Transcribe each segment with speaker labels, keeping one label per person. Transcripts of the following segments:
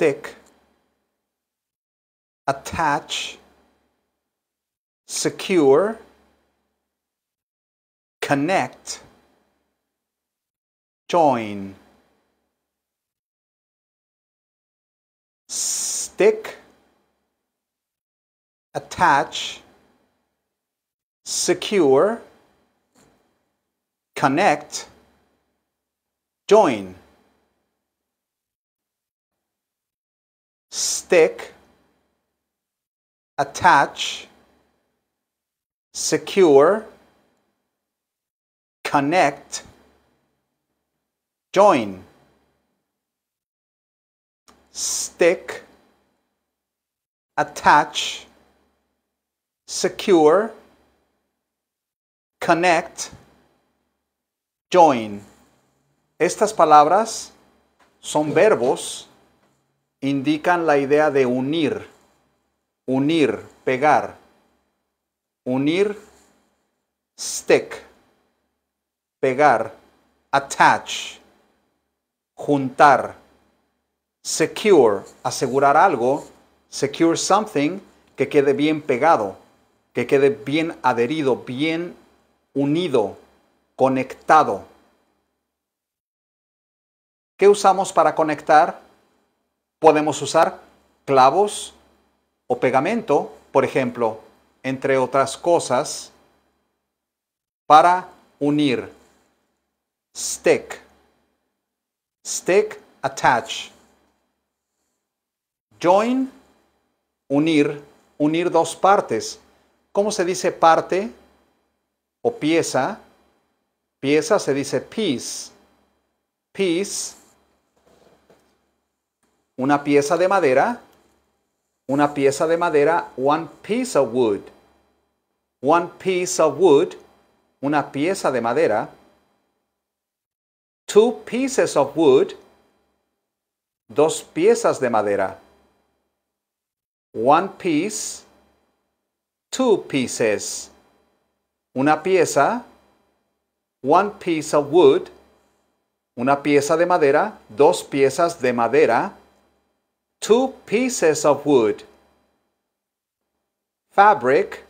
Speaker 1: stick, attach, secure, connect, join,
Speaker 2: stick, attach, secure, connect, join. stick, attach, secure, connect, join, stick, attach, secure, connect, join. Estas palabras son verbos indican la idea de unir, unir, pegar, unir, stick, pegar, attach, juntar, secure, asegurar algo, secure something que quede bien pegado, que quede bien adherido, bien unido, conectado. ¿Qué usamos para conectar? Podemos usar clavos o pegamento, por ejemplo, entre otras cosas, para unir. Stick. Stick, attach. Join, unir, unir dos partes. ¿Cómo se dice parte o pieza? Pieza se dice piece. Piece una pieza de madera, una pieza de madera, one piece of wood. One piece of wood, una pieza de madera. Two pieces of wood, dos piezas de madera. One piece, two pieces. Una pieza, one piece of wood, una pieza de madera, dos piezas de madera. two pieces of wood, fabric,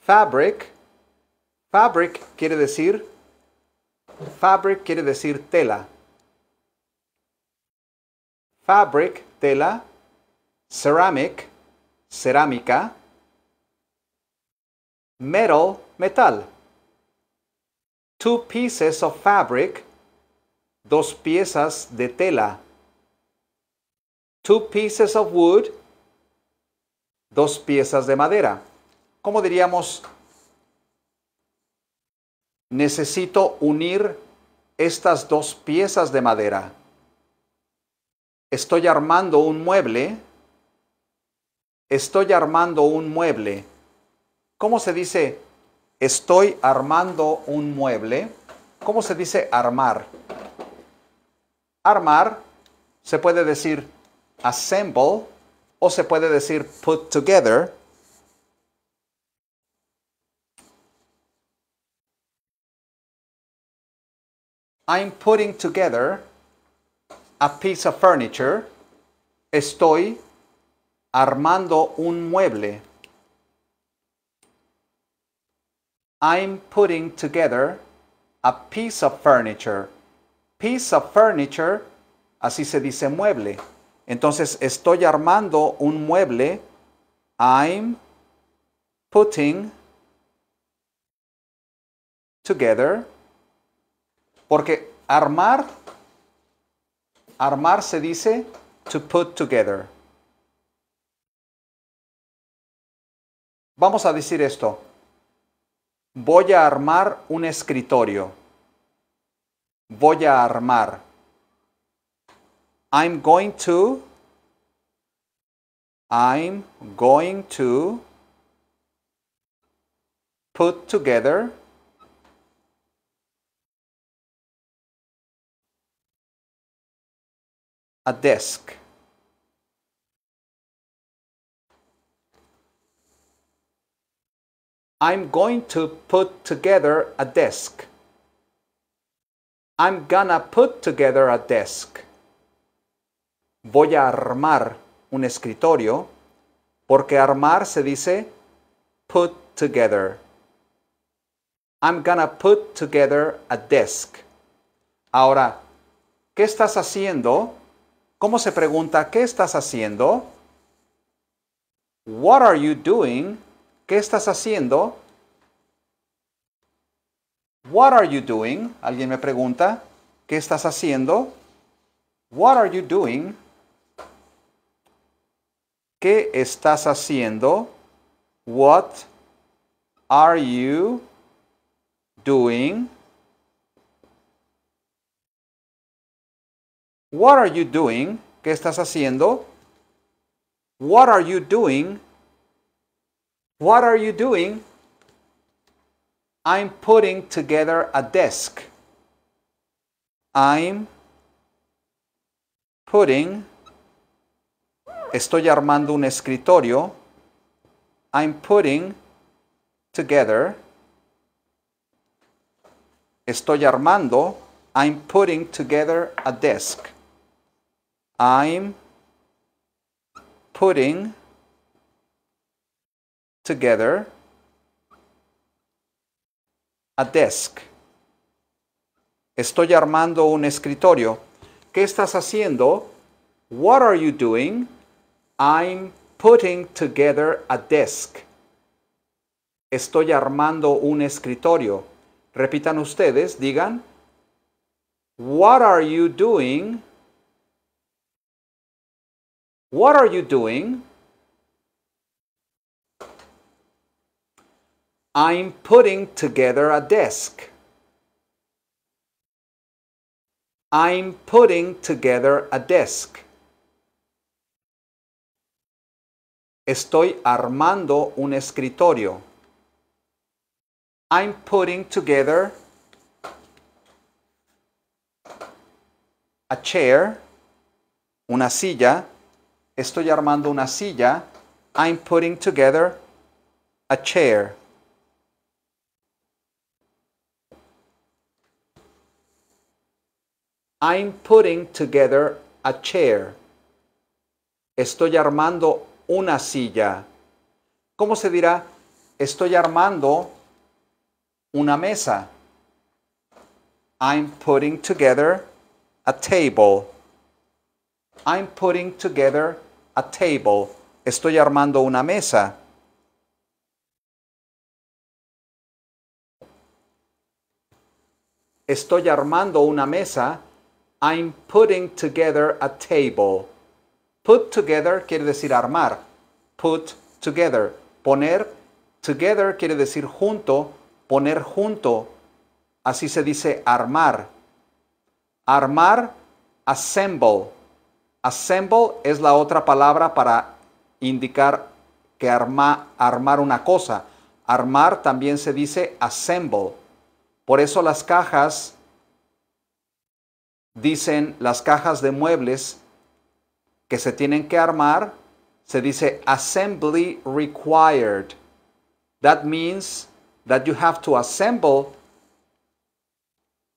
Speaker 2: fabric, fabric quiere decir, fabric quiere decir tela, fabric, tela, ceramic, cerámica, metal, metal, two pieces of fabric, dos piezas de tela. Two pieces of wood, dos piezas de madera. ¿Cómo diríamos? Necesito unir estas dos piezas de madera. Estoy armando un mueble. Estoy armando un mueble. ¿Cómo se dice estoy armando un mueble? ¿Cómo se dice armar? Armar se puede decir assemble o se puede decir put together. I'm putting together a piece of furniture. Estoy armando un mueble. I'm putting together a piece of furniture piece of furniture, así se dice mueble. Entonces estoy armando un mueble. I'm putting together. Porque armar, armar se dice to put together. Vamos a decir esto. Voy a armar un escritorio. voy a armar. I'm going to. I'm going to put together
Speaker 1: a desk.
Speaker 2: I'm going to put together a desk. I'm gonna put together a desk. Voy a armar un escritorio porque armar se dice put together. I'm gonna put together a desk. Ahora, ¿qué estás haciendo? ¿Cómo se pregunta qué estás haciendo? What are you doing? ¿Qué estás haciendo? What are you doing? Alguien me pregunta, ¿qué estás haciendo? What are you doing? ¿Qué estás haciendo? What are you doing? What are you doing? ¿Qué estás haciendo? What are you doing? What are you doing? I'm putting together a desk. I'm putting, estoy armando un escritorio. I'm putting together, estoy armando, I'm putting together a desk. I'm putting together a desk. Estoy armando un escritorio. ¿Qué estás haciendo? What are you doing? I'm putting together a desk. Estoy armando un escritorio. Repitan ustedes, digan. What are you doing? What are you doing? I'm putting together a desk. I'm putting together a desk. Estoy armando un escritorio. I'm putting together a chair, una silla. Estoy armando una silla. I'm putting together a chair. I'm putting together a chair. Estoy armando una silla. ¿Cómo se dirá? Estoy armando una mesa. I'm putting together a table. I'm putting together a table. Estoy armando una mesa. Estoy armando una mesa I'm putting together a table. Put together quiere decir armar. Put together. Poner together quiere decir junto. Poner junto. Así se dice armar. Armar, assemble. Assemble es la otra palabra para indicar que arma, armar una cosa. Armar también se dice assemble. Por eso las cajas dicen las cajas de muebles que se tienen que armar, se dice assembly required. That means that you have to assemble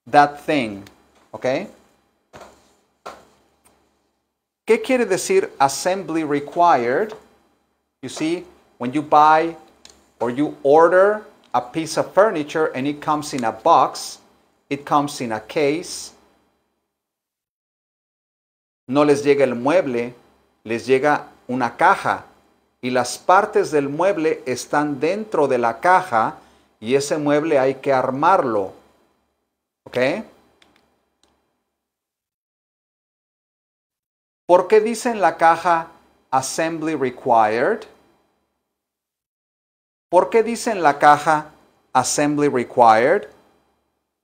Speaker 2: that thing. ¿Ok? ¿Qué quiere decir assembly required? You see, when you buy or you order a piece of furniture and it comes in a box, it comes in a case, no les llega el mueble, les llega una caja y las partes del mueble están dentro de la caja y ese mueble hay que armarlo. ¿Ok? ¿Por qué dicen la caja Assembly Required? ¿Por qué dice en la caja Assembly Required?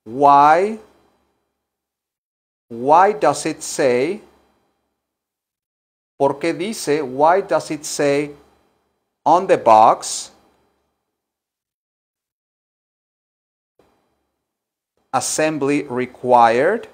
Speaker 2: Why? Why does it say porque dice, why does it say on the box assembly required?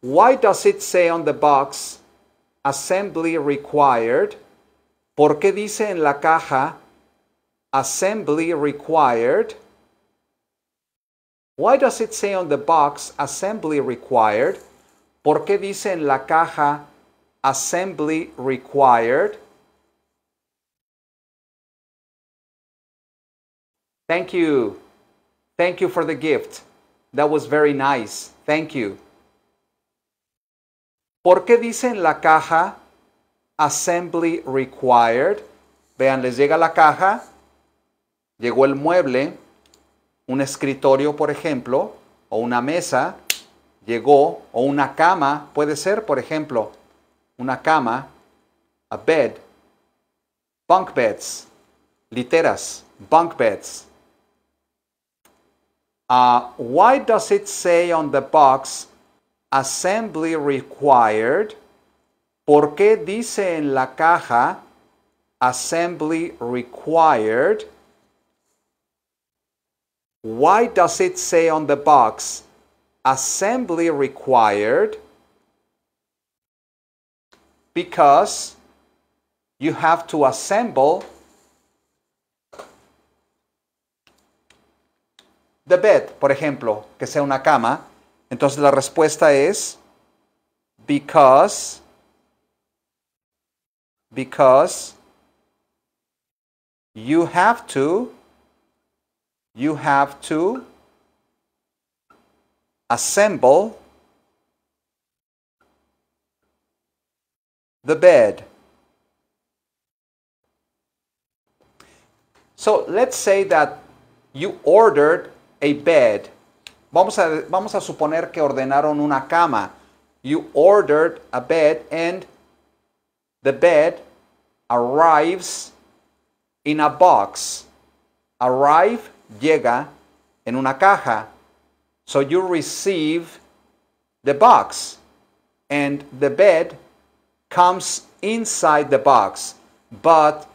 Speaker 2: Why does it say on the box assembly required? ¿Por qué dice en la caja assembly required? Why does it say on the box assembly required? ¿Por qué dice en la caja assembly required? Thank you. Thank you for the gift. That was very nice. Thank you. ¿Por qué dice en la caja assembly required. Vean, les llega la caja, llegó el mueble, un escritorio, por ejemplo, o una mesa, llegó, o una cama, puede ser, por ejemplo, una cama, a bed, bunk beds, literas, bunk beds. Uh, why does it say on the box assembly required? ¿Por qué dice en la caja assembly required? Why does it say on the box assembly required? Because you have to assemble the bed, por ejemplo, que sea una cama. Entonces la respuesta es because because you have to you have to assemble the bed. So let's say that you ordered a bed. Vamos a, vamos a suponer que ordenaron una cama. You ordered a bed and the bed arrives in a box. Arrive llega en una caja. So you receive the box and the bed comes inside the box, but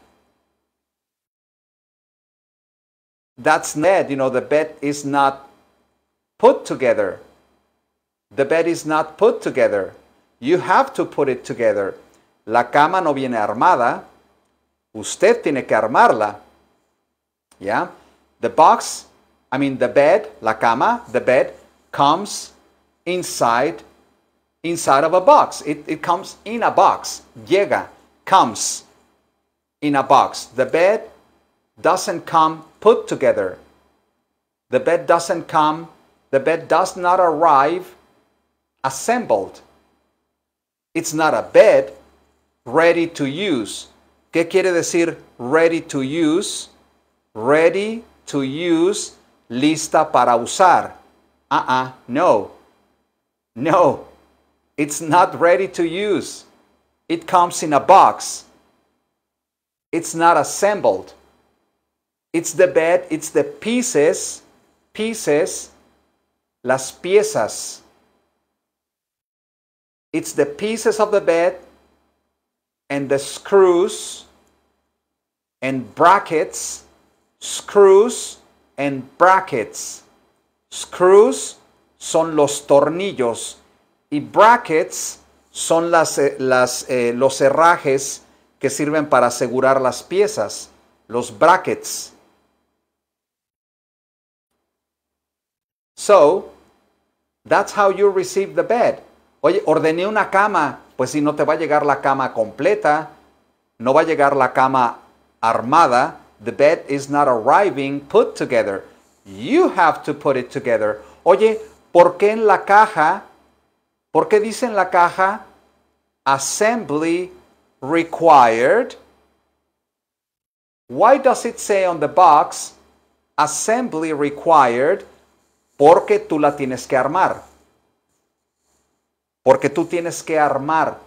Speaker 2: that's not, you know, the bed is not put together. The bed is not put together. You have to put it together. La cama no viene armada. Usted tiene que armarla. ¿Ya? The box, I mean the bed, la cama, the bed comes inside inside of a box. It, it comes in a box. Llega, comes in a box. The bed doesn't come put together. The bed doesn't come, the bed does not arrive assembled. It's not a bed, ready to use. ¿Qué quiere decir ready to use? Ready to use, lista para usar. Uh-uh, no. No, it's not ready to use. It comes in a box. It's not assembled. It's the bed, it's the pieces, pieces, las piezas. It's the pieces of the bed and the screws and brackets, screws and brackets. Screws son los tornillos y brackets son las, eh, las, eh, los herrajes que sirven para asegurar las piezas, los brackets. So, that's how you receive the bed. Oye, ordené una cama, pues si no te va a llegar la cama completa, no va a llegar la cama armada. The bed is not arriving put together. You have to put it together. Oye, ¿por qué en la caja? ¿Por qué dice en la caja assembly required? Why does it say on the box assembly required? Porque tú la tienes que armar porque tú tienes que armar.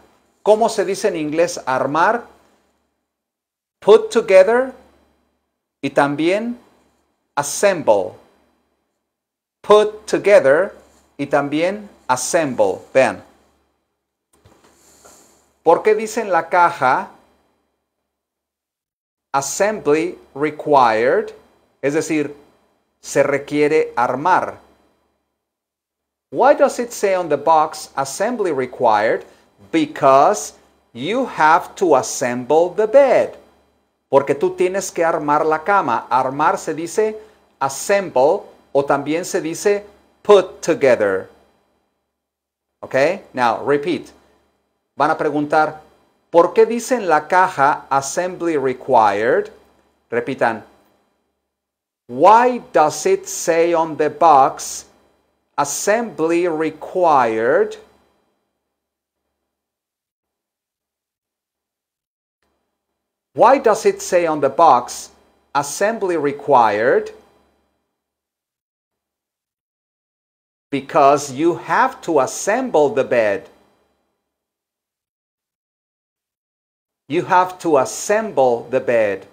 Speaker 2: ¿Cómo se dice en inglés armar? Put together y también assemble. Put together y también assemble. Vean. ¿Por qué dice en la caja assembly required? Es decir, se requiere armar. Why does it say on the box assembly required? Because you have to assemble the bed. Porque tú tienes que armar la cama. Armar se dice assemble o también se dice put together. Okay? Now, repeat. Van a preguntar, ¿por qué dice en la caja assembly required? Repitan. Why does it say on the box assembly required Why does it say on the box assembly required? Because you have to assemble the bed. You have to assemble the bed.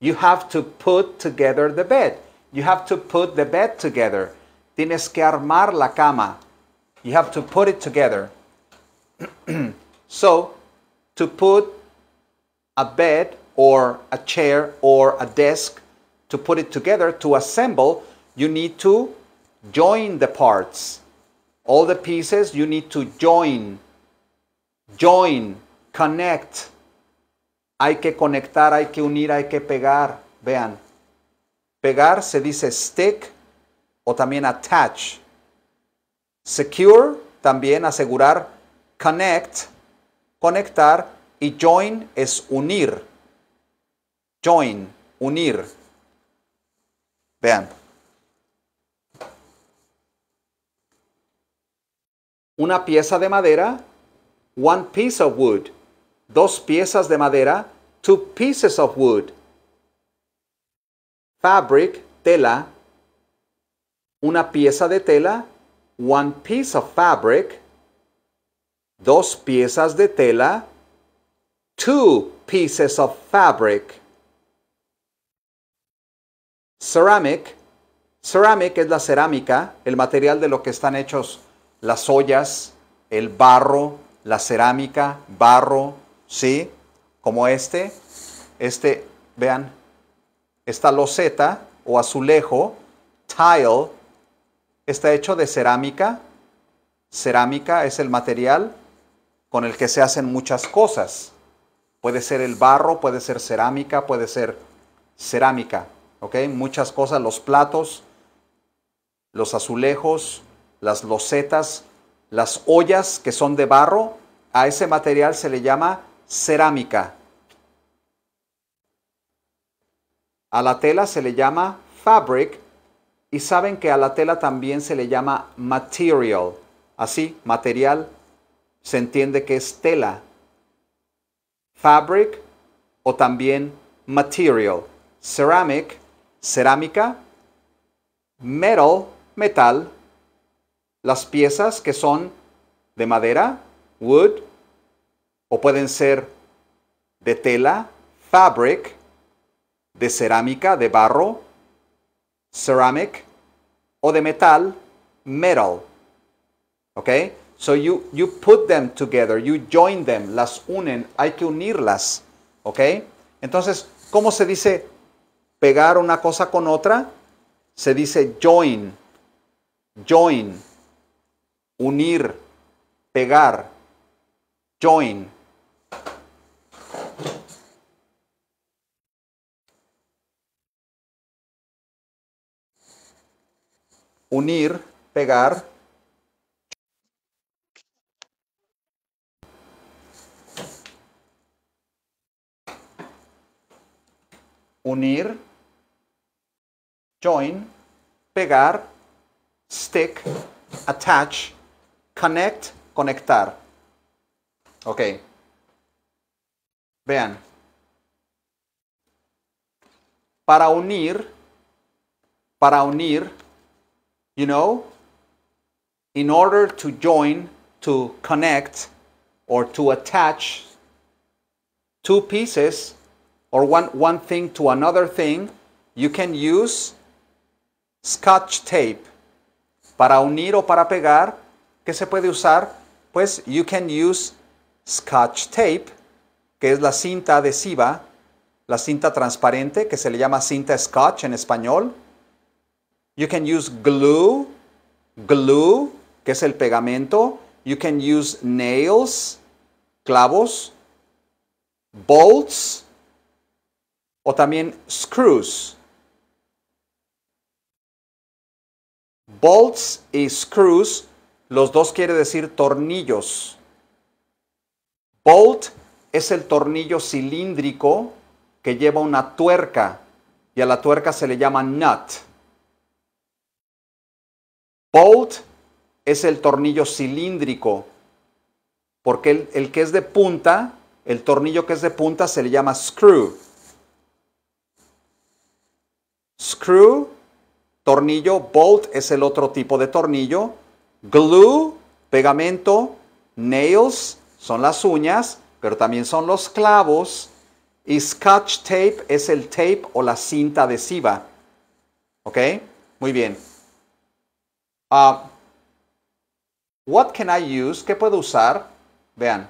Speaker 2: You have to put together the bed. You have to put the bed together. Tienes que armar la cama. You have to put it together. so, to put a bed or a chair or a desk, to put it together, to assemble, you need to join the parts. All the pieces you need to join. Join, connect. Hay que conectar, hay que unir, hay que pegar. Vean, Pegar se dice stick o también attach. Secure, también asegurar. Connect, conectar. Y join es unir. Join, unir. Vean. Una pieza de madera, one piece of wood. Dos piezas de madera, two pieces of wood fabric, tela, una pieza de tela, one piece of fabric, dos piezas de tela, two pieces of fabric. Ceramic, ceramic es la cerámica, el material de lo que están hechos las ollas, el barro, la cerámica, barro, ¿sí? Como este, este, vean, esta loseta o azulejo, tile, está hecho de cerámica. Cerámica es el material con el que se hacen muchas cosas. Puede ser el barro, puede ser cerámica, puede ser cerámica. Muchas cosas, los platos, los azulejos, las losetas, las ollas que son de barro. A ese material se le llama cerámica. A la tela se le llama fabric y saben que a la tela también se le llama material. Así, material se entiende que es tela. Fabric o también material. Ceramic, cerámica. Metal, metal. Las piezas que son de madera, wood, o pueden ser de tela, fabric de cerámica, de barro, ceramic, o de metal, metal. ¿ok? So you, you put them together, you join them, las unen, hay que unirlas. ¿ok? Entonces, ¿cómo se dice pegar una cosa con otra? Se dice join, join, unir, pegar, join. unir, pegar. Unir, join, pegar, stick, attach, connect, conectar. Ok. Vean. Para unir, para unir, You know, in order to join, to connect, or to attach two pieces or one, one thing to another thing, you can use scotch tape. Para unir o para pegar, ¿qué se puede usar? Pues you can use scotch tape, que es la cinta adhesiva, la cinta transparente, que se le llama cinta scotch en español, You can use glue, glue, que es el pegamento. You can use nails, clavos, bolts o también screws. Bolts y screws, los dos quiere decir tornillos. Bolt es el tornillo cilíndrico que lleva una tuerca y a la tuerca se le llama nut. Bolt es el tornillo cilíndrico, porque el, que es de punta, el tornillo que es de punta se le llama screw. Screw, tornillo, bolt es el otro tipo de tornillo, glue, pegamento, nails son las uñas, pero también son los clavos, y scotch tape es el tape o la cinta adhesiva. ¿Ok? Muy bien. Uh, what can I use? ¿Qué puedo usar?
Speaker 1: Vean.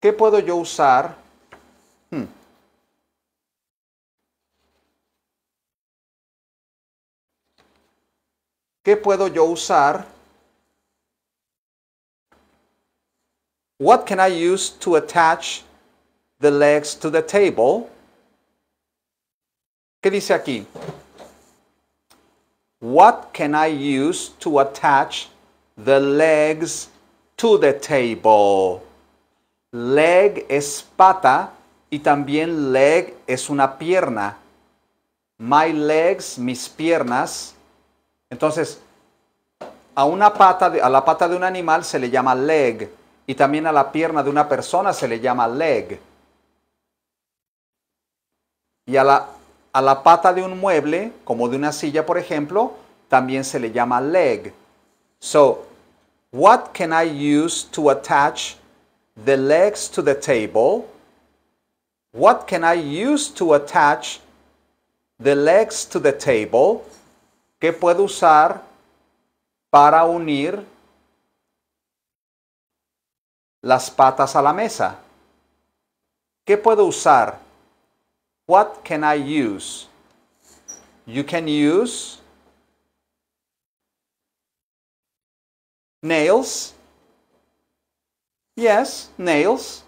Speaker 1: ¿Qué puedo yo usar? Hmm.
Speaker 2: ¿Qué puedo yo usar? What can I use to attach the legs to the table? dice aquí? What can I use to attach the legs to the table? Leg es pata y también leg es una pierna. My legs, mis piernas. Entonces, a una pata, a la pata de un animal se le llama leg y también a la pierna de una persona se le llama leg. Y a la a la pata de un mueble, como de una silla, por ejemplo, también se le llama leg. So, what can I use to attach the legs to the table? What can I use to attach the legs to the table? ¿Qué puedo usar para unir las patas a la mesa? ¿Qué puedo usar What can I use? You can use nails. Yes, nails.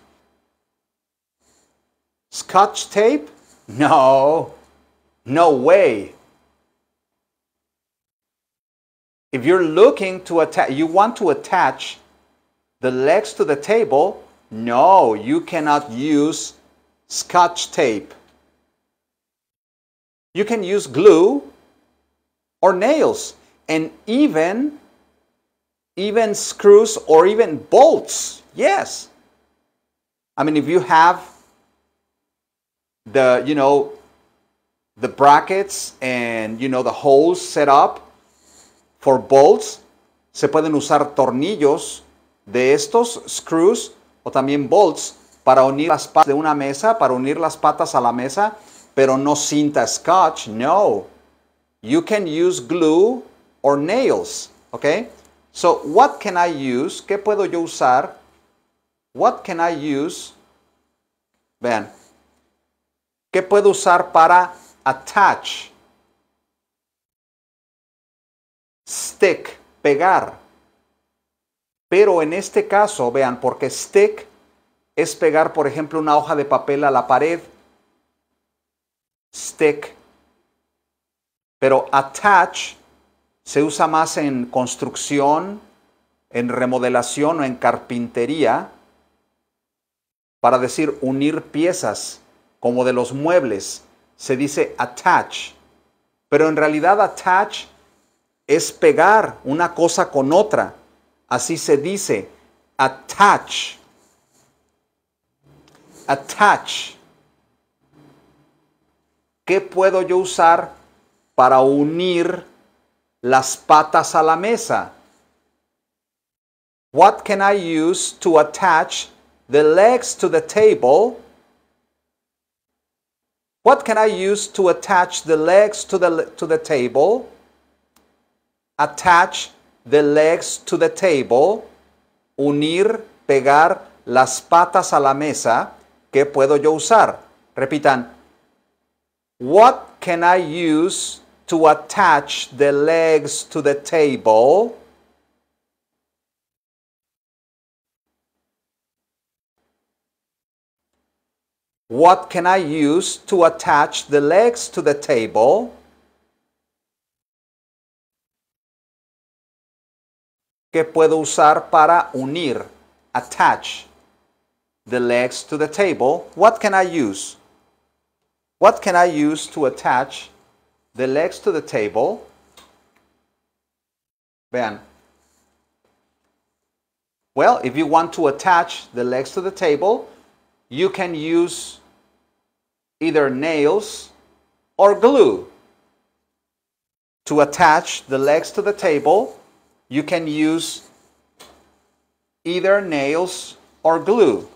Speaker 2: Scotch tape? No, no way. If you're looking to attach, you want to attach the legs to the table, no, you cannot use scotch tape. You can use glue or nails and even even screws or even bolts. Yes. I mean if you have the you know the brackets and you know the holes set up for bolts, se pueden usar tornillos de estos screws o también bolts para unir las patas de una mesa, para unir las patas a la mesa pero no cinta scotch, no. You can use glue or nails, ¿Ok? So what can I use? ¿Qué puedo yo usar? What can I use? Vean. ¿Qué puedo usar para attach? Stick, pegar. Pero en este caso, vean, porque stick es pegar, por ejemplo, una hoja de papel a la pared stick. Pero attach se usa más en construcción, en remodelación o en carpintería para decir unir piezas, como de los muebles. Se dice attach. Pero en realidad attach es pegar una cosa con otra. Así se dice attach. Attach. ¿qué puedo yo usar para unir las patas a la mesa? What can I use to attach the legs to the table? What can I use to attach the legs to the, to the table? Attach the legs to the table. Unir, pegar las patas a la mesa. ¿Qué puedo yo usar? Repitan, What can I use to attach the legs to the table? What can I use to attach the legs to the table? ¿Qué puedo usar para unir, attach the legs to the table? What can I use? What can I use to attach the legs to the table? Ben. Well, if you want to attach the legs to the table, you can use either nails or glue. To attach the legs to the table, you can use either nails or glue.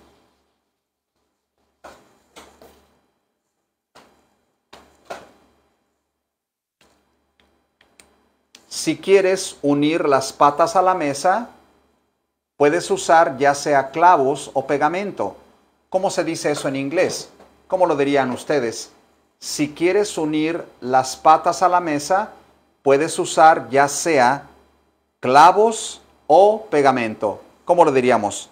Speaker 2: Si quieres unir las patas a la mesa, puedes usar ya sea clavos o pegamento. ¿Cómo se dice eso en inglés? ¿Cómo lo dirían ustedes? Si quieres unir las patas a la mesa, puedes usar ya sea clavos o pegamento. ¿Cómo lo diríamos?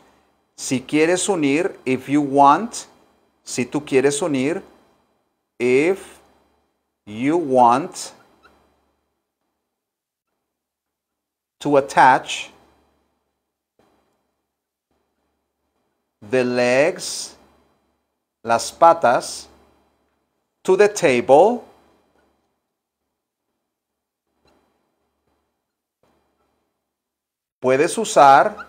Speaker 2: Si quieres unir, if you want, si tú quieres unir, if you want, to attach the legs, las patas, to the table. Puedes usar,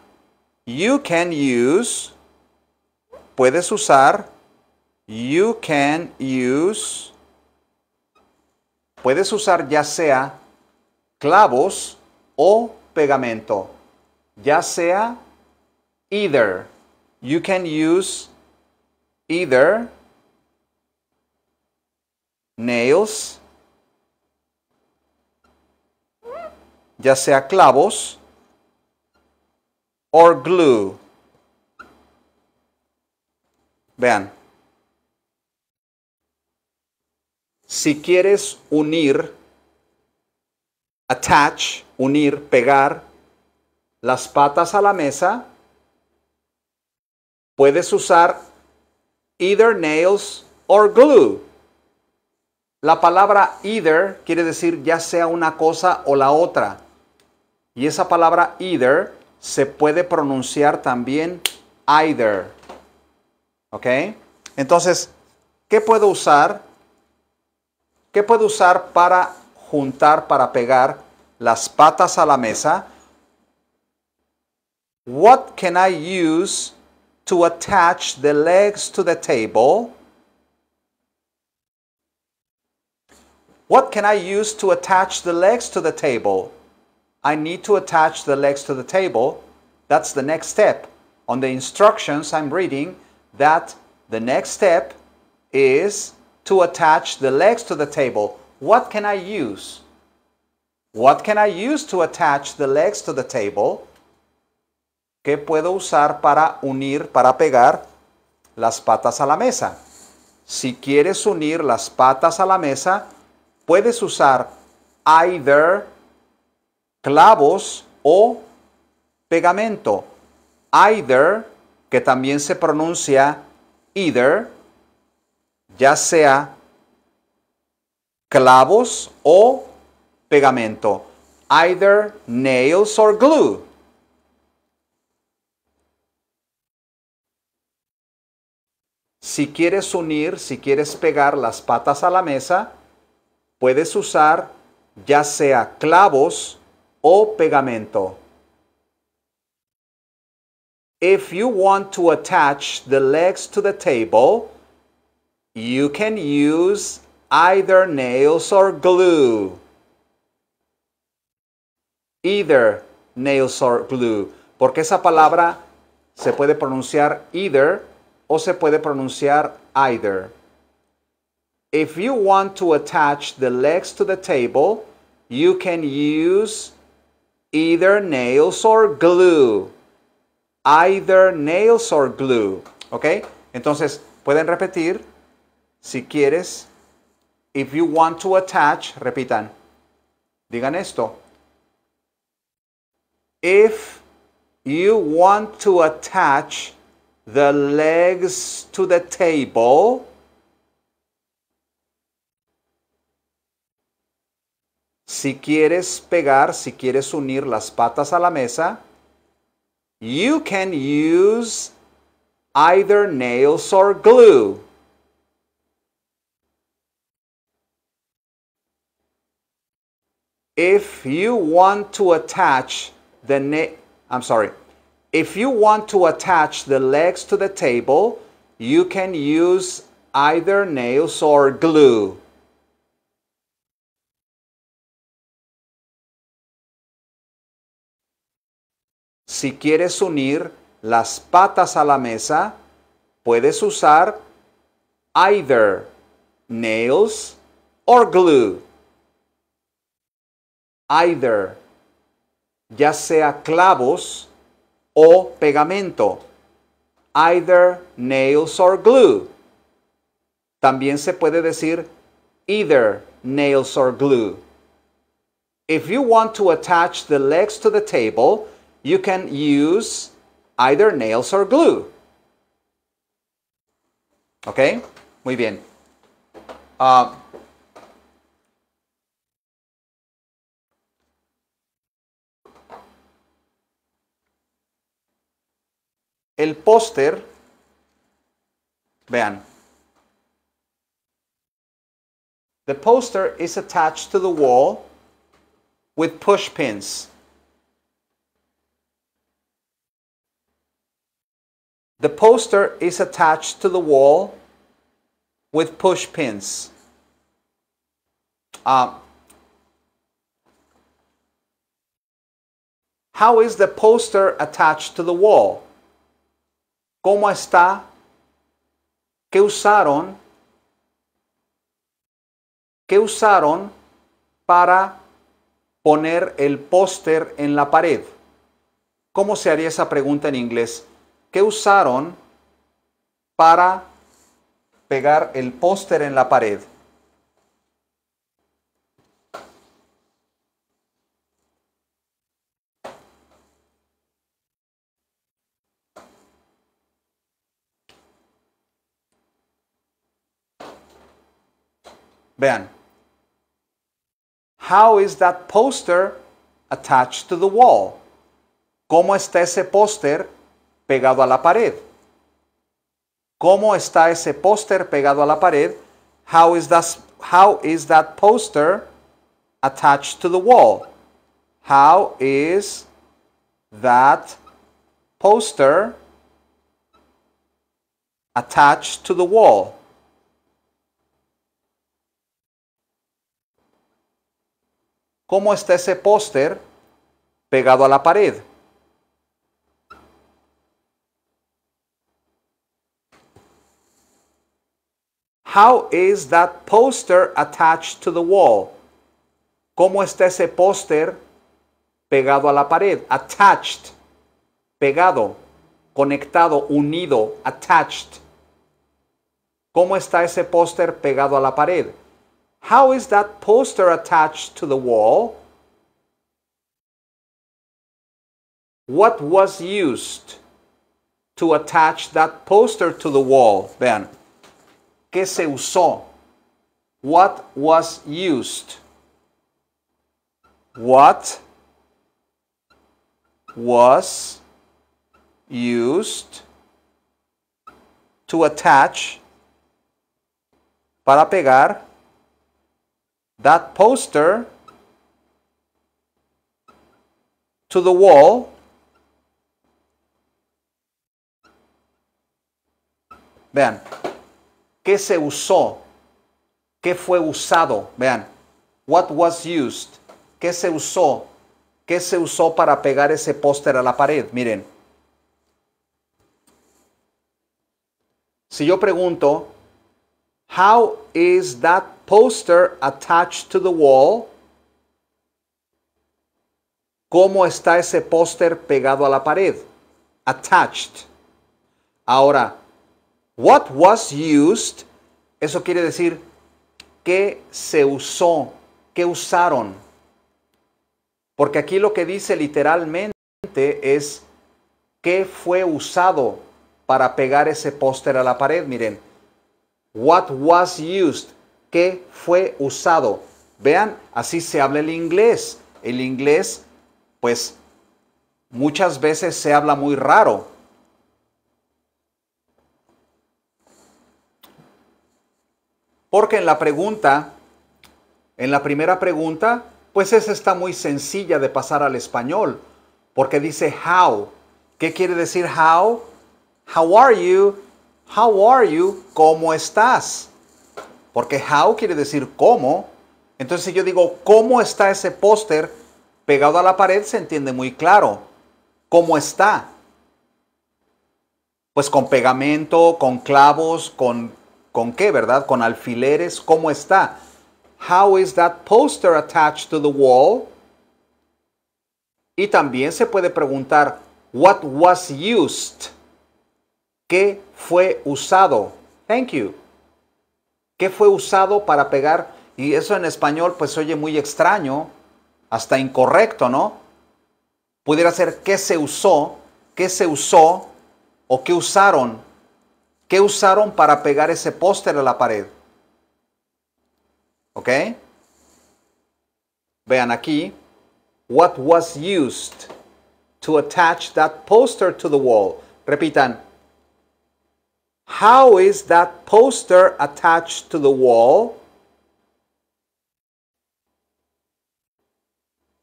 Speaker 2: you can use, puedes usar, you can use, puedes usar ya sea clavos o pegamento. Ya sea either. You can use either nails, ya sea clavos, or glue. Vean. Si quieres unir attach, unir, pegar las patas a la mesa. Puedes usar either nails or glue. La palabra either quiere decir ya sea una cosa o la otra. Y esa palabra either se puede pronunciar también either. ¿Ok? Entonces, ¿qué puedo usar? ¿Qué puedo usar para juntar para pegar las patas a la mesa. What can I use to attach the legs to the table? What can I use to attach the legs to the table? I need to attach the legs to the table. That's the next step. On the instructions I'm reading that the next step is to attach the legs to the table. What can I use? What can I use to attach the legs to the table? ¿Qué puedo usar para unir, para pegar las patas a la mesa? Si quieres unir las patas a la mesa, puedes usar either clavos o pegamento. Either, que también se pronuncia either, ya sea clavos o pegamento. Either nails or glue. Si quieres unir, si quieres pegar las patas a la mesa, puedes usar ya sea clavos o pegamento. If you want to attach the legs to the table, you can use either nails or glue. Either nails or glue. Porque esa palabra se puede pronunciar either o se puede pronunciar either. If you want to attach the legs to the table, you can use either nails or glue. Either nails or glue. ¿Ok? Entonces, pueden repetir si quieres If you want to attach, repitan, digan esto. If you want to attach the legs to the table, si quieres pegar, si quieres unir las patas a la mesa, you can use either nails or glue. if you want to attach the neck, I'm sorry, if you want to attach the legs to the table, you can use either nails or glue. Si quieres unir las patas a la mesa, puedes usar either nails or glue. either, ya sea clavos o pegamento, either nails or glue. También se puede decir either nails or glue. If you want to attach the legs to the table, you can use either nails or glue. ¿Ok? Muy bien. Ah, el póster, vean. The poster is attached to the wall with push pins. The poster is attached to the wall with push pins. Uh, how is the poster attached to the wall? cómo está, qué usaron, qué usaron para poner el póster en la pared. ¿Cómo se haría esa pregunta en inglés? ¿Qué usaron para pegar el póster en la pared? Ben, how is that poster attached to the wall? ¿Cómo está ese póster pegado a la pared? ¿Cómo está ese póster pegado a la pared? How is that, how is that poster attached to the wall? How is that poster attached to the wall? ¿Cómo está ese póster pegado a la pared? How is that poster attached to the wall? ¿Cómo está ese póster pegado a la pared? Attached, pegado, conectado, unido, attached. ¿Cómo está ese póster pegado a la pared? How is that poster attached to the wall? What was used to attach that poster to the wall then? ¿Qué se usó? What was used? What was used to attach para pegar that poster to the wall Vean, ¿qué se usó? ¿Qué fue usado? Vean, what was used? ¿Qué se usó? ¿Qué se usó para pegar ese póster a la pared? Miren, si yo pregunto, how is that poster attached to the wall. ¿Cómo está ese póster pegado a la pared? Attached. Ahora, what was used, eso quiere decir qué se usó, qué usaron. Porque aquí lo que dice literalmente es qué fue usado para pegar ese póster a la pared. Miren, what was used, que fue usado. Vean, así se habla el inglés. El inglés, pues, muchas veces se habla muy raro. Porque en la pregunta, en la primera pregunta, pues esa está muy sencilla de pasar al español, porque dice how. ¿Qué quiere decir how? How are you? How are you? ¿Cómo estás? Porque how quiere decir cómo. Entonces si yo digo cómo está ese póster pegado a la pared, se entiende muy claro. ¿Cómo está? Pues con pegamento, con clavos, con, con qué, ¿verdad? Con alfileres, ¿cómo está? How is that poster attached to the wall? Y también se puede preguntar, what was used? ¿Qué fue usado? Thank you. ¿Qué fue usado para pegar? Y eso en español pues oye muy extraño, hasta incorrecto, ¿no? Pudiera ser qué se usó, qué se usó o qué usaron. ¿Qué usaron para pegar ese póster a la pared? ¿Ok? Vean aquí. What was used to attach that poster to the wall? Repitan. How is that poster attached to the wall?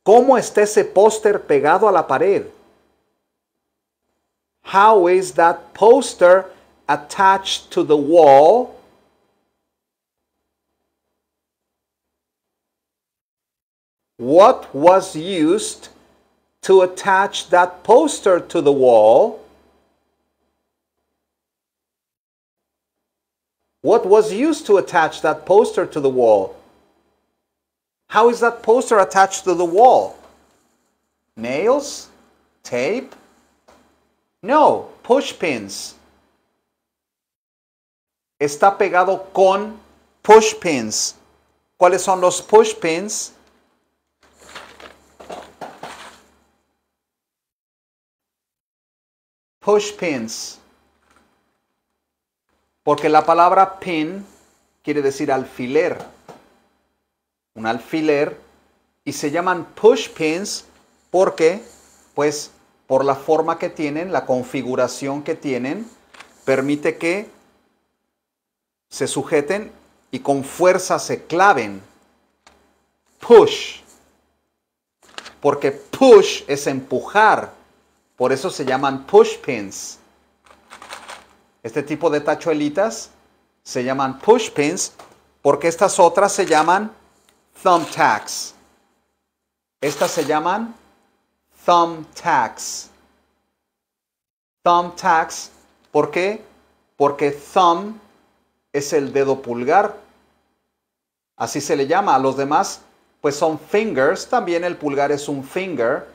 Speaker 2: ¿Cómo está ese póster pegado a la pared? How is that poster attached to the wall? What was used to attach that poster to the wall? What was used to attach that poster to the wall? How is that poster attached to the wall? Nails? Tape? No, push pins. Está pegado con push pins. ¿Cuáles son los push pins? Push pins. Porque la palabra pin quiere decir alfiler. Un alfiler. Y se llaman push pins porque, pues, por la forma que tienen, la configuración que tienen, permite que se sujeten y con fuerza se claven. Push. Porque push es empujar. Por eso se llaman push pins. Este tipo de tachuelitas se llaman push pins porque estas otras se llaman thumbtacks. Estas se llaman thumbtacks. tacks. ¿por qué? Porque thumb es el dedo pulgar. Así se le llama. A los demás, pues son fingers. También el pulgar es un finger.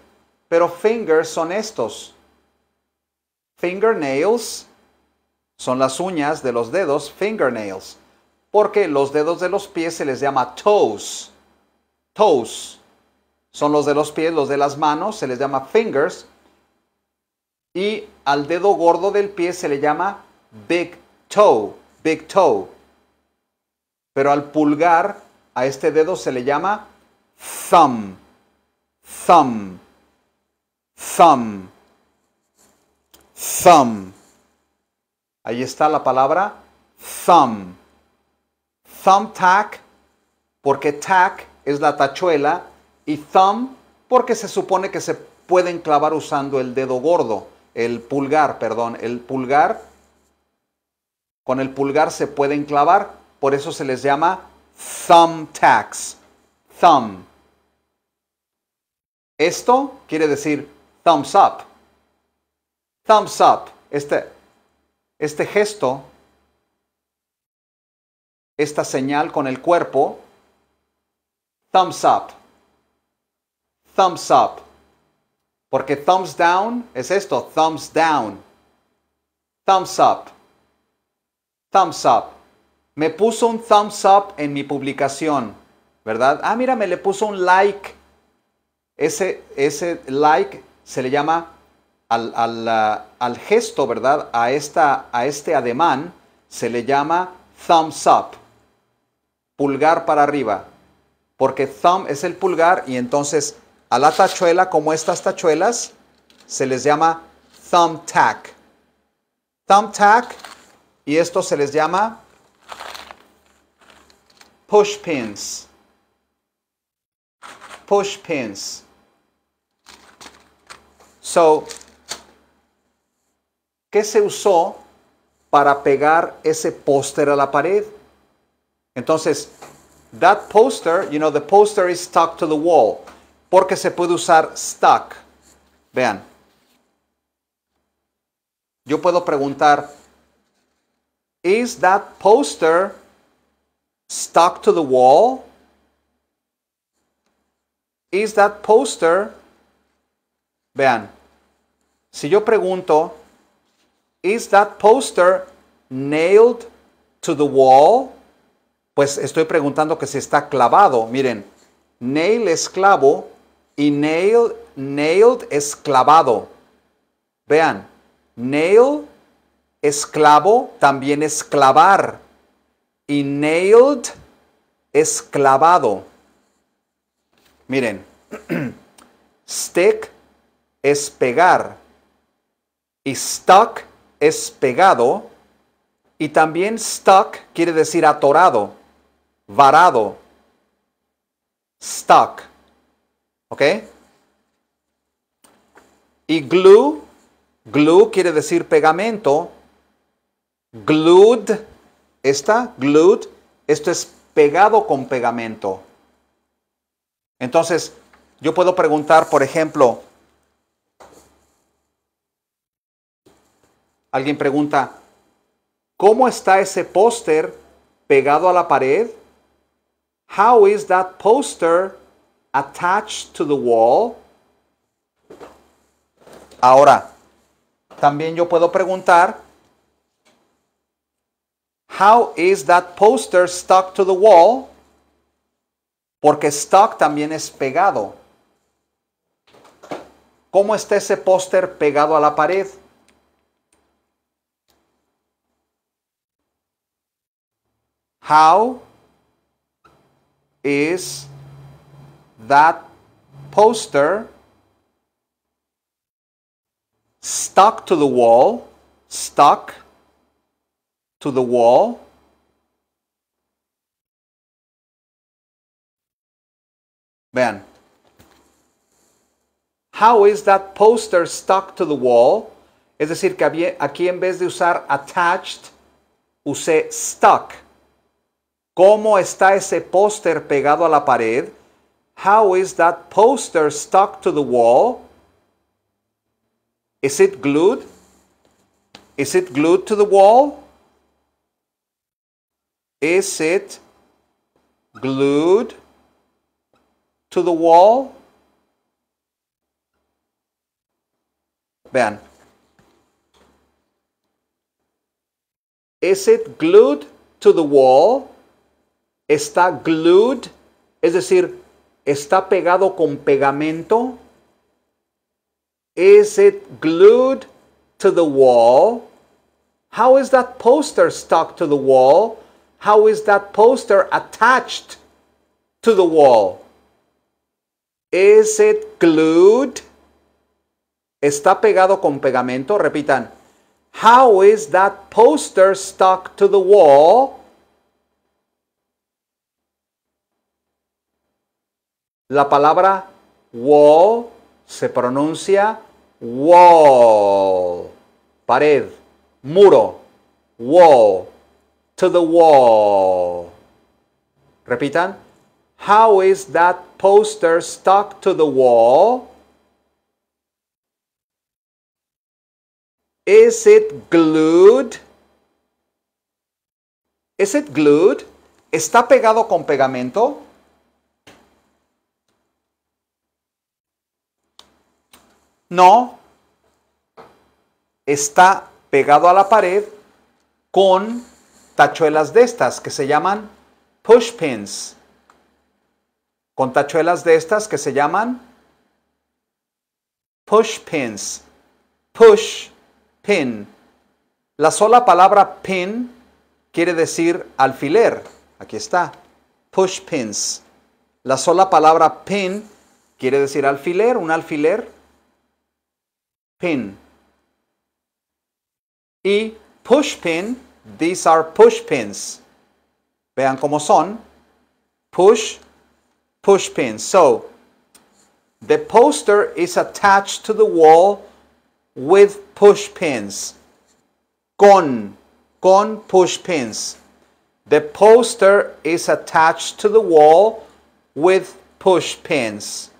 Speaker 2: Pero fingers son estos. Fingernails son las uñas de los dedos, fingernails, porque los dedos de los pies se les llama toes. Toes son los de los pies, los de las manos se les llama fingers. Y al dedo gordo del pie se le llama big toe, big toe. Pero al pulgar, a este dedo se le llama thumb, thumb, thumb, thumb. Ahí está la palabra thumb. Thumb tack, porque tack es la tachuela, y thumb, porque se supone que se pueden clavar usando el dedo gordo, el pulgar, perdón, el pulgar. Con el pulgar se pueden clavar, por eso se les llama thumb tacks. Thumb. Esto quiere decir thumbs up. Thumbs up. Este este gesto, esta señal con el cuerpo, thumbs up, thumbs up, porque thumbs down es esto, thumbs down, thumbs up, thumbs up. Me puso un thumbs up en mi publicación, ¿verdad? Ah, mira, me le puso un like. Ese, ese like se le llama al, gesto, ¿verdad? A, esta, a este ademán se le llama thumbs up, pulgar para arriba, porque thumb es el pulgar y entonces a la tachuela, como estas tachuelas, se les llama thumb Thumb tack y esto se les llama push pins. Push pins. So ¿Qué se usó para pegar ese póster a la pared. Entonces, that poster, you know, the poster is stuck to the wall, porque se puede usar stuck. Vean, yo puedo preguntar, is that poster stuck to the wall? Is that poster? Vean, si yo pregunto, is that poster nailed to the wall? Pues estoy preguntando que si está clavado. Miren, nail es clavo y nail, nailed es clavado. Vean, nail es clavo, también es clavar. Y nailed es clavado. Miren, stick es pegar. Y stuck es pegado y también stuck quiere decir atorado, varado, stuck. ¿Ok? Y glue, glue quiere decir pegamento. Glued, esta, glued, esto es pegado con pegamento. Entonces, yo puedo preguntar, por ejemplo, Alguien pregunta, ¿cómo está ese póster pegado a la pared? How is that poster attached to the wall? Ahora, también yo puedo preguntar, How is that poster stuck to the wall? Porque stuck también es pegado. ¿Cómo está ese póster pegado a la pared? How is that poster stuck to the wall? Stuck
Speaker 1: to the wall.
Speaker 2: Ben, how is that poster stuck to the wall? Es decir, que aquí en vez de usar attached, usé stuck. ¿Cómo está ese póster pegado a la pared? How is that poster stuck to the wall? Is it glued? Is it glued to the wall? Is it glued to the wall? Vean. Is it glued to the wall? está glued, es decir, está pegado con pegamento. Is it glued to the wall? How is that poster stuck to the wall? How is that poster attached to the wall? Is it glued? Está pegado con pegamento. Repitan. How is that poster stuck to the wall? La palabra wall se pronuncia wall, pared, muro, wall, to the wall. Repitan. How is that poster stuck to the wall? Is it glued? Is it glued? ¿Está pegado con pegamento? No, está pegado a la pared con tachuelas de estas que se llaman push pins. Con tachuelas de estas que se llaman push pins. Push pin. La sola palabra pin quiere decir alfiler. Aquí está. Push pins. La sola palabra pin quiere decir alfiler, un alfiler. pin. Y push pin, these are push pins. Vean cómo son. Push, push pins. So, the poster is attached to the wall with push pins. Con, con push pins. The poster is attached to the wall with push pins.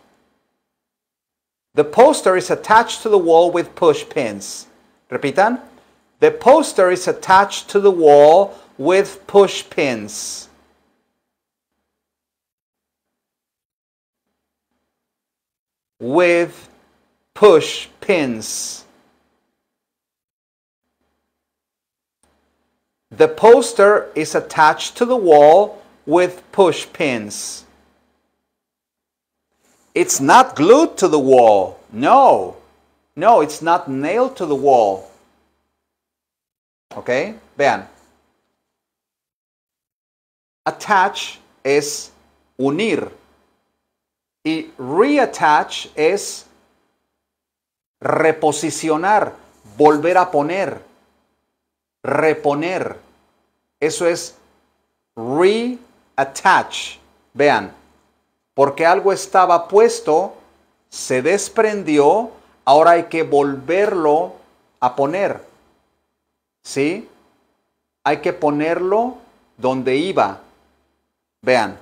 Speaker 2: The poster is attached to the wall with push pins. Repitan. The poster is attached to the wall with push pins. With push pins. The poster is attached to the wall with push pins. It's not glued to the wall. No. No, it's not nailed to the wall. ¿Ok? Vean. Attach es unir. Y reattach es reposicionar, volver a poner, reponer. Eso es reattach. Vean porque algo estaba puesto, se desprendió, ahora hay que volverlo a poner. ¿Sí? Hay que ponerlo donde iba. Vean.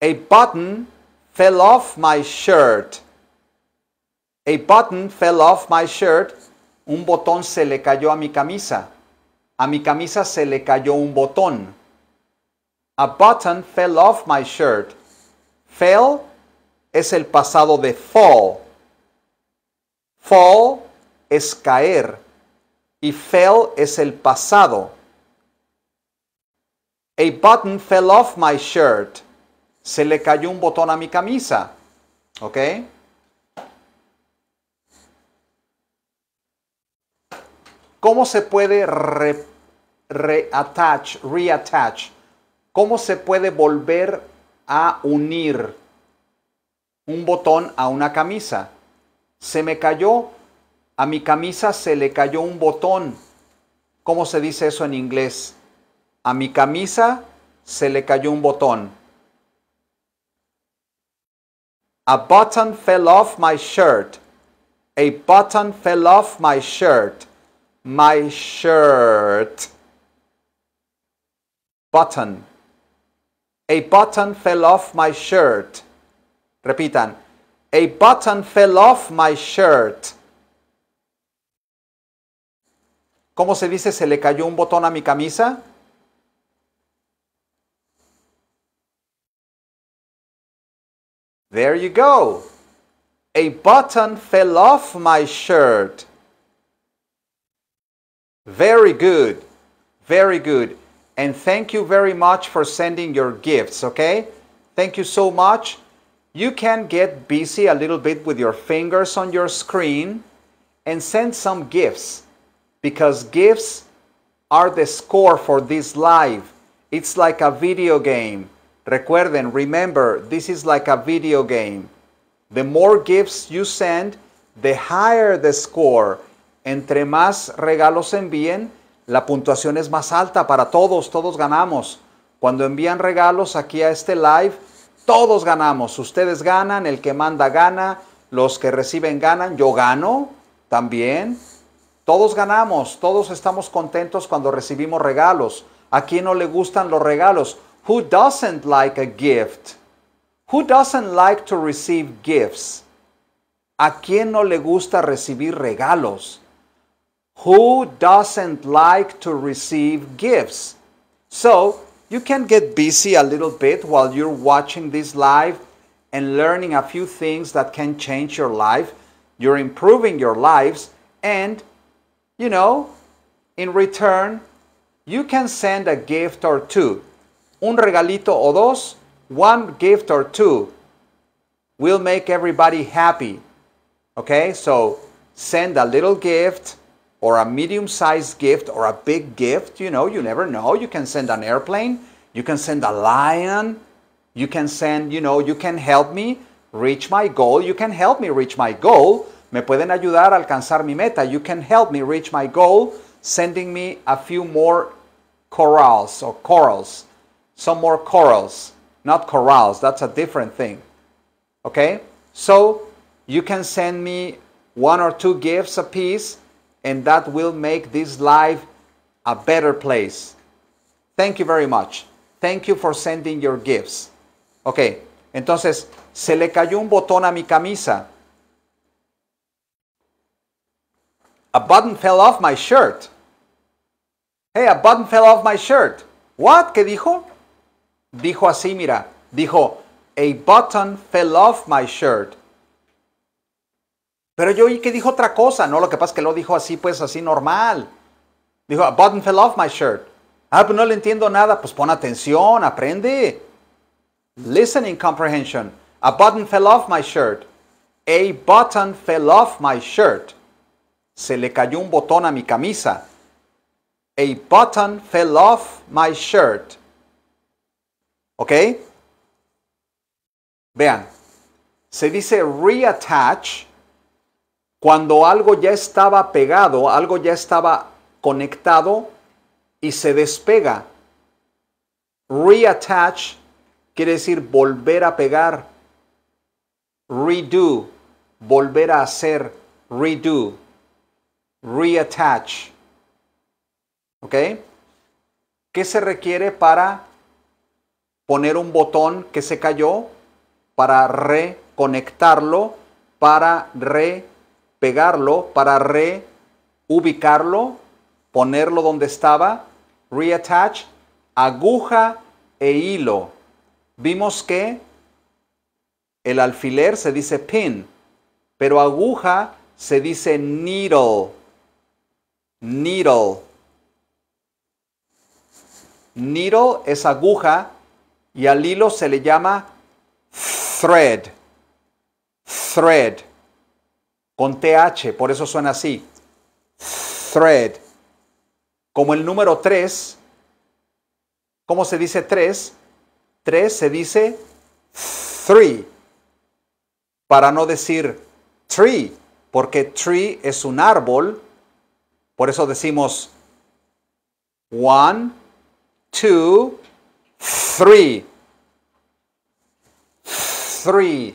Speaker 2: A button fell off my shirt. A button fell off my shirt. Un botón se le cayó a mi camisa. A mi camisa se le cayó un botón. A button fell off my shirt. Fell es el pasado de fall. Fall es caer y fell es el pasado. A button fell off my shirt. Se le cayó un botón a mi camisa. ¿Ok? ¿Cómo se puede reattach, reattach? ¿Cómo se puede volver a unir un botón a una camisa? Se me cayó, a mi camisa se le cayó un botón. ¿Cómo se dice eso en inglés? A mi camisa se le cayó un botón. A button fell off my shirt. A button fell off my shirt. My shirt. Button. A button fell off my shirt. Repitan. A button fell off my shirt. ¿Cómo se dice se le cayó un botón a mi camisa? There you go. A button fell off my shirt. Very good. Very good. And thank you very much for sending your gifts, okay? Thank you so much. You can get busy a little bit with your fingers on your screen and send some gifts because gifts are the score for this live. It's like a video game. Recuerden, remember, this is like a video game. The more gifts you send, the higher the score. Entre más regalos envíen, La puntuación es más alta para todos, todos ganamos. Cuando envían regalos aquí a este live, todos ganamos. Ustedes ganan, el que manda gana, los que reciben ganan, yo gano también. Todos ganamos, todos estamos contentos cuando recibimos regalos. ¿A quién no le gustan los regalos? Who doesn't like a gift? Who doesn't like to receive gifts? ¿A quién no le gusta recibir regalos? Who doesn't like to receive gifts? So you can get busy a little bit while you're watching this live and learning a few things that can change your life. You're improving your lives, and you know, in return, you can send a gift or two. Un regalito o dos, one gift or two will make everybody happy. Okay, so send a little gift or a medium sized gift or a big gift. You know, you never know. You can send an airplane, you can send a lion, you can send, you know, you can help me reach my goal. You can help me reach my goal. Me pueden ayudar a alcanzar mi meta. You can help me reach my goal, sending me a few more corals or corals. Some more corals, not corals. That's a different thing. Okay? So you can send me one or two gifts a piece and that will make this life a better place. Thank you very much. Thank you for sending your gifts. Ok, entonces se le cayó un botón a mi camisa. A button fell off my shirt. Hey, a button fell off my shirt. What? ¿Qué dijo? Dijo así, mira. Dijo, a button fell off my shirt. Pero yo oí que dijo otra cosa, ¿no? Lo que pasa es que lo dijo así, pues así normal. Dijo, a button fell off my shirt. Ah, pues no le entiendo nada. Pues pon atención, aprende. Listening comprehension. A button fell off my shirt. A button fell off my shirt. Se le cayó un botón a mi camisa. A button fell off my shirt. ¿Ok? Vean. Se dice reattach cuando algo ya estaba pegado, algo ya estaba conectado y se despega. Reattach quiere decir volver a pegar. Redo, volver a hacer. Redo, reattach. ¿Ok? ¿Qué se requiere para poner un botón que se cayó? Para reconectarlo, para re para reubicarlo, ponerlo donde estaba, reattach, aguja e hilo. Vimos que el alfiler se dice pin, pero aguja se dice needle. Needle. Needle es aguja y al hilo se le llama thread. Thread con TH, por eso suena así. Thread. Como el número 3, ¿cómo se dice 3? 3 se dice 3. Para no decir tree, porque tree es un árbol, por eso decimos 1, 2, 3. 3.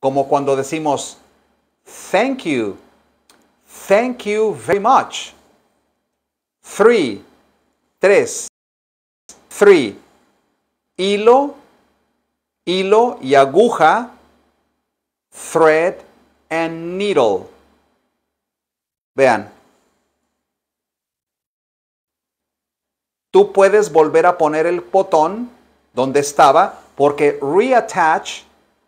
Speaker 2: Como cuando decimos Thank you. Thank you very much. Three. Tres. Three. Hilo, hilo y aguja. Thread and needle. Vean. Tú puedes volver a poner el botón donde estaba porque reattach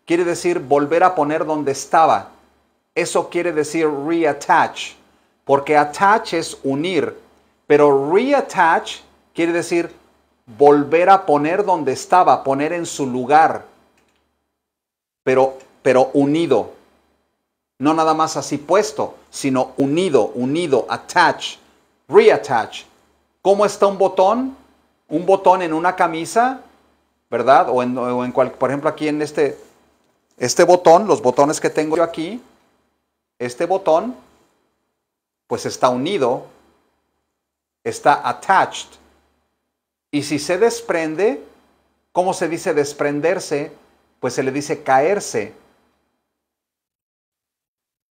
Speaker 2: quiere decir volver a poner donde estaba. Eso quiere decir reattach, porque attach es unir, pero reattach quiere decir volver a poner donde estaba, poner en su lugar, pero, pero unido. No nada más así puesto, sino unido, unido, attach, reattach. ¿Cómo está un botón? Un botón en una camisa, ¿verdad? O en, o por ejemplo, aquí en este, este botón, los botones que tengo yo aquí, este botón pues está unido, está attached. Y si se desprende, ¿cómo se dice desprenderse? Pues se le dice caerse.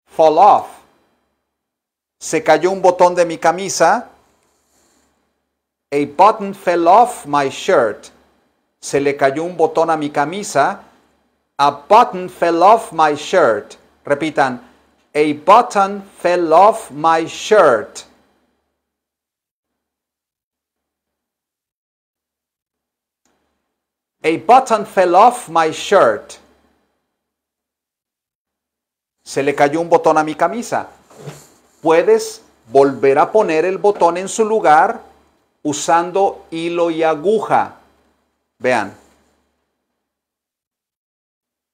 Speaker 2: Fall off. Se cayó un botón de mi camisa. A button fell off my shirt. Se le cayó un botón a mi camisa. A button fell off my shirt. Repitan, a button fell off my shirt. A button fell off my shirt. Se le cayó un botón a mi camisa. Puedes volver a poner el botón en su lugar usando hilo y aguja. Vean.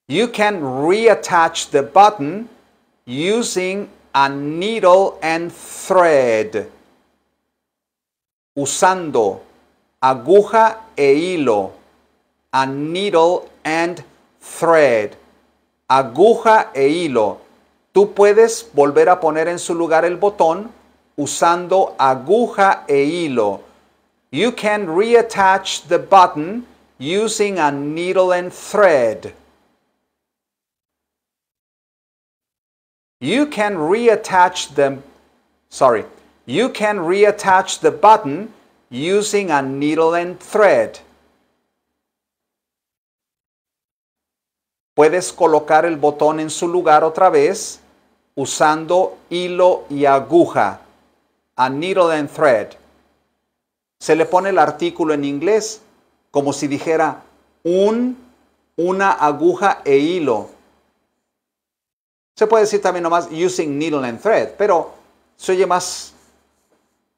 Speaker 2: You can reattach the button using a needle and thread, usando aguja e hilo, a needle and thread, aguja e hilo. Tú puedes volver a poner en su lugar el botón usando aguja e hilo. You can reattach the button using a needle and thread. You can reattach them, sorry, you can reattach the button using a needle and thread. Puedes colocar el botón en su lugar otra vez usando hilo y aguja. A needle and thread. Se le pone el artículo en inglés como si dijera un, una aguja e hilo. Se puede decir también nomás using needle and thread, pero se oye más,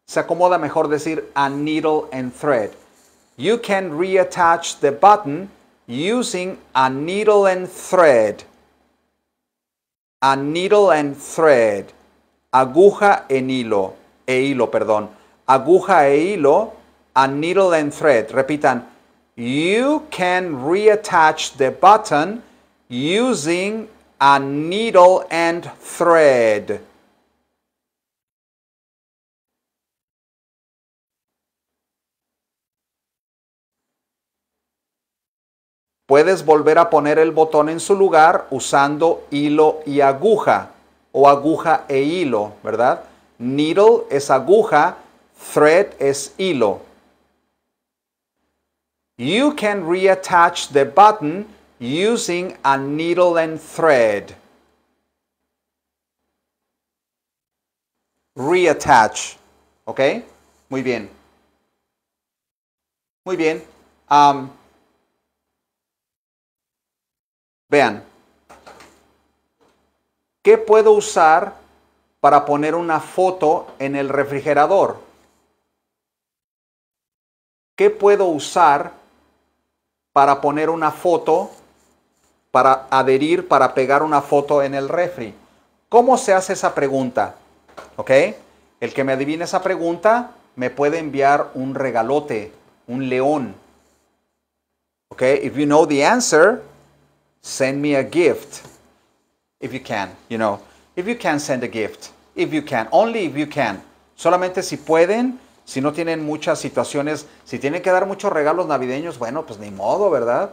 Speaker 2: se acomoda mejor decir a needle and thread. You can reattach the button using a needle and thread. A needle and thread. Aguja en hilo, e hilo, perdón. Aguja e hilo, a needle and thread. Repitan. You can reattach the button using a needle and thread. Puedes volver a poner el botón en su lugar usando hilo y aguja o aguja e hilo, ¿verdad? Needle es aguja, thread es hilo. You can reattach the button using a needle and thread. Reattach. ¿Ok? Muy bien. Muy bien. Um, vean. ¿Qué puedo usar para poner una foto en el refrigerador? ¿Qué puedo usar para poner una foto para adherir, para pegar una foto en el refri? ¿Cómo se hace esa pregunta? ¿Ok? El que me adivine esa pregunta me puede enviar un regalote, un león. ¿Ok? If you know the answer, send me a gift. If you can, you know. If you can, send a gift. If you can, only if you can. Solamente si pueden, si no tienen muchas situaciones, si tienen que dar muchos regalos navideños, bueno, pues ni modo, ¿verdad?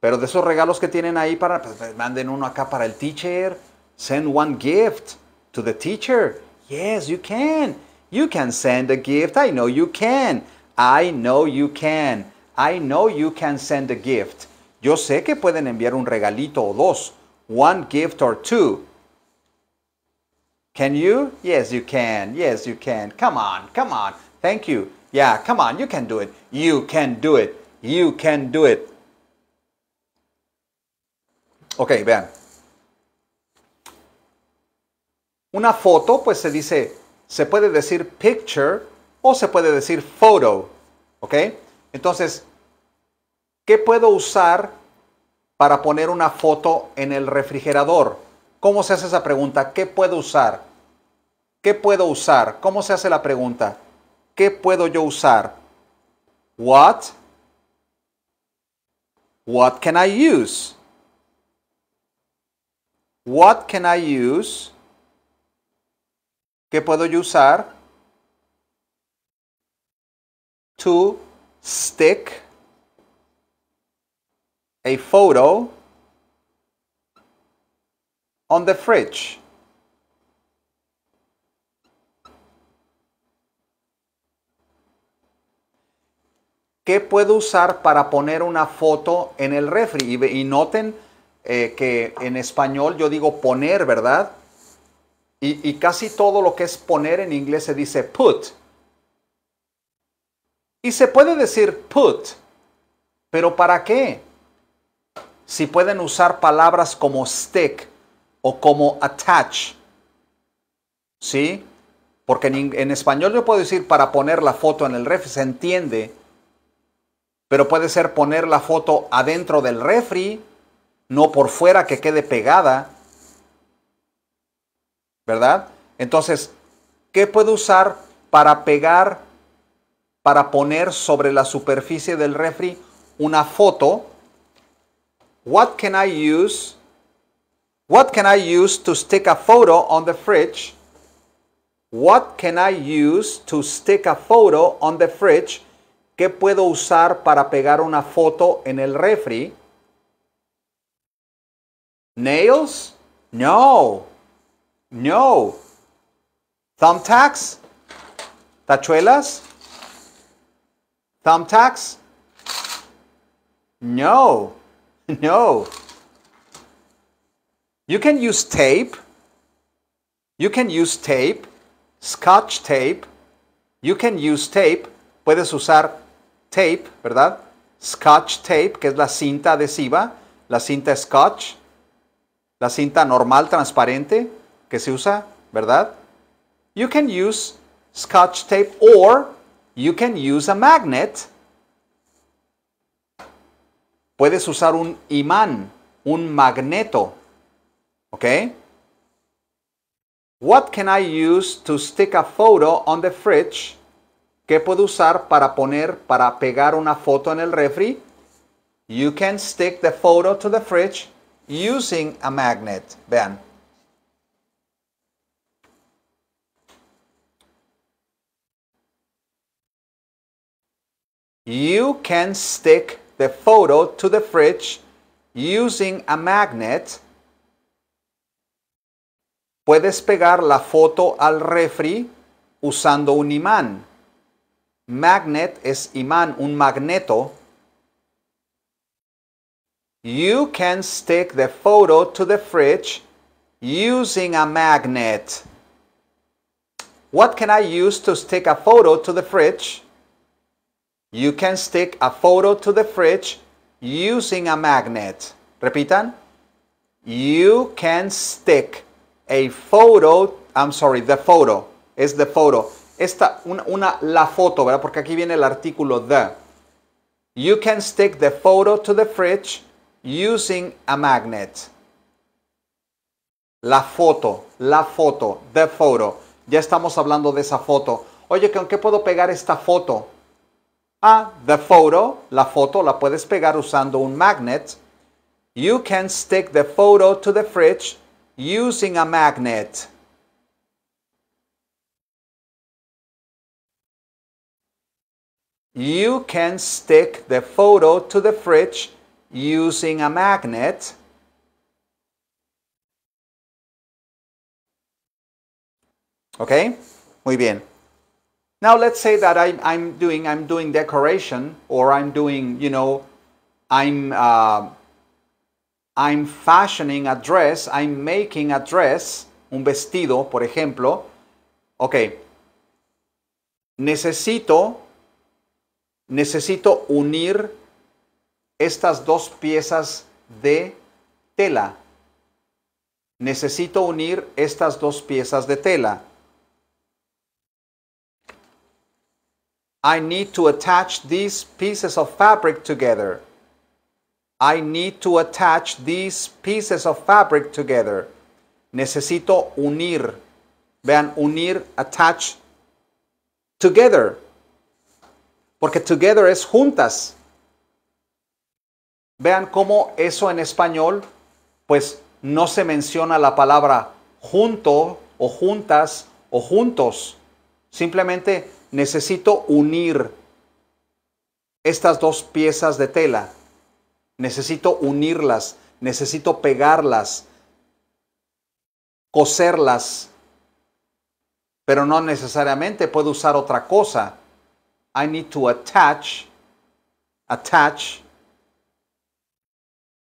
Speaker 2: Pero de esos regalos que tienen ahí, para, pues, manden uno acá para el teacher. Send one gift to the teacher. Yes, you can. You can send a gift. I know you can. I know you can. I know you can send a gift. Yo sé que pueden enviar un regalito o dos. One gift or two. Can you? Yes, you can. Yes, you can. Come on. Come on. Thank you. Yeah, come on. You can do it. You can do it. You can do it. Ok, vean. Una foto, pues se dice, se puede decir picture o se puede decir photo. ¿Ok? Entonces, ¿qué puedo usar para poner una foto en el refrigerador? ¿Cómo se hace esa pregunta? ¿Qué puedo usar? ¿Qué puedo usar? ¿Cómo se hace la pregunta? ¿Qué puedo yo usar? What? What can I use? What can I use? ¿Qué puedo yo usar? To stick a photo on the fridge. ¿Qué puedo usar para poner una foto en el refri? Y, noten eh, que en español yo digo poner, ¿verdad? Y, casi todo lo que es poner en inglés se dice put. Y se puede decir put, pero ¿para qué? Si pueden usar palabras como stick o como attach. ¿Sí? Porque en, en español yo puedo decir para poner la foto en el refri, se entiende. Pero puede ser poner la foto adentro del refri no por fuera que quede pegada. ¿Verdad? Entonces, ¿qué puedo usar para pegar, para poner sobre la superficie del refri una foto? What can I use? What can I use to stick a photo on the fridge? What can I use to stick a photo on the fridge? ¿Qué puedo usar para pegar una foto en el refri? Nails? No. No. Thumbtacks? Tachuelas? Thumbtacks? No. No. You can use tape. You can use tape. Scotch tape. You can use tape. Puedes usar tape, ¿verdad? Scotch tape, que es la cinta adhesiva, la cinta scotch la cinta normal transparente que se usa, ¿verdad? You can use scotch tape or you can use a magnet. Puedes usar un imán, un magneto. ¿Ok? What can I use to stick a photo on the fridge? ¿Qué puedo usar para poner, para pegar una foto en el refri? You can stick the photo to the fridge using a magnet. Vean. You can stick the photo to the fridge using a magnet. Puedes pegar la foto al refri usando un imán. Magnet es imán, un magneto You can stick the photo to the fridge using a magnet. What can I use to stick a photo to the fridge? You can stick a photo to the fridge using a magnet. Repitan. You can stick a photo, I'm sorry, the photo, es the photo. Esta, una, una, la foto, ¿verdad? Porque aquí viene el artículo the. You can stick the photo to the fridge using a magnet. La foto, la foto, the photo. Ya estamos hablando de esa foto. Oye, ¿con qué puedo pegar esta foto? Ah, the photo, la foto la puedes pegar usando un magnet. You can stick the photo to the fridge using a magnet. You can stick the photo to the fridge using a magnet okay. Muy bien. Now let's say that I'm, I'm doing I'm doing decoration or I'm doing you know I'm uh, I'm fashioning a dress I'm making a dress un vestido por ejemplo ok necesito necesito unir estas dos piezas de tela. Necesito unir estas dos piezas de tela. I need to attach these pieces of fabric together. I need to attach these pieces of fabric together. Necesito unir. Vean, unir, attach, together. Porque together es juntas. Vean cómo eso en español, pues no se menciona la palabra junto o juntas o juntos. Simplemente necesito unir estas dos piezas de tela. Necesito unirlas, necesito pegarlas, coserlas, pero no necesariamente puedo usar otra cosa. I need to attach, attach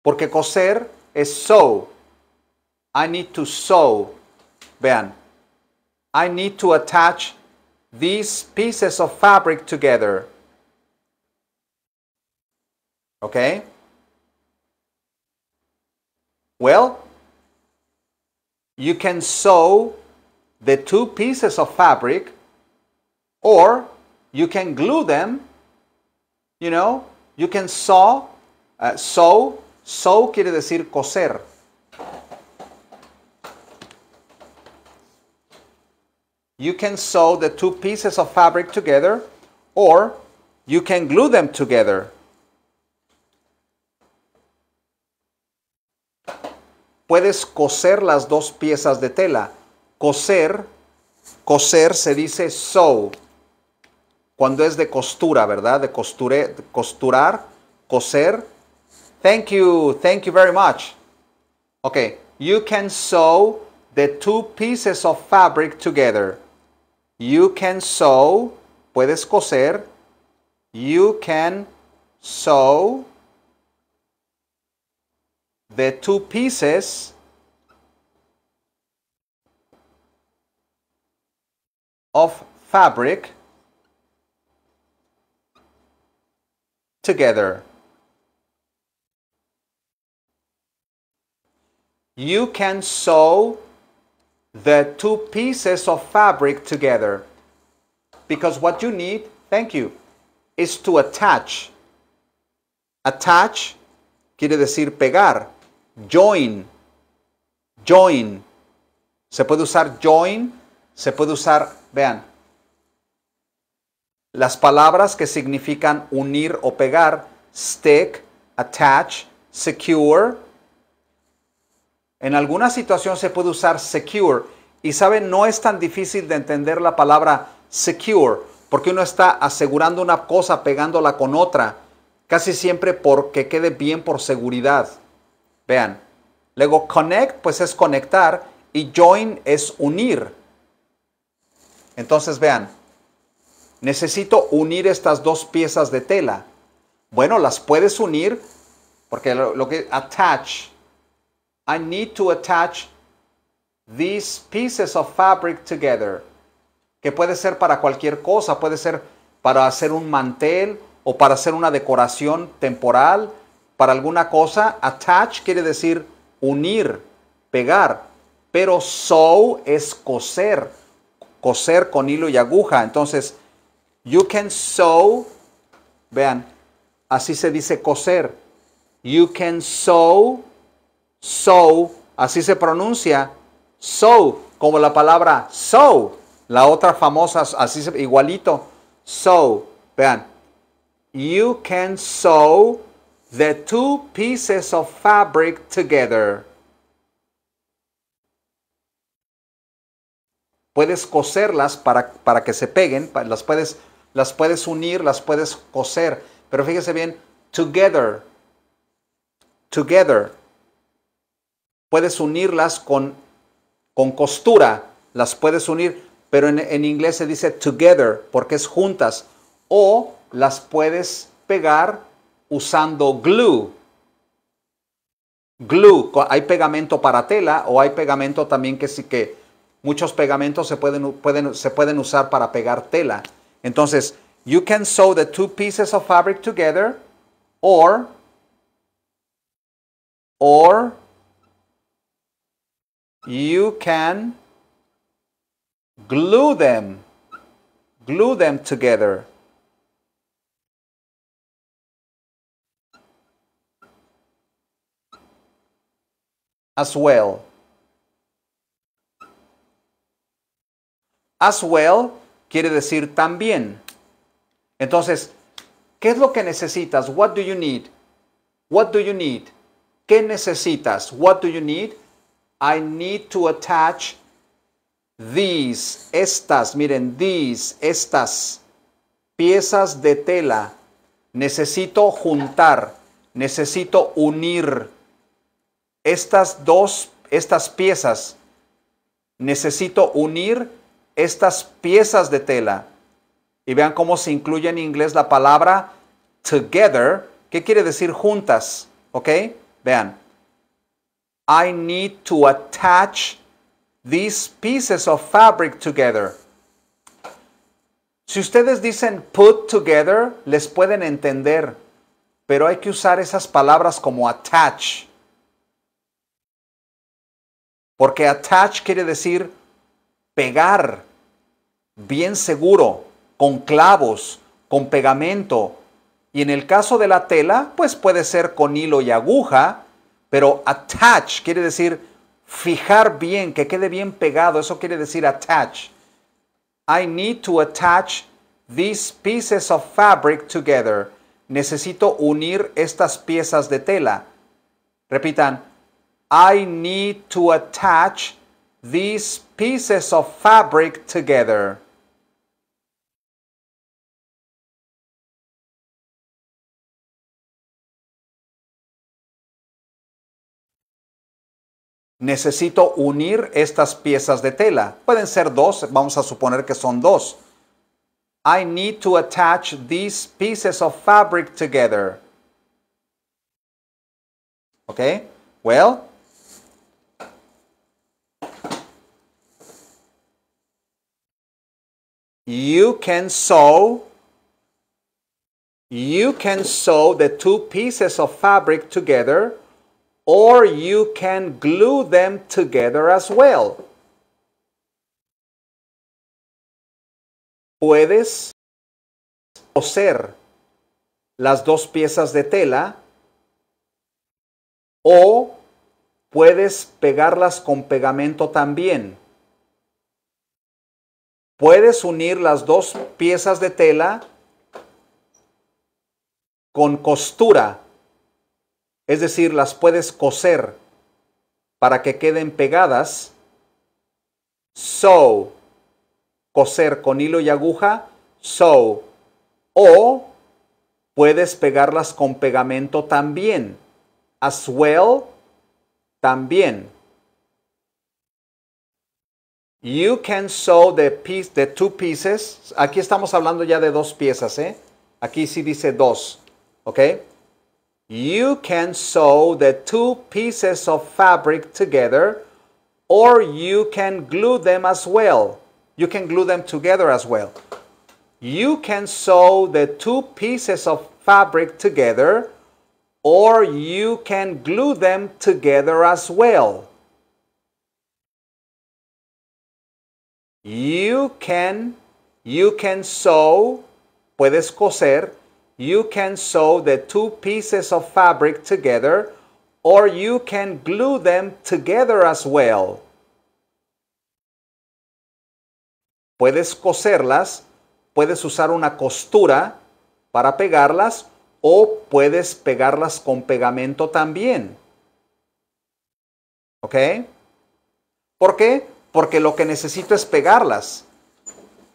Speaker 2: Porque coser es sew. I need to sew. Vean. I need to attach these pieces of fabric together. Okay? Well, you can sew the two pieces of fabric or you can glue them you know you can sew uh, sew Sew quiere decir coser. You can sew the two pieces of fabric together or you can glue them together. Puedes coser las dos piezas de tela. Coser, coser se dice sew. Cuando es de costura, ¿verdad? De costure, costurar, coser Thank you. Thank you very much. Okay, you can sew the two pieces of fabric together. You can sew, puedes coser. You can sew the two pieces of fabric together. you can sew the two pieces of fabric together because what you need, thank you, is to attach. Attach quiere decir pegar, join, join. Se puede usar join, se puede usar, vean, las palabras que significan unir o pegar, stick, attach, secure, En alguna situación se puede usar secure y saben, no es tan difícil de entender la palabra secure porque uno está asegurando una cosa pegándola con otra, casi siempre porque quede bien por seguridad. Vean, luego connect pues es conectar y join es unir. Entonces vean, necesito unir estas dos piezas de tela. Bueno, las puedes unir porque lo, lo que attach I need to attach these pieces of fabric together. Que puede ser para cualquier cosa, puede ser para hacer un mantel o para hacer una decoración temporal, para alguna cosa. Attach quiere decir unir, pegar, pero sew es coser, coser con hilo y aguja. Entonces, you can sew, vean, así se dice coser. You can sew So, así se pronuncia. So, como la palabra so. La otra famosa, así igualito. So, vean. You can sew the two pieces of fabric together. Puedes coserlas para, para que se peguen, las puedes, las puedes unir, las puedes coser. Pero fíjese bien, together, together puedes unirlas con, con costura, las puedes unir, pero en, inglés se dice together porque es juntas, o las puedes pegar usando glue. Glue, hay pegamento para tela o hay pegamento también que sí que muchos pegamentos se pueden, pueden, se pueden usar para pegar tela. Entonces, you can sew the two pieces of fabric together or or you can glue them, glue them together. as well. As well quiere decir también. Entonces, ¿qué es lo que necesitas? What do you need? What do you need? ¿Qué necesitas? What do you need? I need to attach these, estas, miren, these, estas piezas de tela. Necesito juntar, necesito unir estas dos, estas piezas. Necesito unir estas piezas de tela. Y vean cómo se incluye en inglés la palabra together, ¿qué quiere decir juntas, ¿ok? Vean, I need to attach these pieces of fabric together. Si ustedes dicen put together, les pueden entender, pero hay que usar esas palabras como attach. Porque attach quiere decir pegar, bien seguro, con clavos, con pegamento. Y en el caso de la tela, pues puede ser con hilo y aguja, pero attach quiere decir fijar bien, que quede bien pegado. Eso quiere decir attach. I need to attach these pieces of fabric together. Necesito unir estas piezas de tela. Repitan. I need to attach these pieces of fabric together. Necesito unir estas piezas de tela. Pueden ser dos, vamos a suponer que son dos. I need to attach these pieces of fabric together. Okay, well, you can sew you can sew the two pieces of fabric together or you can glue them together as well.
Speaker 1: Puedes coser las
Speaker 2: dos piezas de tela o puedes pegarlas con pegamento también. Puedes unir las dos piezas de tela con costura es decir, las puedes coser para que queden pegadas. Sew. coser con hilo y aguja, Sew. O puedes pegarlas con pegamento también. As well, también. You can sew the piece, the two pieces. Aquí estamos hablando ya de dos piezas, ¿eh? Aquí sí dice dos, ¿ok? You can sew the two pieces of fabric together or you can glue them as well. You can glue them together as well. You can sew the two pieces of fabric together or you can glue them together as well. You can, you can sew, puedes coser You can sew the two pieces of fabric together or you can glue them together as well. Puedes coserlas, puedes usar una costura para pegarlas o puedes pegarlas con pegamento también. ¿Ok? ¿Por qué? Porque lo que necesito es pegarlas.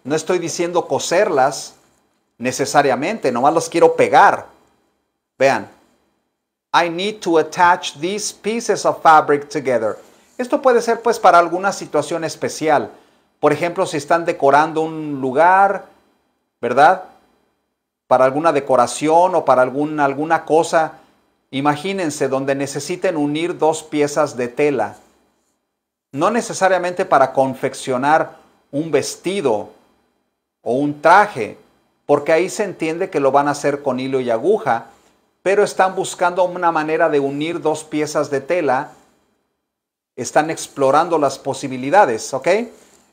Speaker 2: No estoy diciendo coserlas necesariamente, nomás los quiero pegar. Vean. I need to attach these pieces of fabric together. Esto puede ser pues para alguna situación especial. Por ejemplo, si están decorando un lugar, ¿verdad? Para alguna decoración o para algún, alguna cosa. Imagínense donde necesiten unir dos piezas de tela. No necesariamente para confeccionar un vestido o un traje, porque ahí se entiende que lo van a hacer con hilo y aguja, pero están buscando una manera de unir dos piezas de tela, están explorando las posibilidades, ¿ok?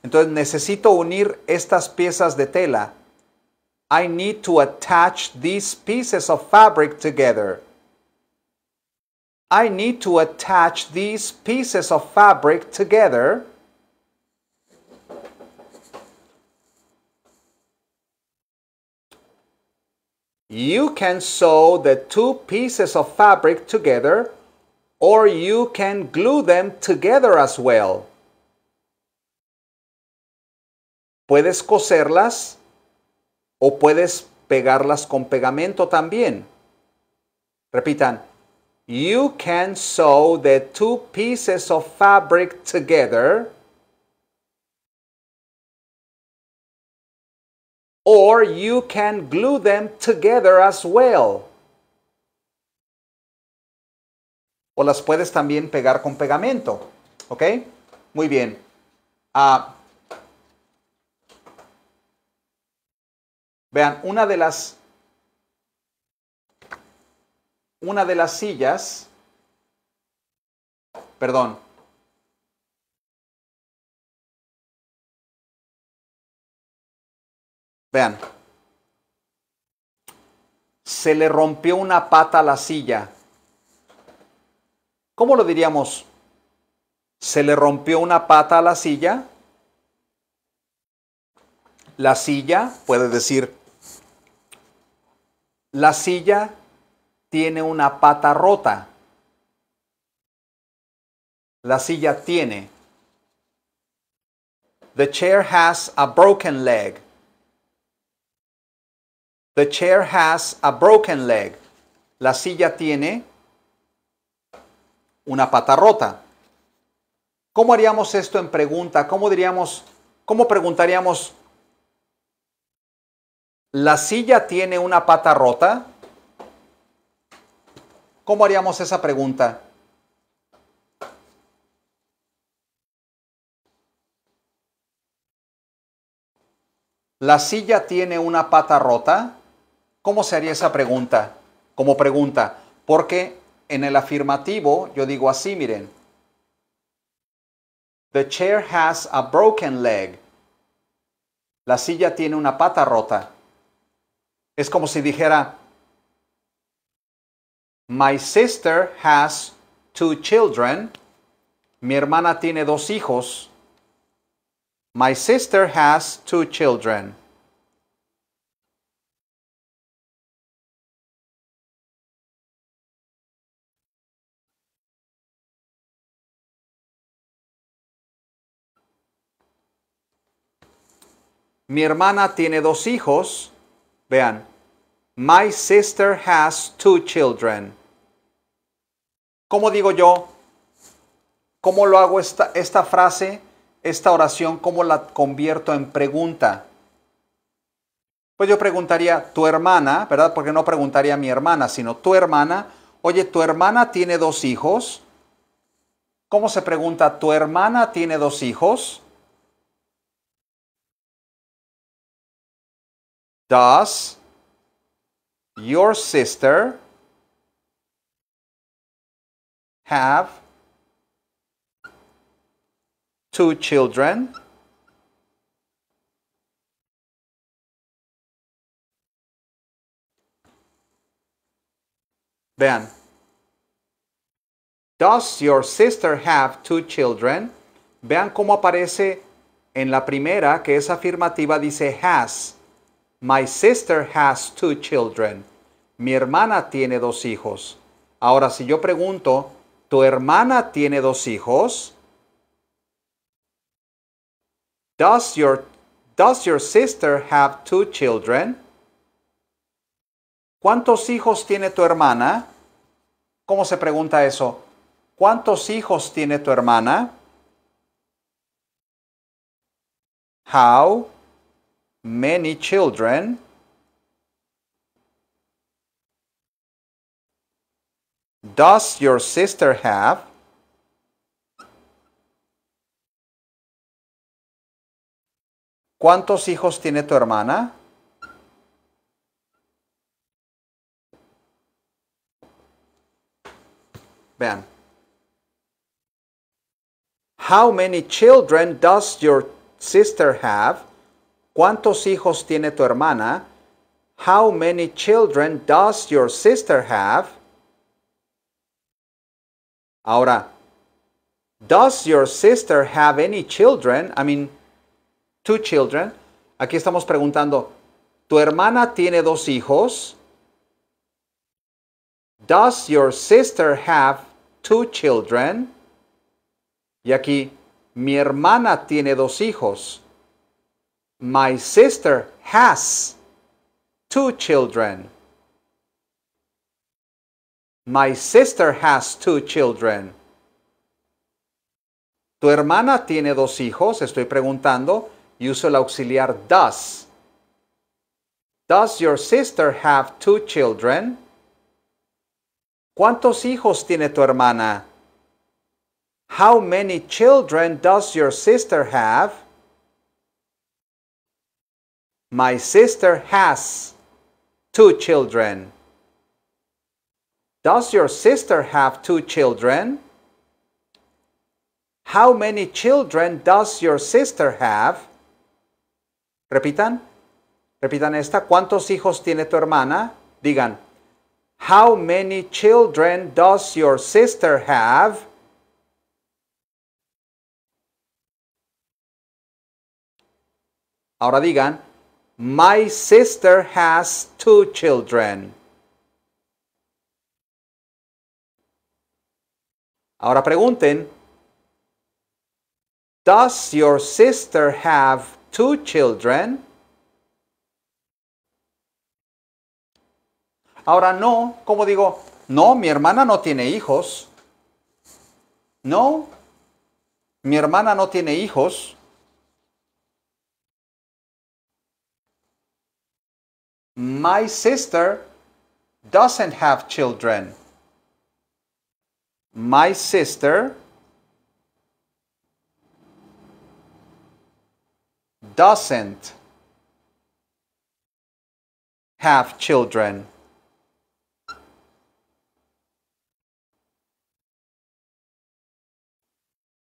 Speaker 2: Entonces necesito unir estas piezas de tela. I need to attach these pieces of fabric together. I need to attach these pieces of fabric together You can sew the two pieces of fabric together or you can glue them together as well. Puedes coserlas o puedes pegarlas con pegamento también. Repitan. You can sew the two pieces of fabric together
Speaker 1: or you can glue them together as well.
Speaker 2: O las puedes también pegar con pegamento. ¿Ok? Muy bien. Ah, vean, una de las... Una de las sillas... Perdón, Vean. Se le rompió una pata a la silla. ¿Cómo lo diríamos? Se le rompió una pata a la silla. La silla, puede decir, la silla tiene una pata rota. La silla tiene. The chair has a broken leg. The chair has a broken leg. La silla tiene una pata rota. ¿Cómo haríamos esto en pregunta? ¿Cómo diríamos, cómo preguntaríamos, la silla tiene una pata rota? ¿Cómo haríamos esa pregunta? La silla tiene una pata rota. ¿Cómo se haría esa pregunta? Como pregunta, porque en el afirmativo yo digo así, miren. The chair has a broken leg. La silla tiene una pata rota. Es como si dijera, My sister has two children. Mi hermana tiene dos hijos. My sister has two children. Mi hermana tiene dos hijos. Vean. My sister has two children. ¿Cómo digo yo? ¿Cómo lo hago esta, frase, esta oración? ¿Cómo la convierto en pregunta? Pues yo preguntaría, tu hermana, ¿verdad? Porque no preguntaría mi hermana, sino tu hermana. Oye, tu hermana tiene dos hijos. ¿Cómo se pregunta? ¿Tu hermana tiene dos hijos? Does your sister
Speaker 1: have two children?
Speaker 2: Vean. does your sister have two children? Vean cómo aparece en la primera, que es afirmativa, dice has. My sister has two children. Mi hermana tiene dos hijos. Ahora, si yo pregunto, ¿tu hermana tiene dos hijos? Does your, does your sister have two children? ¿Cuántos hijos tiene tu hermana? ¿Cómo se pregunta eso? ¿Cuántos hijos tiene tu hermana? How many children does your sister have? ¿Cuántos hijos tiene tu hermana? Vean. How many children does your sister have? ¿Cuántos hijos tiene tu hermana? How many children does your sister have? Ahora, does your sister have any children? I mean, two children. Aquí estamos preguntando, ¿tu hermana tiene dos hijos? Does your sister have two children? Y aquí, mi hermana tiene dos hijos. My sister has two children. My sister has two children. Tu hermana tiene dos hijos, estoy preguntando, y uso el auxiliar does. Does your sister have two children? ¿Cuántos hijos tiene tu hermana? How many children does your sister have? My sister has two children. Does your sister have two children? How many children does your sister have? Repitan. Repitan esta. ¿Cuántos hijos tiene tu hermana? Digan. How many children does your sister have? Ahora digan. My sister has two children. Ahora pregunten. Does your sister have two children? Ahora no, como digo, no, mi hermana no tiene hijos. No, mi hermana no tiene hijos. My sister doesn't have children. My sister doesn't have children.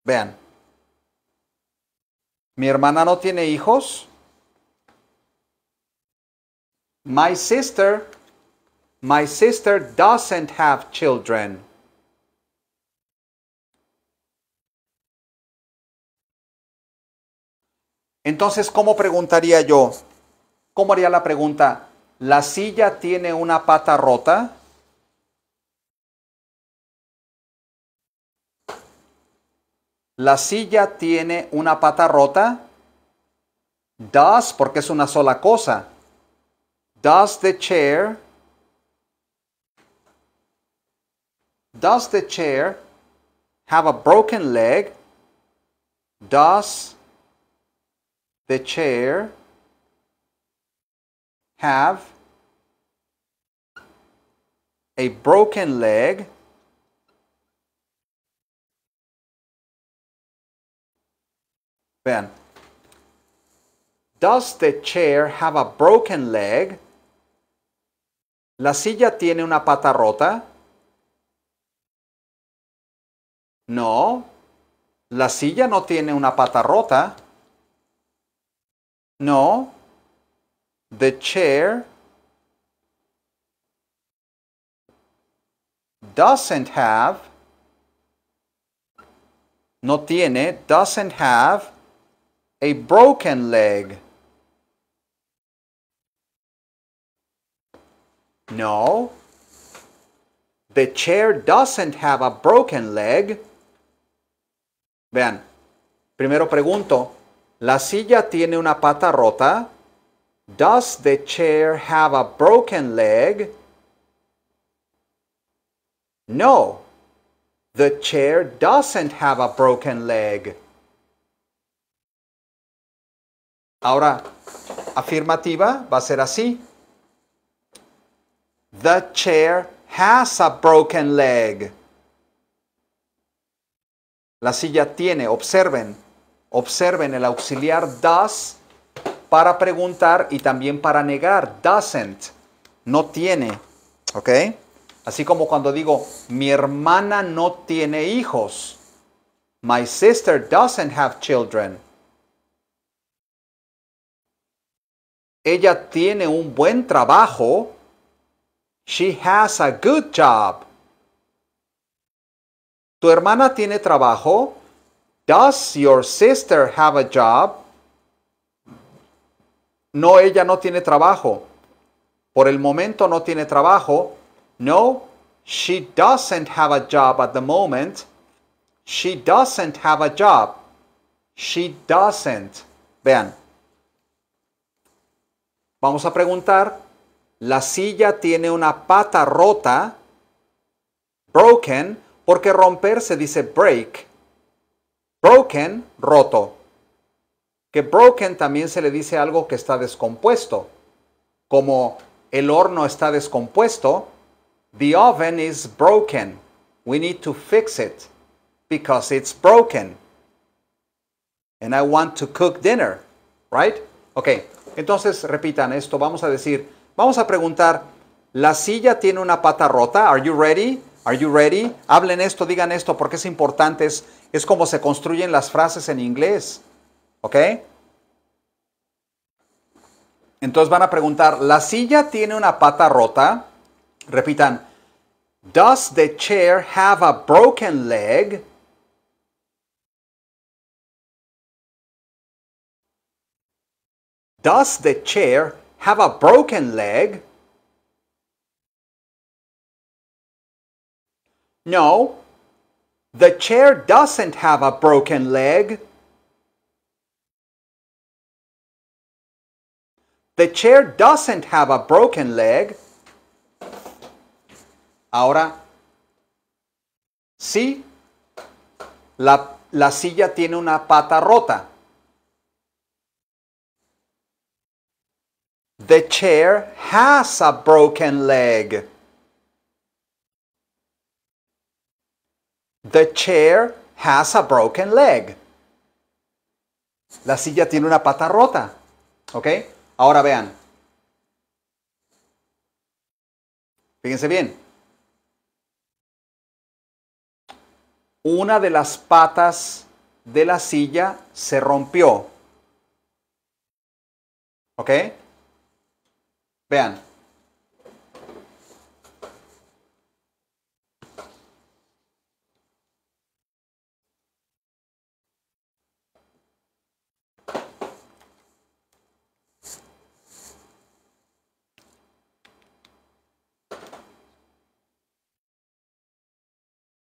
Speaker 2: Ben, mi hermana no tiene hijos. My sister, my sister doesn't have children. Entonces, ¿cómo preguntaría yo? ¿Cómo haría la pregunta? ¿La silla tiene una pata rota? ¿La silla tiene una pata rota? Does, porque es una sola cosa. Does the chair Does the chair have a broken leg? Does the chair have
Speaker 1: a broken leg?
Speaker 2: Ben, does the chair have a broken leg? ¿La silla tiene una pata rota? No, la silla no tiene una pata rota. No, the chair doesn't have, no tiene, doesn't have a broken leg. No. The chair doesn't have a broken leg. Vean, primero pregunto, ¿la silla tiene una pata rota? Does the chair have a broken leg? No, the chair doesn't have a broken leg. Ahora, afirmativa va a ser así. The chair has a broken leg. La silla tiene, observen, observen el auxiliar does para preguntar y también para negar. Doesn't, no tiene, ¿ok? Así como cuando digo, mi hermana no tiene hijos. My sister doesn't have children. Ella tiene un buen trabajo. She has a good job. ¿Tu hermana tiene trabajo? Does your sister have a job? No, ella no tiene trabajo. Por el momento no tiene trabajo. No, she doesn't have a job at the moment. She doesn't have a job. She doesn't. Vean. Vamos a preguntar la silla tiene una pata rota, broken, porque romper se dice break. Broken, roto. Que broken también se le dice algo que está descompuesto, como el horno está descompuesto. The oven is broken. We need to fix it because it's broken. And I want to cook dinner, right? Ok, entonces repitan esto. Vamos a decir Vamos a preguntar, la silla tiene una pata rota, ¿are you ready? ¿Are you ready? Hablen esto, digan esto, porque es importante, es, como se construyen las frases en inglés. ¿Ok? Entonces van a preguntar, ¿la silla tiene una pata rota? Repitan, ¿Does the chair have a broken leg?
Speaker 1: ¿Does the chair have a broken leg? No, the chair doesn't have a broken leg.
Speaker 2: The chair doesn't have a broken leg. Ahora, sí, la, la silla tiene una pata rota. The chair has a broken leg. The chair has a broken leg. La silla tiene una pata rota. ¿Ok? Ahora vean. Fíjense bien. Una de las patas de la silla se rompió. ¿Ok? Vean.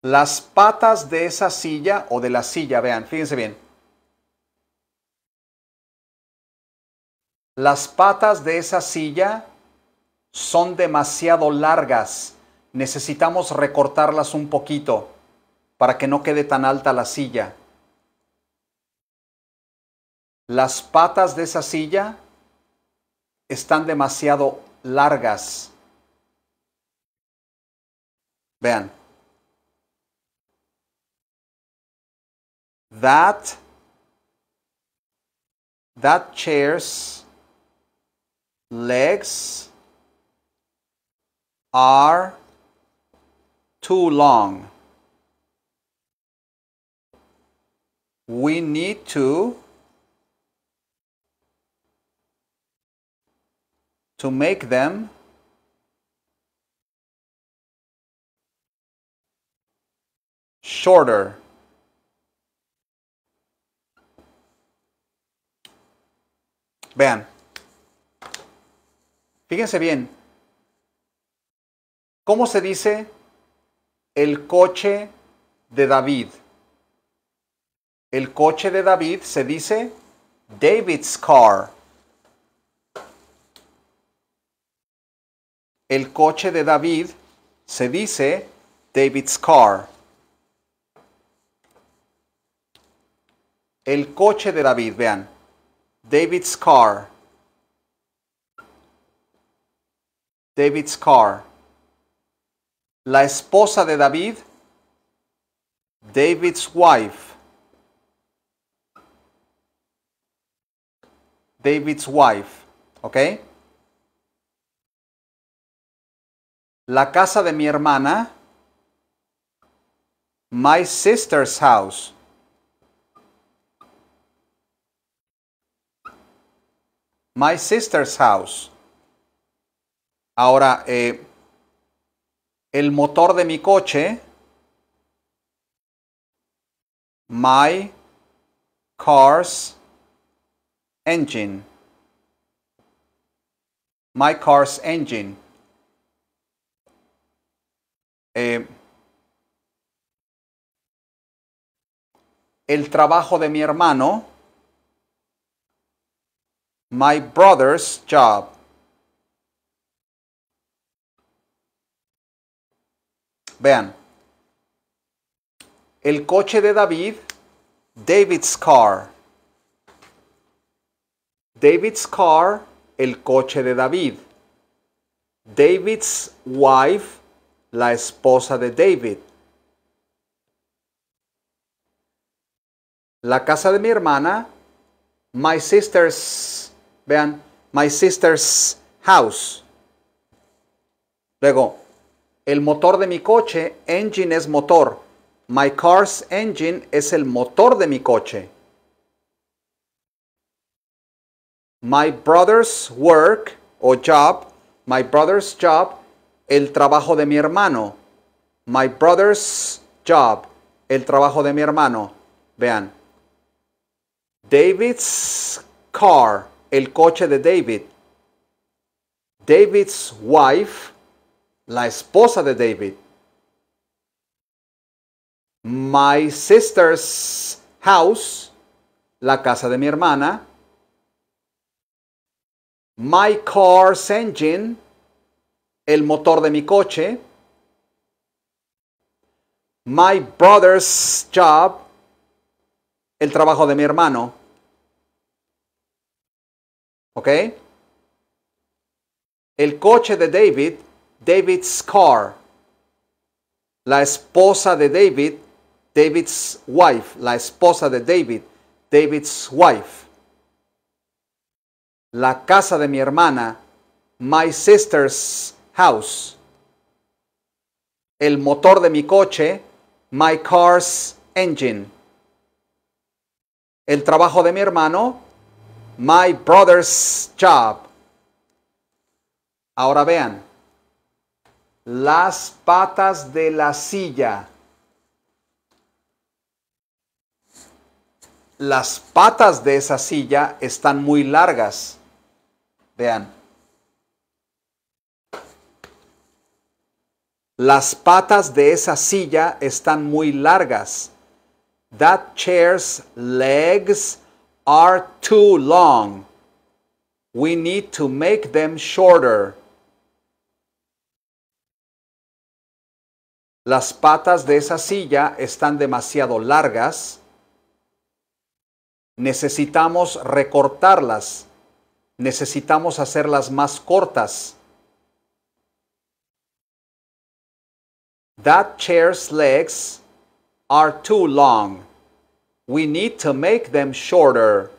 Speaker 2: Las patas de esa silla o de la silla, vean, fíjense bien Las patas de esa silla son demasiado largas. Necesitamos recortarlas un poquito para que no quede tan alta la silla. Las patas de esa silla están demasiado largas. Vean. That that chairs legs are too long. We need to to make them
Speaker 1: shorter.
Speaker 2: Bam. Fíjense bien, ¿cómo se dice el coche de David? El coche de David se dice David's car. El coche de David se dice David's car. El coche de David, vean. David's car. David's car. La esposa de David, David's wife. David's wife, ¿ok? La casa de mi hermana, my sister's house. My sister's house. Ahora, eh, el motor de mi coche, my car's engine. My car's engine. Eh, el trabajo de mi hermano. My brother's job. Vean. El coche de David, David's car. David's car, el coche de David. David's wife, la esposa de David. La casa de mi hermana, my sister's, vean, my sister's house. Luego, el motor de mi coche, engine es motor. My car's engine es el motor de mi coche. My brother's work o job, my brother's job, el trabajo de mi hermano. My brother's job, el trabajo de mi hermano. Vean. David's car, el coche de David. David's wife, la esposa de David. My sister's house, la casa de mi hermana. My car's engine, el motor de mi coche. My brother's job, el trabajo de mi hermano. ¿Ok? El coche de David David's car, la esposa de David, David's wife, la esposa de David, David's wife. La casa de mi hermana, my sister's house. El motor de mi coche, my car's engine. El trabajo de mi hermano, my brother's job. Ahora vean las patas de la silla. Las patas de esa silla están muy largas. Vean. Las patas de esa silla están muy largas. That chair's legs are too long. We need to make them shorter. Las patas de esa silla están demasiado largas. Necesitamos recortarlas. Necesitamos hacerlas más cortas. That chair's legs are too long. We need to make them shorter.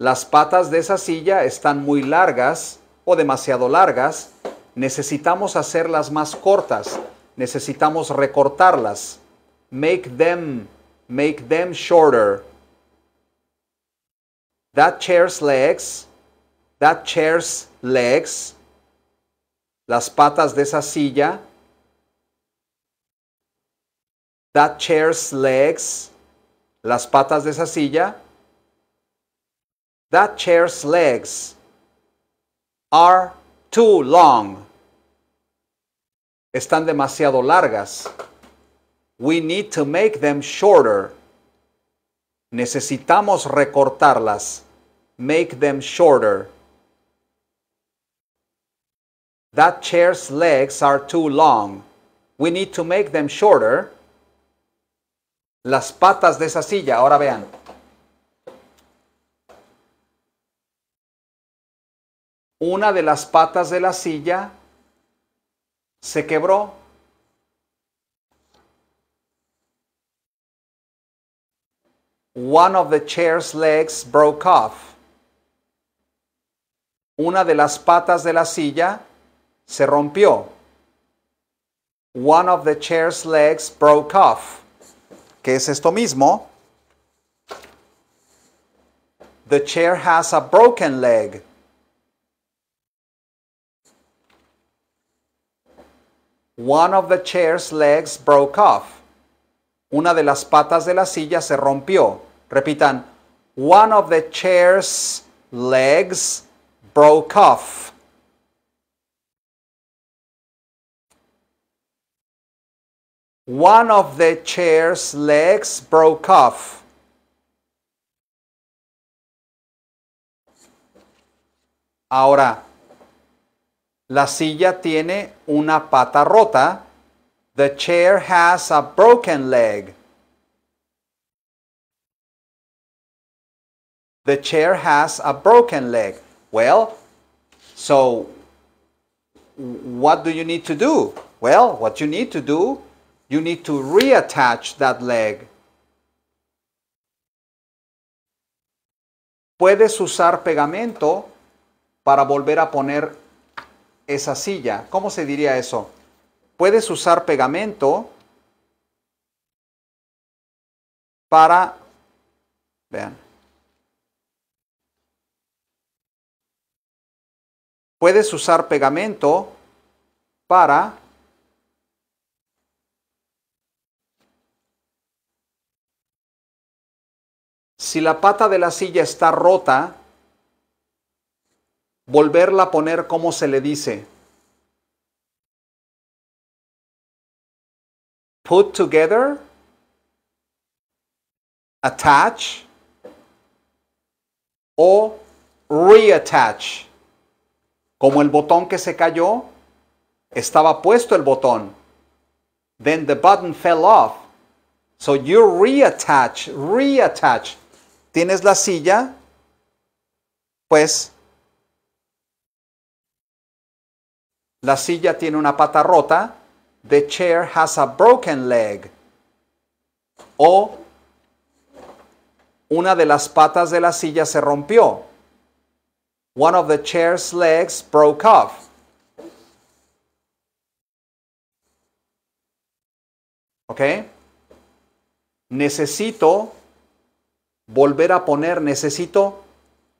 Speaker 2: Las patas de esa silla están muy largas o demasiado largas necesitamos hacerlas más cortas, necesitamos recortarlas. Make them, make them shorter. That chair's legs, that chair's legs. Las patas de esa silla. That chair's legs. Las patas de esa silla. That chair's legs are too long están demasiado largas. We need to make them shorter. Necesitamos recortarlas. Make them shorter. That chair's legs are too long. We need to make them shorter. Las patas de esa silla, ahora vean. Una de las patas de la silla se quebró. One of the chair's legs broke off. Una de las patas de la silla se rompió. One of the chair's legs broke off. Que es esto mismo. The chair has a broken leg. One of the chair's legs broke off. Una de las patas de la silla se rompió. Repitan, one of the chair's legs broke off.
Speaker 1: One of the chair's legs
Speaker 2: broke off. Ahora, la silla tiene una pata rota. The chair has a broken leg. The chair has a broken leg. Well, so what do you need to do? Well, what you need to do, you need to reattach that leg. Puedes usar pegamento para volver a poner esa silla. ¿Cómo se diría eso? Puedes usar pegamento para... Vean. Puedes usar pegamento para Si la pata de la silla está rota, volverla a poner como se le dice. Put together, attach o reattach. Como el botón que se cayó, estaba puesto el botón. Then the button fell off. So you reattach, reattach. Tienes la silla, pues La silla tiene una pata rota. The chair has a broken leg. O una de las patas de la silla se rompió. One of the chair's legs broke off. ¿Ok? Necesito volver a poner, necesito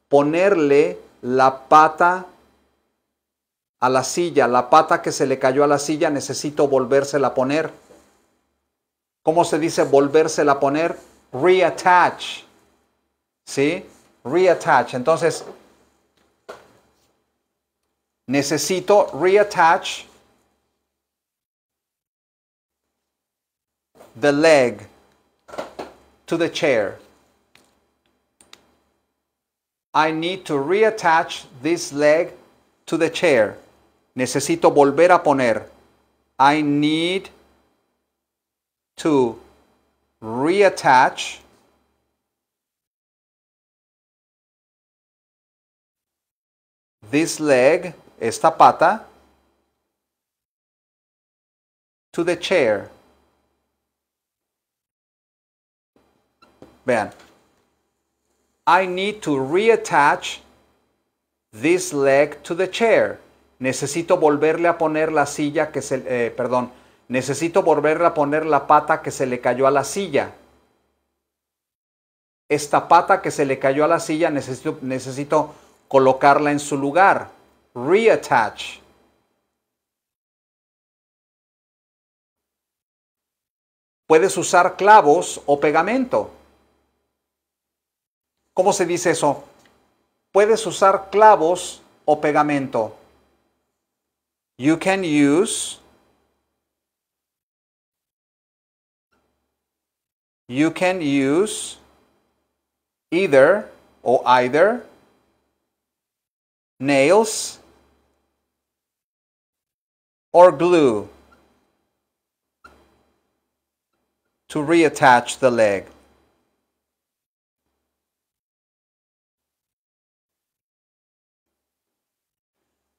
Speaker 2: ponerle la pata a la silla, la pata que se le cayó a la silla, necesito volvérsela a poner. ¿Cómo se dice volvérsela a poner? Reattach. ¿Sí? Reattach. Entonces, necesito reattach the leg to the chair. I need to reattach this leg to the chair. Necesito volver a poner. I need to reattach
Speaker 1: this leg, esta pata,
Speaker 2: to the chair. Vean. I need to reattach this leg to the chair necesito volverle a poner la silla que se, eh, perdón, necesito volverle a poner la pata que se le cayó a la silla. Esta pata que se le cayó a la silla necesito, necesito colocarla en su lugar. Reattach. Puedes usar clavos o pegamento. ¿Cómo se dice eso? Puedes usar clavos o pegamento. you can use you can use either or either nails or glue to reattach the leg.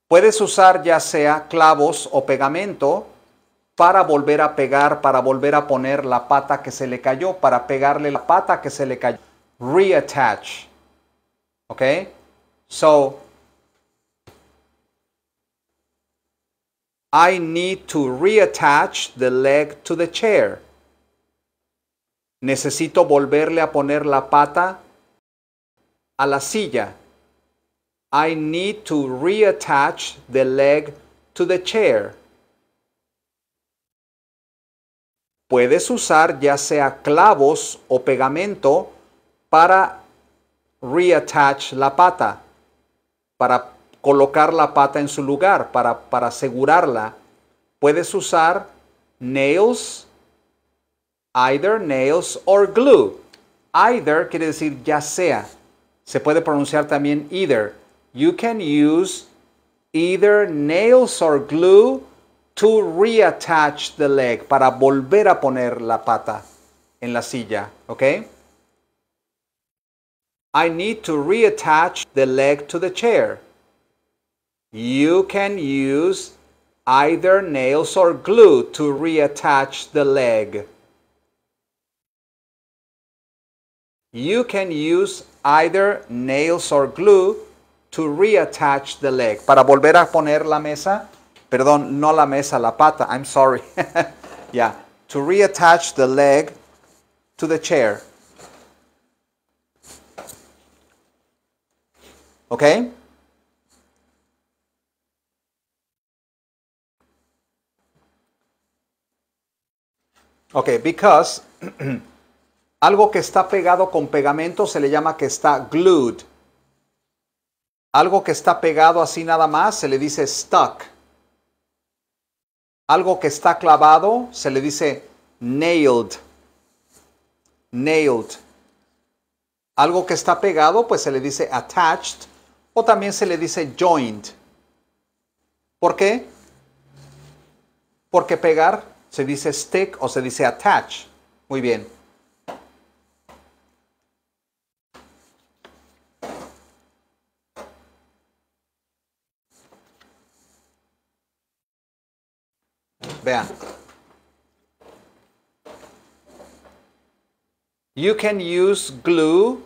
Speaker 2: Puedes usar ya sea clavos o pegamento para volver a pegar, para volver a poner la pata que se le cayó, para pegarle la pata que se le cayó. Reattach. ¿Ok? So, I need to reattach the leg to the chair. Necesito volverle a poner la pata a la silla. I need to reattach the leg to the chair. Puedes usar ya sea clavos o pegamento para reattach la pata, para colocar la pata en su lugar, para, para asegurarla. Puedes usar nails, either nails or glue. Either quiere decir ya sea. Se puede pronunciar también either. you can use either nails or glue to reattach the leg, para volver a poner la pata en la silla, okay? I need to reattach the leg to the chair. You can use either nails or glue to reattach the leg. You can use either nails or glue to reattach the leg, para volver a poner la mesa, perdón, no la mesa, la pata, I'm sorry. yeah, to reattach the leg to the chair. Okay? Okay, because algo que está pegado con pegamento se le llama que está glued. Algo que está pegado así nada más se le dice stuck. Algo que está clavado se le dice nailed. Nailed. Algo que está pegado pues se le dice attached o también se le dice joined. ¿Por qué? Porque pegar se dice stick o se dice attach. Muy bien. Vean. You can use glue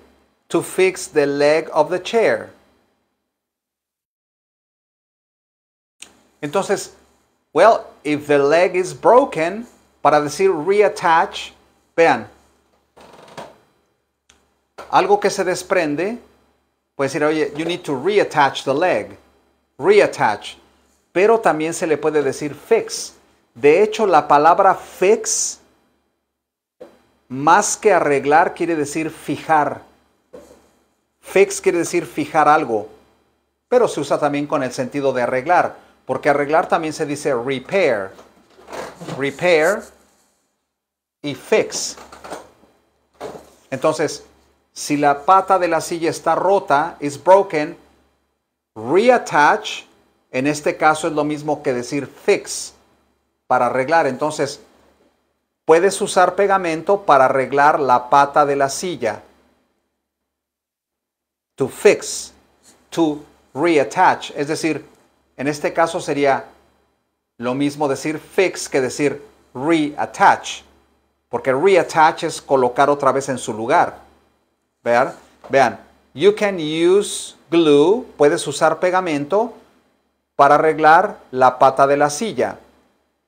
Speaker 2: to fix the leg of the chair. Entonces, well, if the leg is broken, para decir reattach, vean. Algo que se desprende, puede decir, oye, you need to reattach the leg. Reattach. Pero también se le puede decir fix. De hecho, la palabra fix, más que arreglar, quiere decir fijar. Fix quiere decir fijar algo, pero se usa también con el sentido de arreglar, porque arreglar también se dice repair. Repair y fix. Entonces, si la pata de la silla está rota, is broken, reattach, en este caso es lo mismo que decir fix para arreglar. Entonces, puedes usar pegamento para arreglar la pata de la silla. To fix, to reattach. Es decir, en este caso sería lo mismo decir fix que decir reattach. Porque reattach es colocar otra vez en su lugar. Vean, vean. You can use glue, puedes usar pegamento para arreglar la pata de la silla.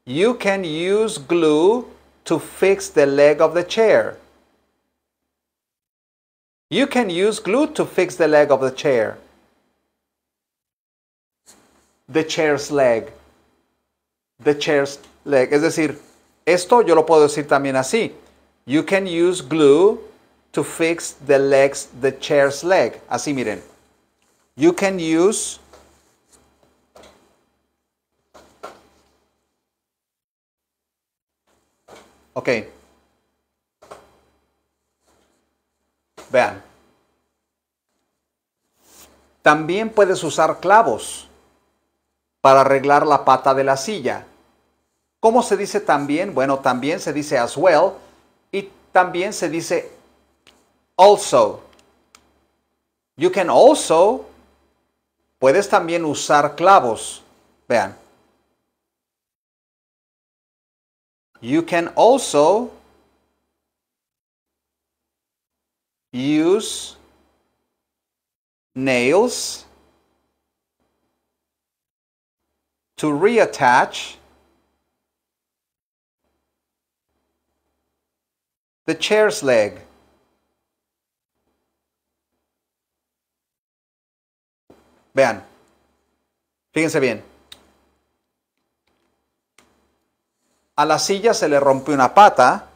Speaker 2: You can use glue to fix the leg of the chair. You can use glue to fix the leg of the chair. The chair's leg. The chair's leg. Es decir, esto yo lo puedo decir también así. You can use glue to fix the legs, the chair's leg. Así miren. You can use Ok. Vean. También puedes usar clavos para arreglar la pata de la silla. ¿Cómo se dice también? Bueno, también se dice as well y también se dice also. You can also, puedes también usar clavos. Vean. You can also use nails to reattach the chair's leg. Vean, fíjense bien. a la silla se le rompió una pata,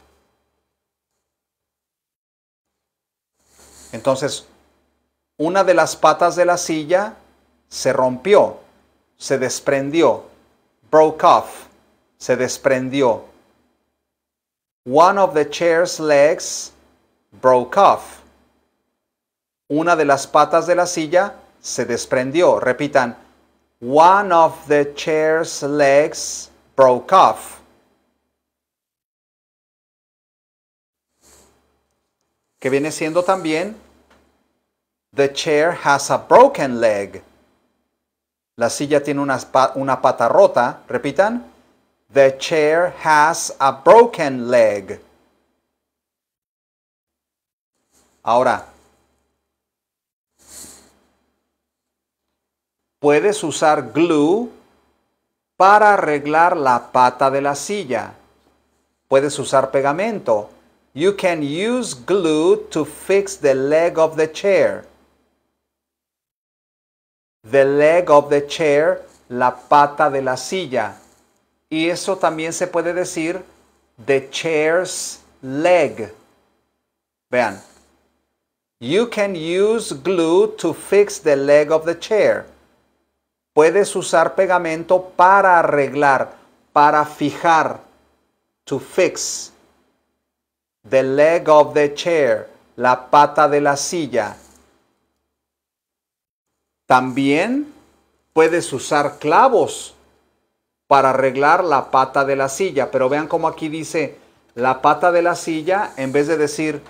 Speaker 2: entonces una de las patas de la silla se rompió, se desprendió, broke off, se desprendió. One of the chair's legs broke off. Una de las patas de la silla se desprendió. Repitan, one of the chair's legs broke off. que viene siendo también The chair has a broken leg. La silla tiene una, una pata rota. Repitan. The chair has a broken leg. Ahora, puedes usar glue para arreglar la pata de la silla. Puedes usar pegamento You can use glue to fix the leg of the chair. The leg of the chair, la pata de la silla. Y eso también se puede decir the chair's leg. Vean. You can use glue to fix the leg of the chair. Puedes usar pegamento para arreglar, para fijar, to fix. the leg of the chair, la pata de la silla. También puedes usar clavos para arreglar la pata de la silla, pero vean cómo aquí dice la pata de la silla en vez de decir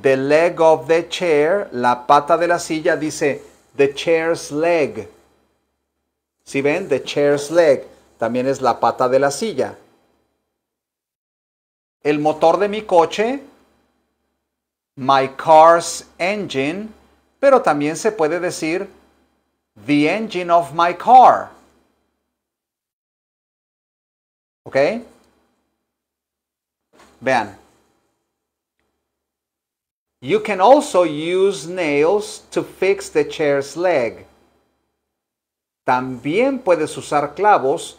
Speaker 2: the leg of the chair, la pata de la silla dice the chair's leg. Si ven, the chair's leg también es la pata de la silla el motor de mi coche, my car's engine, pero también se puede decir the engine of my car. ¿Ok? Vean. You can also use nails to fix the chair's leg. También puedes usar clavos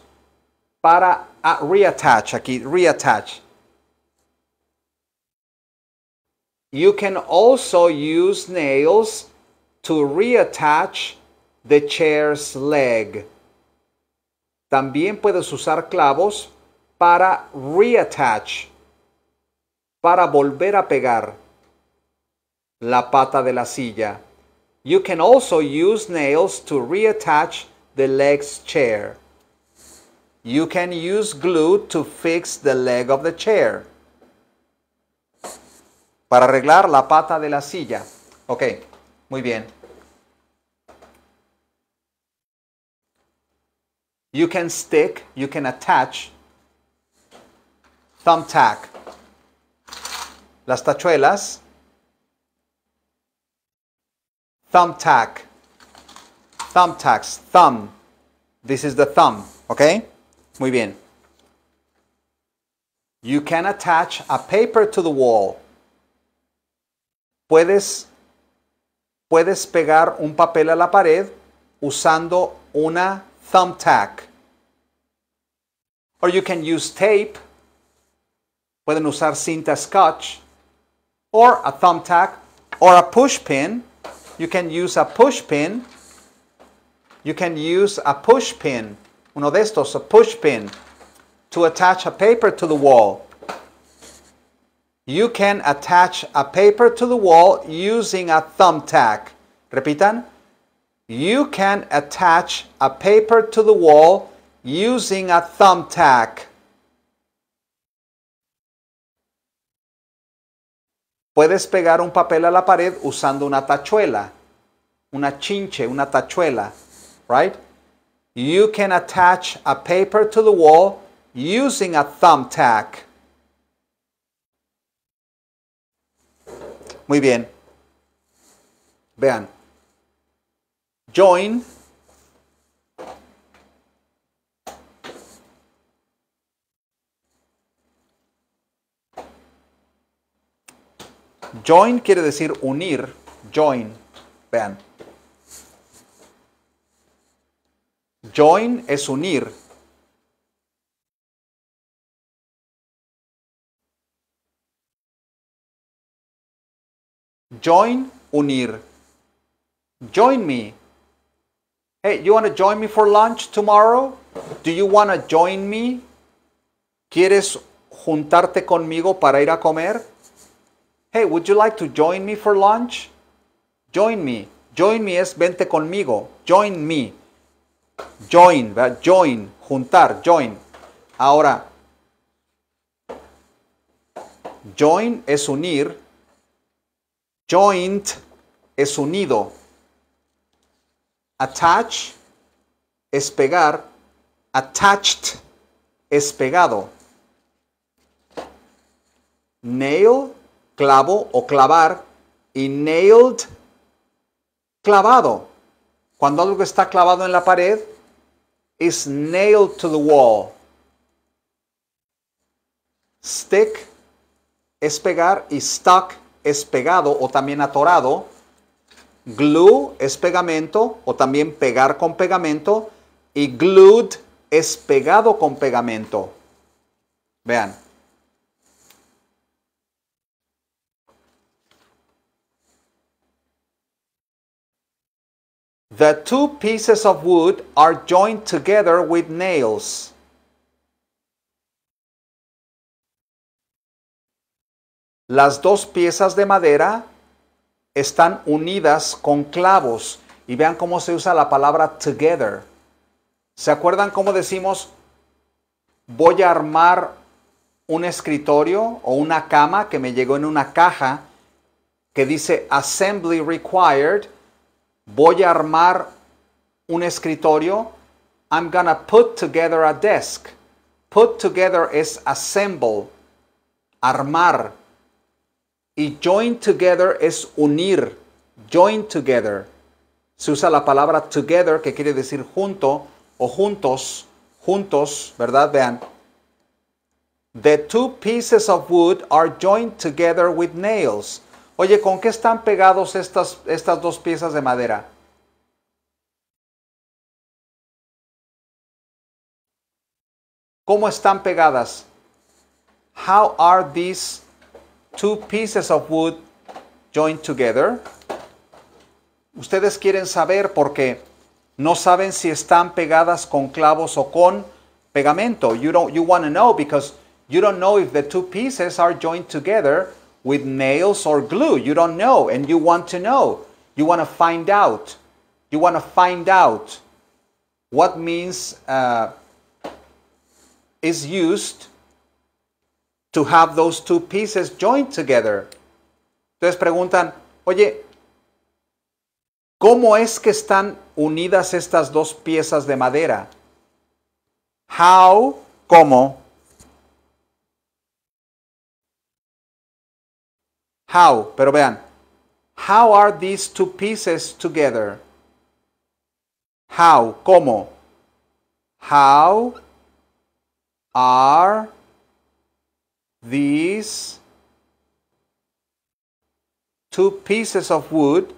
Speaker 2: para ah, reattach aquí, reattach. you can also use nails to reattach the chair's leg. También puedes usar clavos para reattach, para volver a pegar la pata de la silla. You can also use nails to reattach the leg's chair. You can use glue to fix the leg of the chair. para arreglar la pata de la silla. Ok, muy bien. You can stick, you can attach, thumbtack. Las tachuelas. Thumbtack. Thumbtacks, thumb. This is the thumb, Ok. Muy bien. You can attach a paper to the wall. puedes, puedes pegar un papel a la pared usando una thumbtack. Or you can use tape. Pueden usar cinta scotch or a thumbtack or a push pin. You can use a push pin. You can use a push pin, uno de estos, a push pin, to attach a paper to the wall. You can attach a paper to the wall using a thumbtack. Repitan. You can attach a paper to the wall using a thumbtack. Puedes pegar un papel a la pared usando una tachuela, una chinche, una tachuela, right? You can attach a paper to the wall using a thumbtack. Muy bien. Vean. Join. Join quiere decir unir. Join. Vean. Join es unir. Join, unir. Join me. Hey, you want join me for lunch tomorrow? Do you wanna join me? ¿Quieres juntarte conmigo para ir a comer? Hey, would you like to join me for lunch? Join me. Join me es vente conmigo. Join me. Join, ¿verdad? Join, juntar, join. Ahora, join es unir Joint es unido. Attach es pegar. Attached es pegado. Nail, clavo o clavar. Y nailed, clavado. Cuando algo está clavado en la pared, es nailed to the wall. Stick es pegar y stuck es pegado o también atorado. Glue es pegamento o también pegar con pegamento. Y glued es pegado con pegamento. Vean. The two pieces of wood are joined together with nails. Las dos piezas de madera están unidas con clavos. Y vean cómo se usa la palabra together. ¿Se acuerdan cómo decimos, voy a armar un escritorio o una cama que me llegó en una caja que dice Assembly Required? Voy a armar un escritorio. I'm gonna put together a desk. Put together es assemble, armar. Y join together es unir. Join together. Se usa la palabra together que quiere decir junto o juntos. Juntos, ¿verdad? Vean. The two pieces of wood are joined together with nails. Oye, ¿con qué están pegados estas, estas dos piezas de madera? ¿Cómo están pegadas? How are these two pieces of wood joined together. Ustedes quieren saber porque no saben si están pegadas con clavos o con pegamento. You don't you want to know because you don't know if the two pieces are joined together with nails or glue. You don't know and you want to know. You want to find out. You want to find out what means uh, is used to have those two pieces joined together. Entonces preguntan, oye, ¿cómo es que están unidas estas dos piezas de madera? How, ¿cómo? How, pero vean, how are these two pieces together? How, ¿cómo? How are these two pieces of wood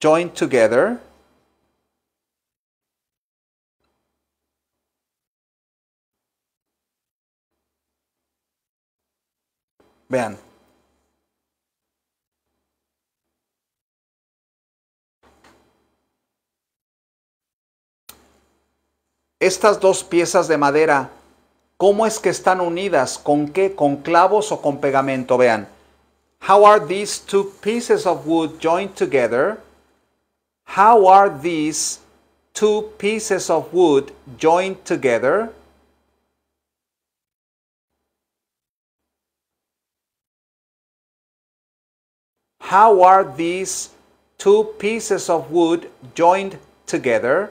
Speaker 1: joined together Vean,
Speaker 2: Estas dos piezas de madera, ¿cómo es que están unidas? ¿Con qué? ¿Con clavos o con pegamento? Vean. How are these two pieces of wood joined together? How are these two pieces of wood joined together? How are these two pieces of wood joined together?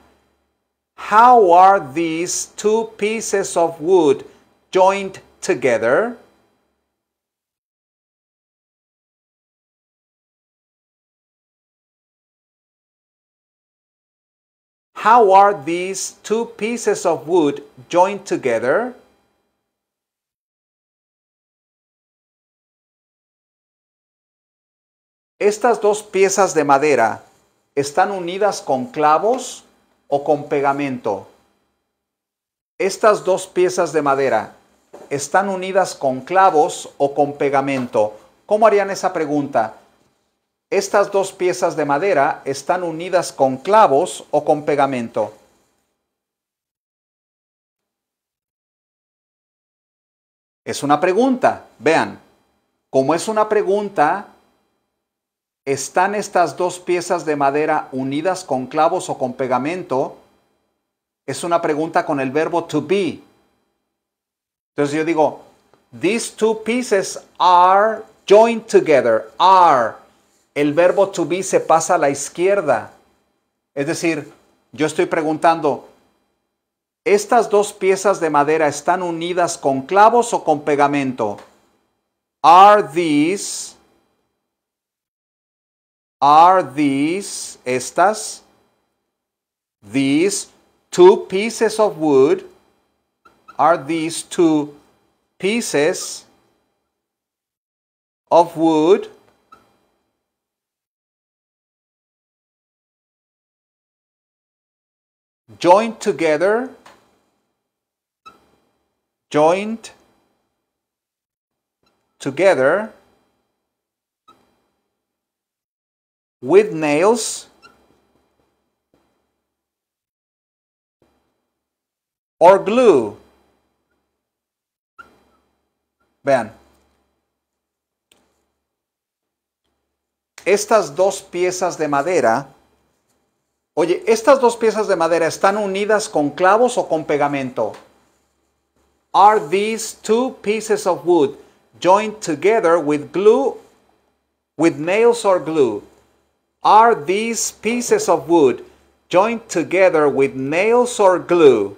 Speaker 2: How are these two pieces of wood joined together?
Speaker 1: How are these two pieces of wood joined together?
Speaker 2: Estas dos piezas de madera están unidas con clavos. o con pegamento. Estas dos piezas de madera están unidas con clavos o con pegamento. ¿Cómo harían esa pregunta? Estas dos piezas de madera están unidas con clavos o con pegamento. Es una pregunta. Vean, como es una pregunta, están estas dos piezas de madera unidas con clavos o con pegamento, es una pregunta con el verbo to be. Entonces yo digo, these two pieces are joined together, are. El verbo to be se pasa a la izquierda. Es decir, yo estoy preguntando, ¿estas dos piezas de madera están unidas con clavos o con pegamento? Are these are these, estas, these two pieces of wood, are these two pieces
Speaker 1: of wood joined together,
Speaker 2: joined together with nails
Speaker 1: or glue.
Speaker 2: Vean. Estas dos piezas de madera, oye, estas dos piezas de madera están unidas con clavos o con pegamento. Are these two pieces of wood joined together with glue, with nails or glue? Are these pieces of wood joined together with nails or glue?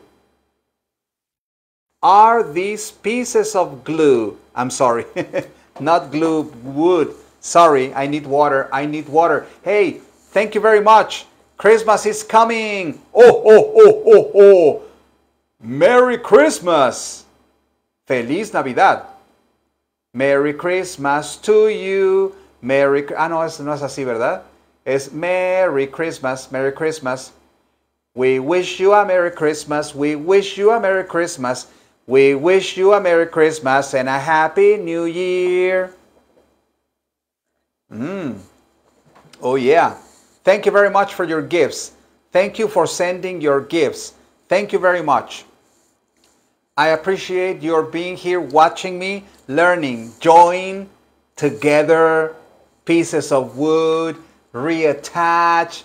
Speaker 2: Are these pieces of glue, I'm sorry, not glue, wood. Sorry, I need water, I need water. Hey, thank you very much. Christmas is coming. Oh, oh, oh, oh, oh. Merry Christmas. Feliz Navidad. Merry Christmas to you. Merry... Ah, no, no es así, ¿verdad? is Merry Christmas, Merry Christmas. We wish you a Merry Christmas, we wish you a Merry Christmas, we wish you a Merry Christmas and a Happy New Year. Mm. Oh, yeah. Thank you very much for your gifts. Thank you for sending your gifts. Thank you very much. I appreciate your being here watching me, learning, join together pieces of wood, reattach,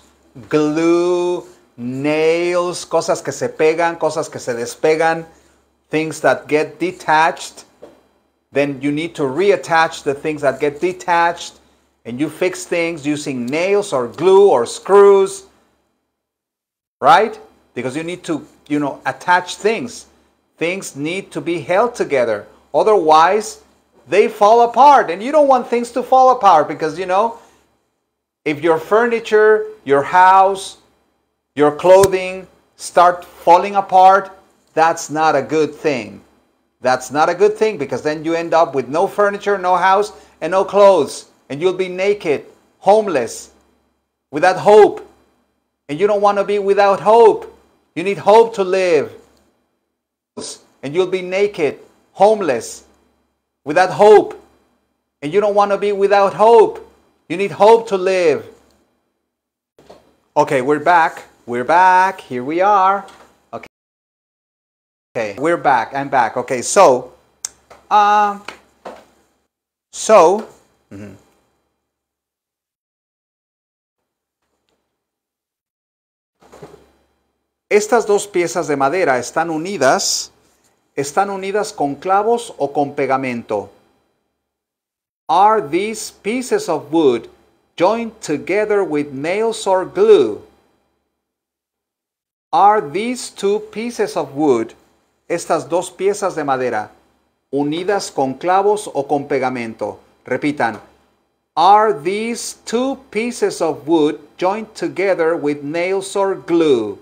Speaker 2: glue, nails, cosas que se pegan, cosas que se despegan, things that get detached. Then you need to reattach the things that get detached and you fix things using nails or glue or screws, right? Because you need to, you know, attach things. Things need to be held together. Otherwise, they fall apart and you don't want things to fall apart because, you know, if your furniture, your house, your clothing start falling apart, that's not a good thing. That's not a good thing because then you end up with no furniture, no house, and no clothes. And you'll be naked, homeless, without hope. And you don't want to be without hope. You need hope to live. And you'll be naked, homeless, without hope. And you don't want to be without hope. You need hope to live. Okay, we're back. We're back. Here we are. Okay. Okay, we're back. I'm back. Okay, so, um, uh, so, mm -hmm. Estas dos piezas de madera están unidas, están unidas con clavos o con pegamento. Are these pieces of wood joined together with nails or glue? Are these two pieces of wood, estas dos piezas de madera, unidas con clavos o con pegamento? Repitan. Are these two pieces of wood joined together with nails or glue?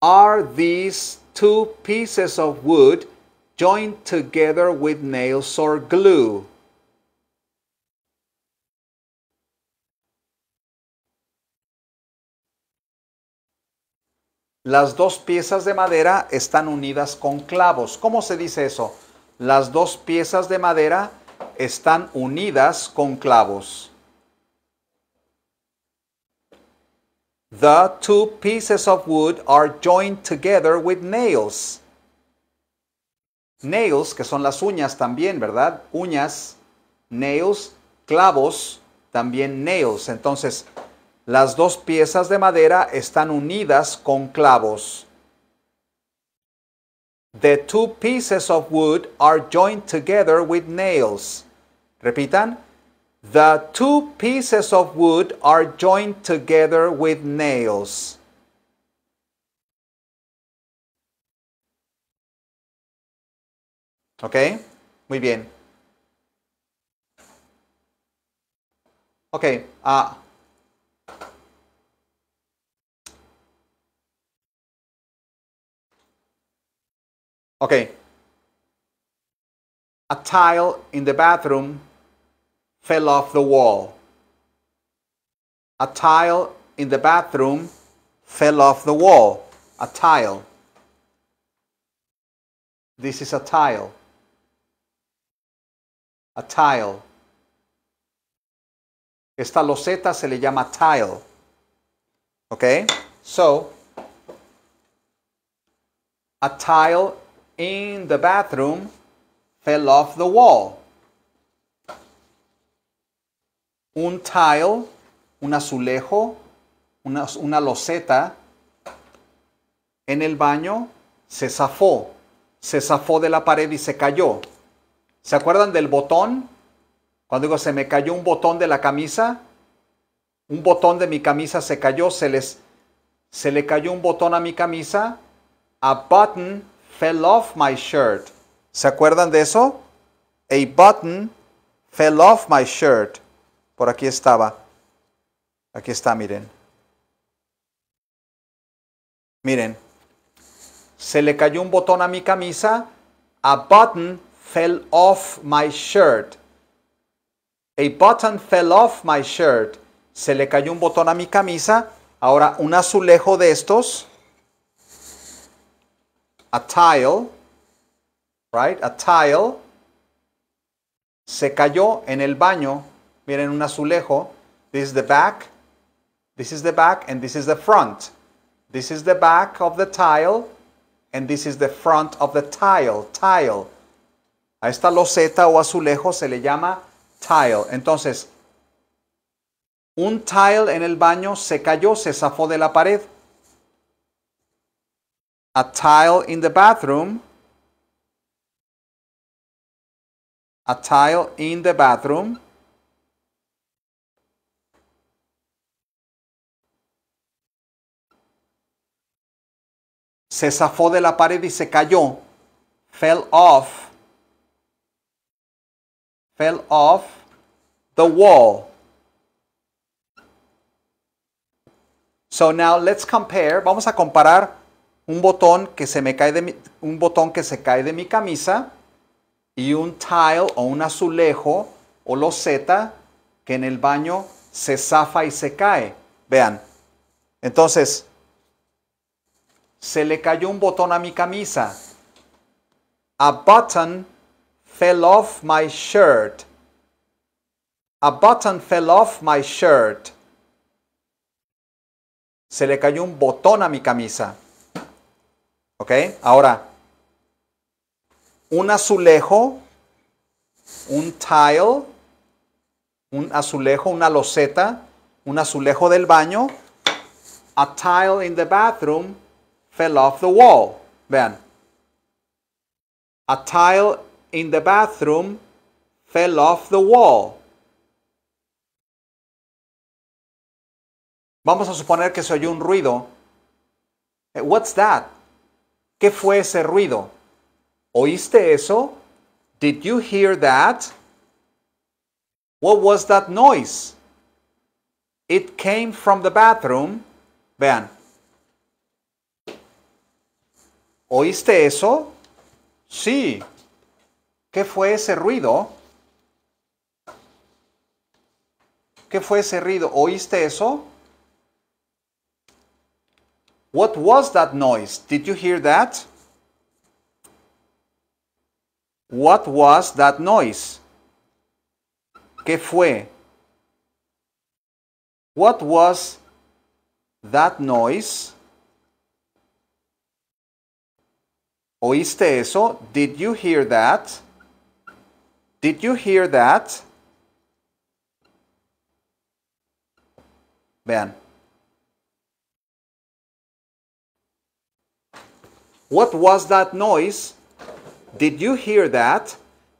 Speaker 2: Are these two pieces of wood joined together with nails or glue? Las dos piezas de madera están unidas con clavos. ¿Cómo se dice eso? Las dos piezas de madera están unidas con clavos. The two pieces of wood are joined together with nails. Nails, que son las uñas también, ¿verdad? Uñas, nails, clavos, también nails. Entonces, las dos piezas de madera están unidas con clavos. The two pieces of wood are joined together with nails. Repitan. The two pieces of wood are joined together with nails.
Speaker 1: Okay, Muy bien. Ok. Uh,
Speaker 2: ok. A tile in the bathroom fell off the wall. A tile in the bathroom fell off the wall. A tile. This is a tile. A tile. Esta loseta se le llama tile. Okay? So, a tile in the bathroom fell off the wall. un tile, un azulejo, una, una loseta en el baño se zafó, se zafó de la pared y se cayó. ¿Se acuerdan del botón? Cuando digo se me cayó un botón de la camisa, un botón de mi camisa se cayó, se les se le cayó un botón a mi camisa. A button fell off my shirt. ¿Se acuerdan de eso? A button fell off my shirt. Por aquí estaba. Aquí está, miren. Miren. Se le cayó un botón a mi camisa. A button fell off my shirt. A button fell off my shirt. Se le cayó un botón a mi camisa. Ahora un azulejo de estos. A tile. Right? A tile. Se cayó en el baño. Miren un azulejo. This is the back. This is the back and this is the front. This is the back of the tile and this is the front of the tile. Tile. A esta loseta o azulejo se le llama tile. Entonces, un tile en el baño se cayó, se zafó de la pared. A tile in the bathroom.
Speaker 1: A tile in the bathroom
Speaker 2: se zafó de la pared y se cayó. Fell off. Fell off the wall. So now let's compare. Vamos a comparar un botón que se me cae de mi, un botón que se cae de mi camisa y un tile o un azulejo o loseta que en el baño se zafa y se cae. Vean. Entonces, se le cayó un botón a mi camisa. A button fell off my shirt. A button fell off my shirt. Se le cayó un botón a mi camisa. ¿Ok? Ahora, un azulejo, un tile, un azulejo, una loseta, un azulejo del baño, a tile in the bathroom fell off the wall then. A tile in the bathroom fell off the wall. Vamos a suponer que se oyó un ruido. Eh, what's that? ¿Qué fue ese ruido? ¿Oíste eso? Did you hear that? What was that noise? It came from the bathroom. Vean. ¿Oíste eso? Sí. ¿Qué fue ese ruido? ¿Qué fue ese ruido? ¿Oíste eso? What was that noise? Did you hear that? What was that noise? ¿Qué fue? What was that noise? ¿Oíste eso? Did you hear that? Did you hear that? Vean. What was that noise? Did you hear that?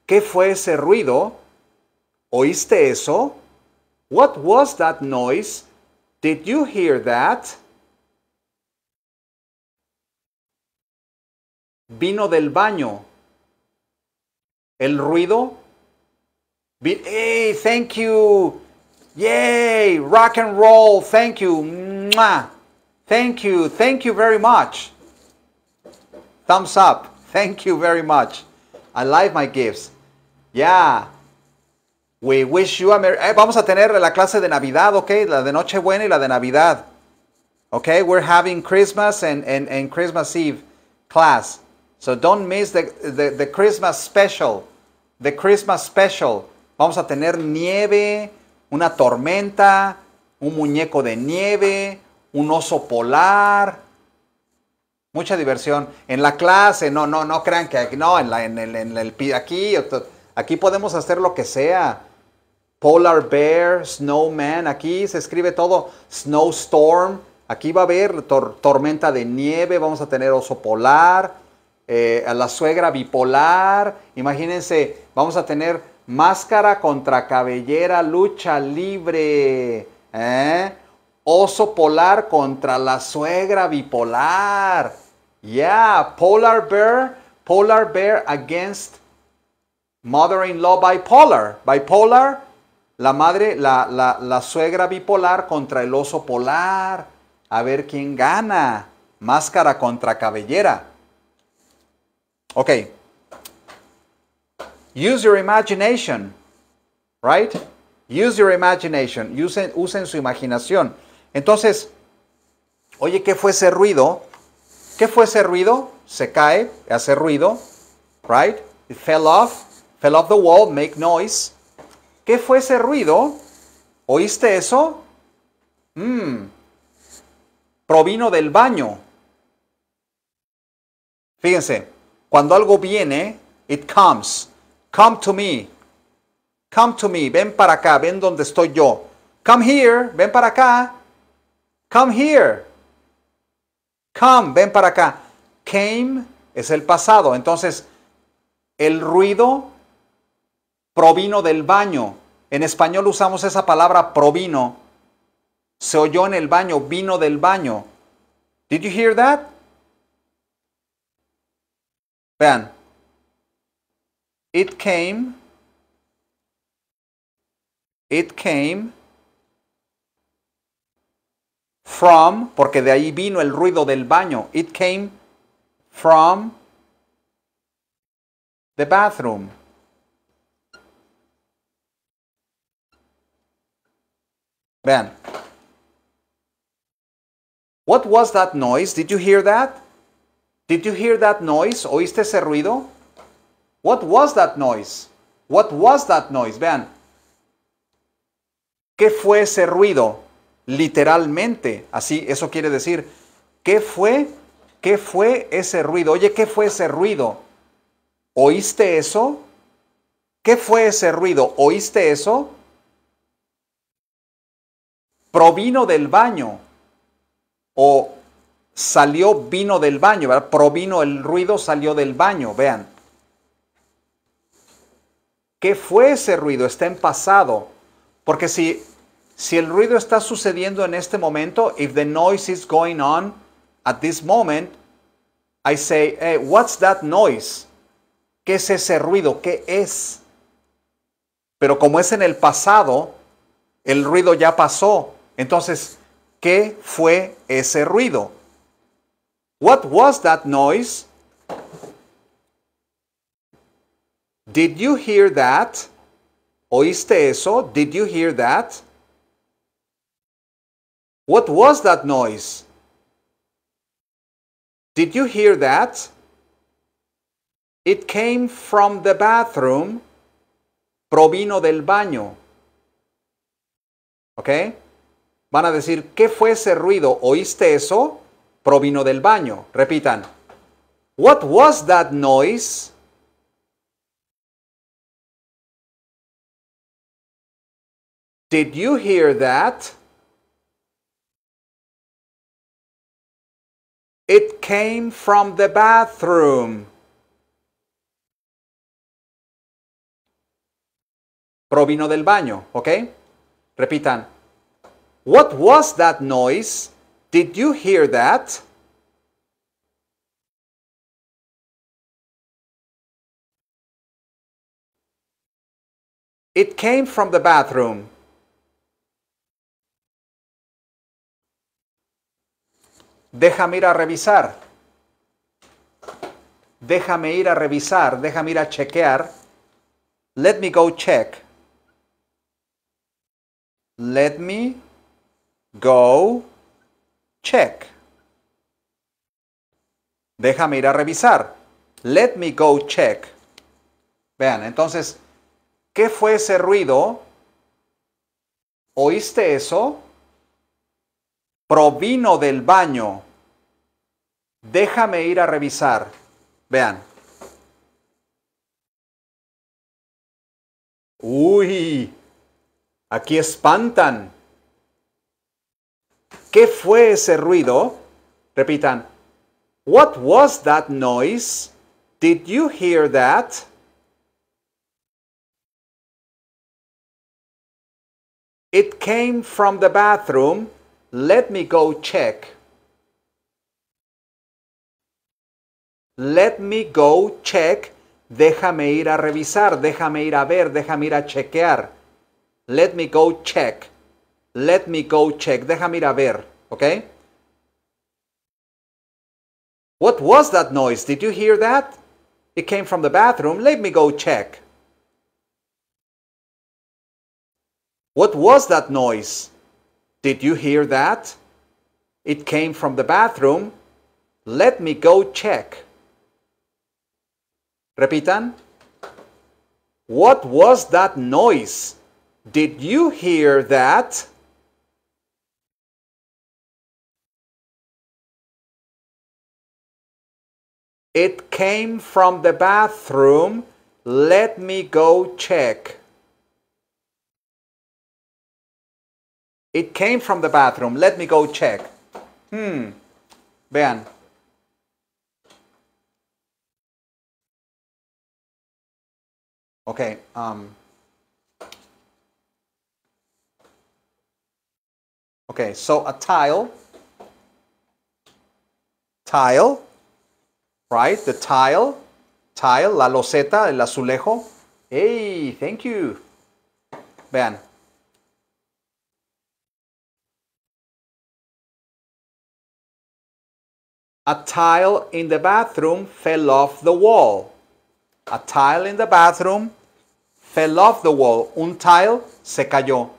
Speaker 2: ¿Qué fue ese ruido? ¿Oíste eso? What was that noise? Did you hear that? vino del baño. El ruido. Hey, thank you. Yay, rock and roll. Thank you. Thank you. Thank you very much. Thumbs up. Thank you very much. I like my gifts. Yeah. We wish you a merry... Eh, vamos a tener la clase de Navidad, ¿ok? La de Nochebuena y la de Navidad. ¿Ok? We're having Christmas and, and, and Christmas Eve class. So don't miss the, the, Christmas special. The Christmas special. Vamos a tener nieve, una tormenta, un muñeco de nieve, un oso polar. Mucha diversión. En la clase, no, no, no crean que aquí, no, en, en, el, en aquí, aquí podemos hacer lo que sea. Polar bear, snowman, aquí se escribe todo. Snowstorm, aquí va a haber tormenta de nieve, vamos a tener oso polar eh, a la suegra bipolar. Imagínense, vamos a tener máscara contra cabellera, lucha libre. ¿eh? Oso polar contra la suegra bipolar. Yeah, polar bear, polar bear against mother-in-law bipolar. Bipolar, la madre, la, la suegra bipolar contra el oso polar. A ver quién gana. Máscara contra cabellera. Ok, Use your imagination, right? Use your imagination. Usen, usen su imaginación. Entonces, oye, ¿qué fue ese ruido? ¿Qué fue ese ruido? Se cae, hace ruido, right? It fell off, fell off the wall, make noise. ¿Qué fue ese ruido? ¿Oíste eso? Mmm. Provino del baño. Fíjense, cuando algo viene, it comes. Come to me. Come to me. Ven para acá. Ven donde estoy yo. Come here. Ven para acá. Come here. Come. Ven para acá. Came es el pasado. Entonces, el ruido provino del baño. En español usamos esa palabra provino. Se oyó en el baño, vino del baño. Did you hear that? Ben, it came, it came from, porque de ahí vino el ruido del baño. It came from the bathroom. Ben, What was that noise? Did you hear that? Did you hear that noise? ¿Oíste ese ruido? What was that noise? What was that noise? Vean. ¿Qué fue ese ruido? Literalmente, así, eso quiere decir, ¿qué fue? ¿Qué fue ese ruido? Oye, ¿qué fue ese ruido? ¿Oíste eso? ¿Qué fue ese ruido? ¿Oíste eso? Provino del baño o salió vino del baño, ¿verdad? Provino el ruido, salió del baño, vean. ¿Qué fue ese ruido? Está en pasado. Porque si, si el ruido está sucediendo en este momento, if the noise is going on at this moment, I say, hey, what's that noise? ¿Qué es ese ruido? ¿Qué es? Pero como es en el pasado, el ruido ya pasó. Entonces, ¿qué fue ese ruido? What was that noise? Did you hear that? ¿Oíste eso? Did you hear that? What was that noise? Did you hear that? It came from the bathroom. Provino del baño. Okay. Van a decir, ¿qué fue ese ruido? ¿Oíste eso? provino del baño. Repitan. What was that noise?
Speaker 1: Did you hear that? It came from the
Speaker 2: bathroom. Provino del baño, ¿ok? Repitan. What was that noise? Did you hear that?
Speaker 1: It came from the bathroom.
Speaker 2: Déjame ir a revisar. Déjame ir a revisar. Déjame ir a chequear. Let me go check. Let me go Check. Déjame ir a revisar. Let me go check. Vean, entonces, ¿qué fue ese ruido? ¿Oíste eso? Provino del baño. Déjame ir a revisar. Vean. Uy, aquí espantan. ¿Qué fue ese ruido? Repitan. What was that noise? Did you hear that?
Speaker 1: It came from the bathroom.
Speaker 2: Let me go check. Let me go check. Déjame ir a revisar, déjame ir a ver, déjame ir a chequear. Let me go check. Let me go check. Déjame ir a ver. Okay? What was that noise? Did you hear that? It came from the bathroom. Let me go check. What was that noise? Did you hear that? It came from the bathroom. Let me go check. Repitan. What was that noise? Did you hear that?
Speaker 1: It came from the bathroom. Let me go check.
Speaker 2: It came from the bathroom. Let me go check. Hmm. Ben.
Speaker 1: Okay. Um.
Speaker 2: Okay, so a tile. Tile right? The tile, tile, la loseta, el azulejo. Hey, thank you. Vean.
Speaker 1: A tile in the
Speaker 2: bathroom fell off the wall. A tile in the bathroom fell off the wall. Un tile se cayó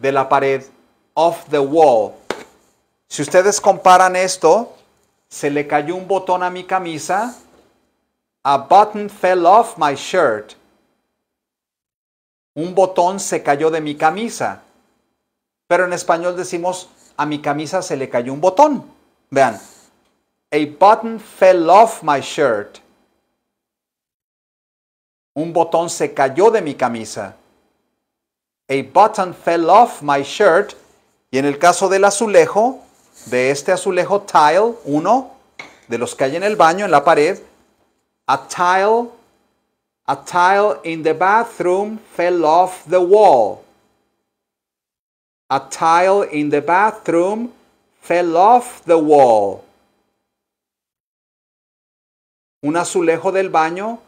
Speaker 2: de la pared. Off the wall. Si ustedes comparan esto se le cayó un botón a mi camisa. A button fell off my shirt. Un botón se cayó de mi camisa. Pero en español decimos, a mi camisa se le cayó un botón. Vean. A button fell off my shirt. Un botón se cayó de mi camisa. A button fell off my shirt. Y en el caso del azulejo, de este azulejo tile, uno de los que hay en el baño, en la pared, a tile, a tile in the bathroom fell off the wall. A tile in the bathroom fell off the wall. Un azulejo del baño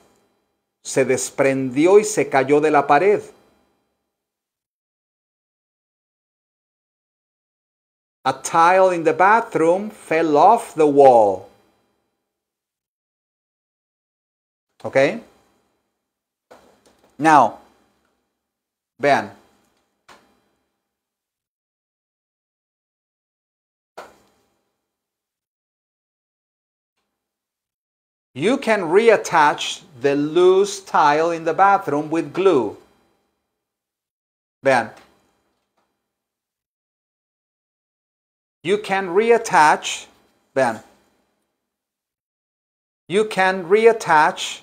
Speaker 2: se desprendió y se cayó de la pared. A tile in the bathroom fell off the wall. Okay? Now, Ben. You can reattach the loose tile in the bathroom with glue. Ben. You can reattach, Ben. You can reattach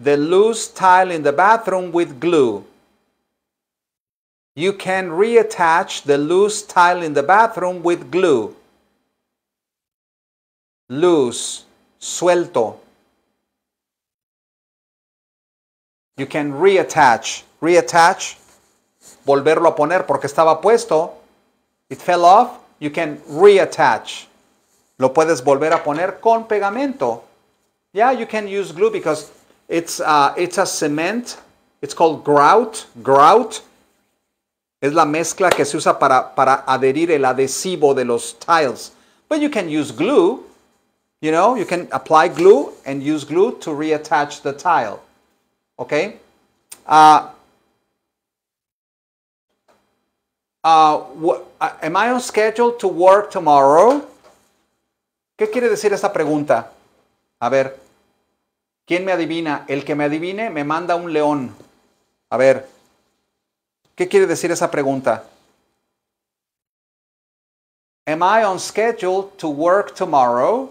Speaker 2: the loose tile in the bathroom with glue. You can reattach the loose tile in the bathroom with glue. Loose, suelto. You can reattach, reattach, volverlo a poner porque estaba puesto. It fell off. You can reattach. Lo puedes volver a poner con pegamento. Yeah, you can use glue because it's, uh, it's a cement. It's called grout. Grout es la mezcla que se usa para, para adherir el adhesivo de los tiles. But you can use glue. You know, you can apply glue and use glue to reattach the tile. Okay? Uh, Uh, uh, am I on schedule to work tomorrow? ¿Qué quiere decir esta pregunta? A ver, ¿quién me adivina? El que me adivine me manda un león. A ver, ¿qué quiere decir esa pregunta? Am I on schedule to work tomorrow?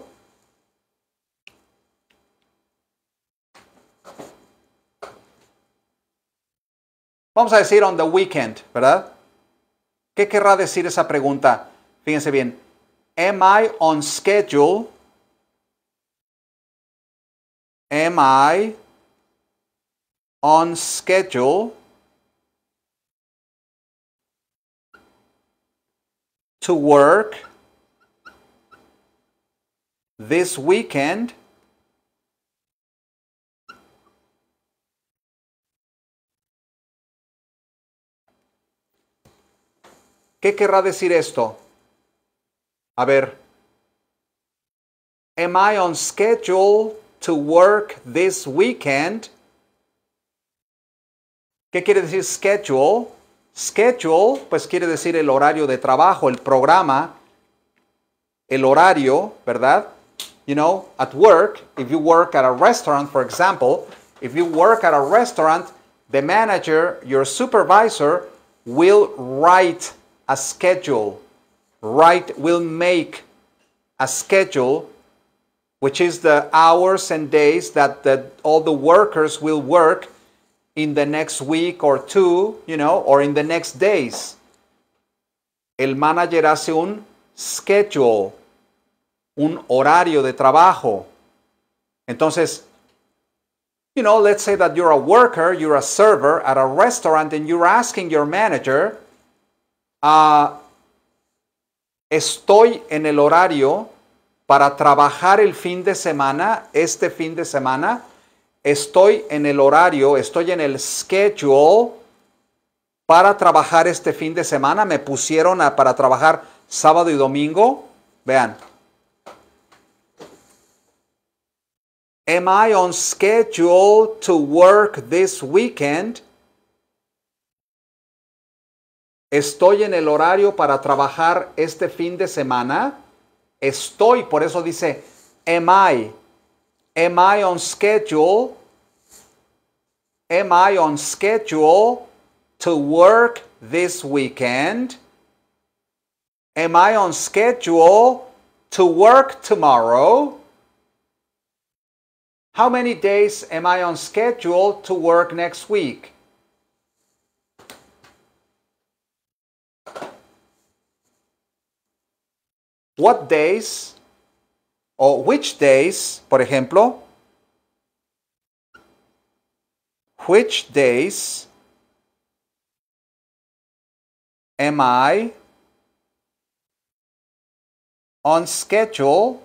Speaker 2: Vamos a decir on the weekend, ¿verdad? ¿Qué querrá decir esa pregunta? Fíjense bien. Am I on schedule? Am I on schedule to work this weekend? ¿Qué querrá decir esto? A ver. Am I on schedule to work this weekend? ¿Qué quiere decir schedule? Schedule, pues quiere decir el horario de trabajo, el programa, el horario, ¿verdad? You know, at work, if you work at a restaurant, for example, if you work at a restaurant, the manager, your supervisor, will write a schedule. right? will make a schedule, which is the hours and days that the, all the workers will work in the next week or two, you know, or in the next days. El manager hace un schedule, un horario de trabajo. Entonces, you know, let's say that you're a worker, you're a server at a restaurant, and you're asking your manager, estoy en el horario para trabajar el fin de semana, este fin de semana, estoy en el horario, estoy en el schedule para trabajar este fin de semana. Me pusieron para trabajar sábado y domingo. Vean. Am I on schedule to work this weekend? Estoy en el horario para trabajar este fin de semana. Estoy, por eso dice, am I? Am I on schedule? Am I on schedule to work this weekend? Am I on schedule to work tomorrow? How many days am I on schedule to work next week? what days or which days, por ejemplo, which days
Speaker 1: am I on schedule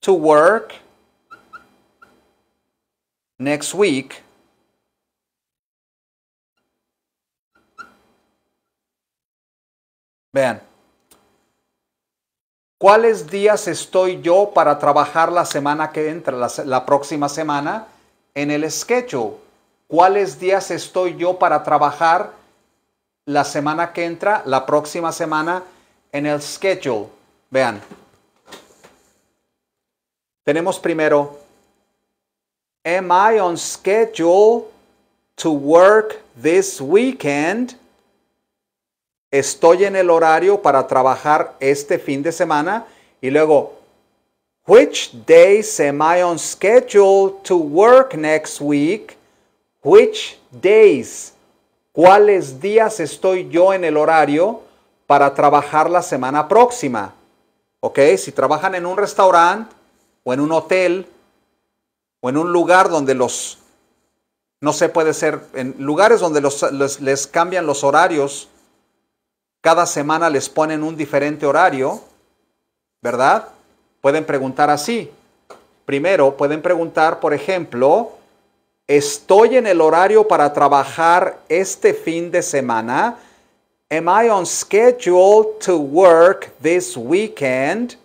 Speaker 1: to work next week
Speaker 2: Vean. ¿Cuáles días estoy yo para trabajar la semana que entra, la, próxima semana, en el schedule? ¿Cuáles días estoy yo para trabajar la semana que entra, la próxima semana, en el schedule? Vean. Tenemos primero, am I on schedule to work this weekend? estoy en el horario para trabajar este fin de semana. Y luego, which days am I on schedule to work next week? Which days? ¿Cuáles días estoy yo en el horario para trabajar la semana próxima? ¿Ok? Si trabajan en un restaurante o en un hotel o en un lugar donde los, no sé, puede ser, en lugares donde les cambian los horarios cada semana les ponen un diferente horario, ¿verdad? Pueden preguntar así. Primero, pueden preguntar, por ejemplo, ¿estoy en el horario para trabajar este fin de semana? Am I on schedule to work this weekend?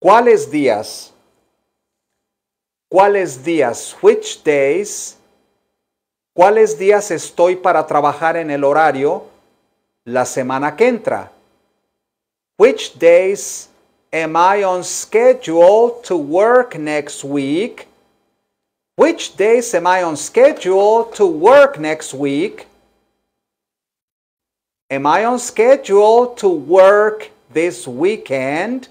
Speaker 2: ¿Cuáles días? ¿Cuáles días? Which days? ¿Cuáles días estoy para trabajar en el horario la semana que entra? Which days am I on schedule to work next week? Which days am I on schedule to work next week? Am I on schedule to work this weekend?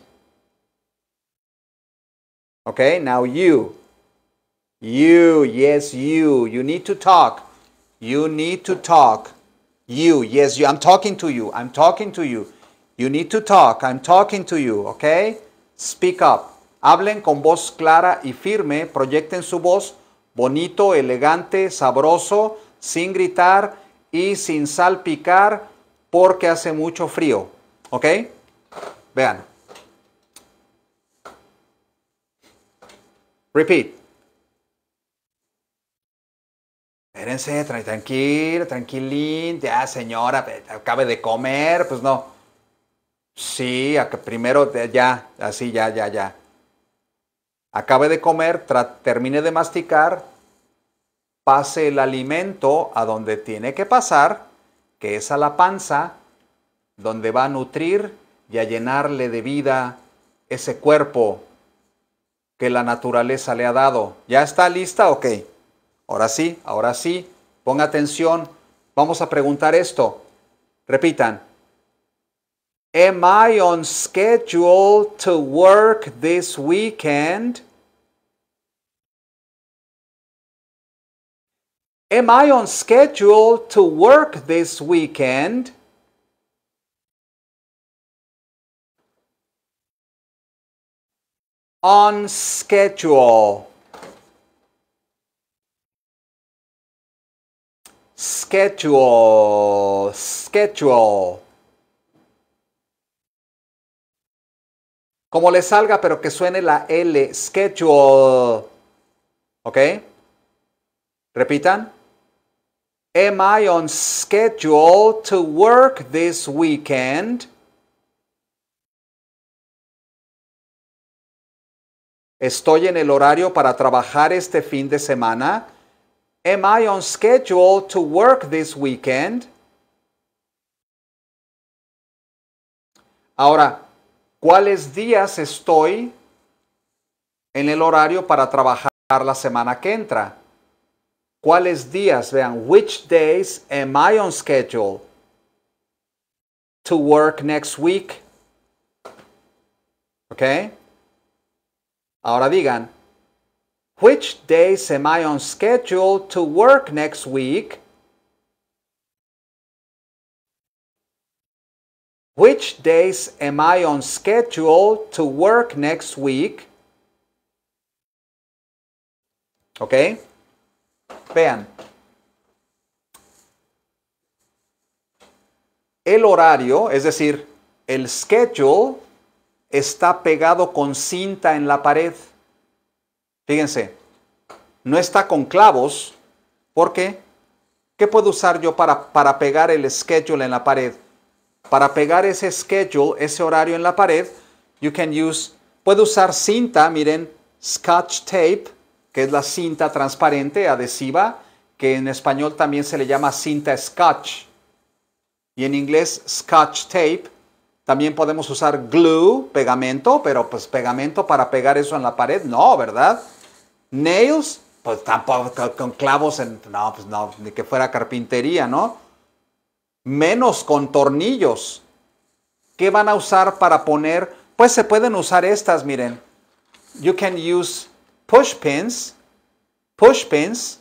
Speaker 2: Okay, now you. You, yes, you. You need to talk. You need to talk. You, yes, you. I'm talking to you. I'm talking to you. You need to talk. I'm talking to you, okay? Speak up. Hablen con voz clara y firme. Proyecten su voz bonito, elegante, sabroso, sin gritar y sin salpicar porque hace mucho frío, Okay, Vean. Repeat. espérense, tranquilo, tranquilín, ya señora, acabe de comer, pues no. Sí, primero eh, ya, así, ya, ya, ya. Acabe de comer, termine de masticar, pase el alimento a donde tiene que pasar, que es a la panza, donde va a nutrir y a llenarle de vida ese cuerpo que la naturaleza le ha dado. ¿Ya está lista? Ok. Ahora sí, ahora sí, ponga atención. Vamos a preguntar esto. Repitan. Am I on schedule to work this weekend? Am I on schedule to work this weekend?
Speaker 1: On schedule. schedule, schedule.
Speaker 2: Como le salga, pero que suene la L, schedule. ¿Ok? Repitan. Am I on schedule to work this weekend? ¿Estoy en el horario para trabajar este fin de semana? Am I on schedule to work this weekend? Ahora, ¿cuáles días estoy en el horario para trabajar la semana que entra? ¿Cuáles días? Vean, which days am I on schedule to work next week? ¿Ok? Ahora digan, Which days am I on schedule to work next week? Which days am I on schedule to work next week? Okay? Vean. El horario, es decir, el schedule, está pegado con cinta en la pared. Fíjense, no está con clavos porque, ¿qué puedo usar yo para, para pegar el schedule en la pared? Para pegar ese schedule, ese horario en la pared, you can use, puedo usar cinta, miren, scotch tape, que es la cinta transparente adhesiva, que en español también se le llama cinta scotch. Y en inglés scotch tape. También podemos usar glue, pegamento, pero pues pegamento para pegar eso en la pared, no, ¿verdad? Nails, pues tampoco con clavos en. No, pues no, ni que fuera carpintería, ¿no? Menos con tornillos. ¿Qué van a usar para poner? Pues se pueden usar estas, miren. You can use push pins, push pins,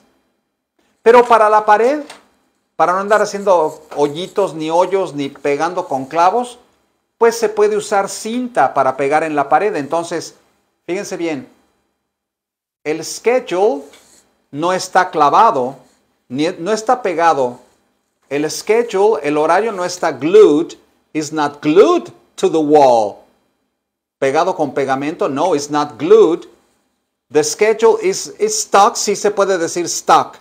Speaker 2: pero para la pared, para no andar haciendo hoyitos ni hoyos ni pegando con clavos, pues se puede usar cinta para pegar en la pared. Entonces, fíjense bien, el schedule no está clavado, no está pegado. El schedule, el horario no está glued, is not glued to the wall. Pegado con pegamento, no, it's not glued. The schedule is, is stuck, sí se puede decir stuck,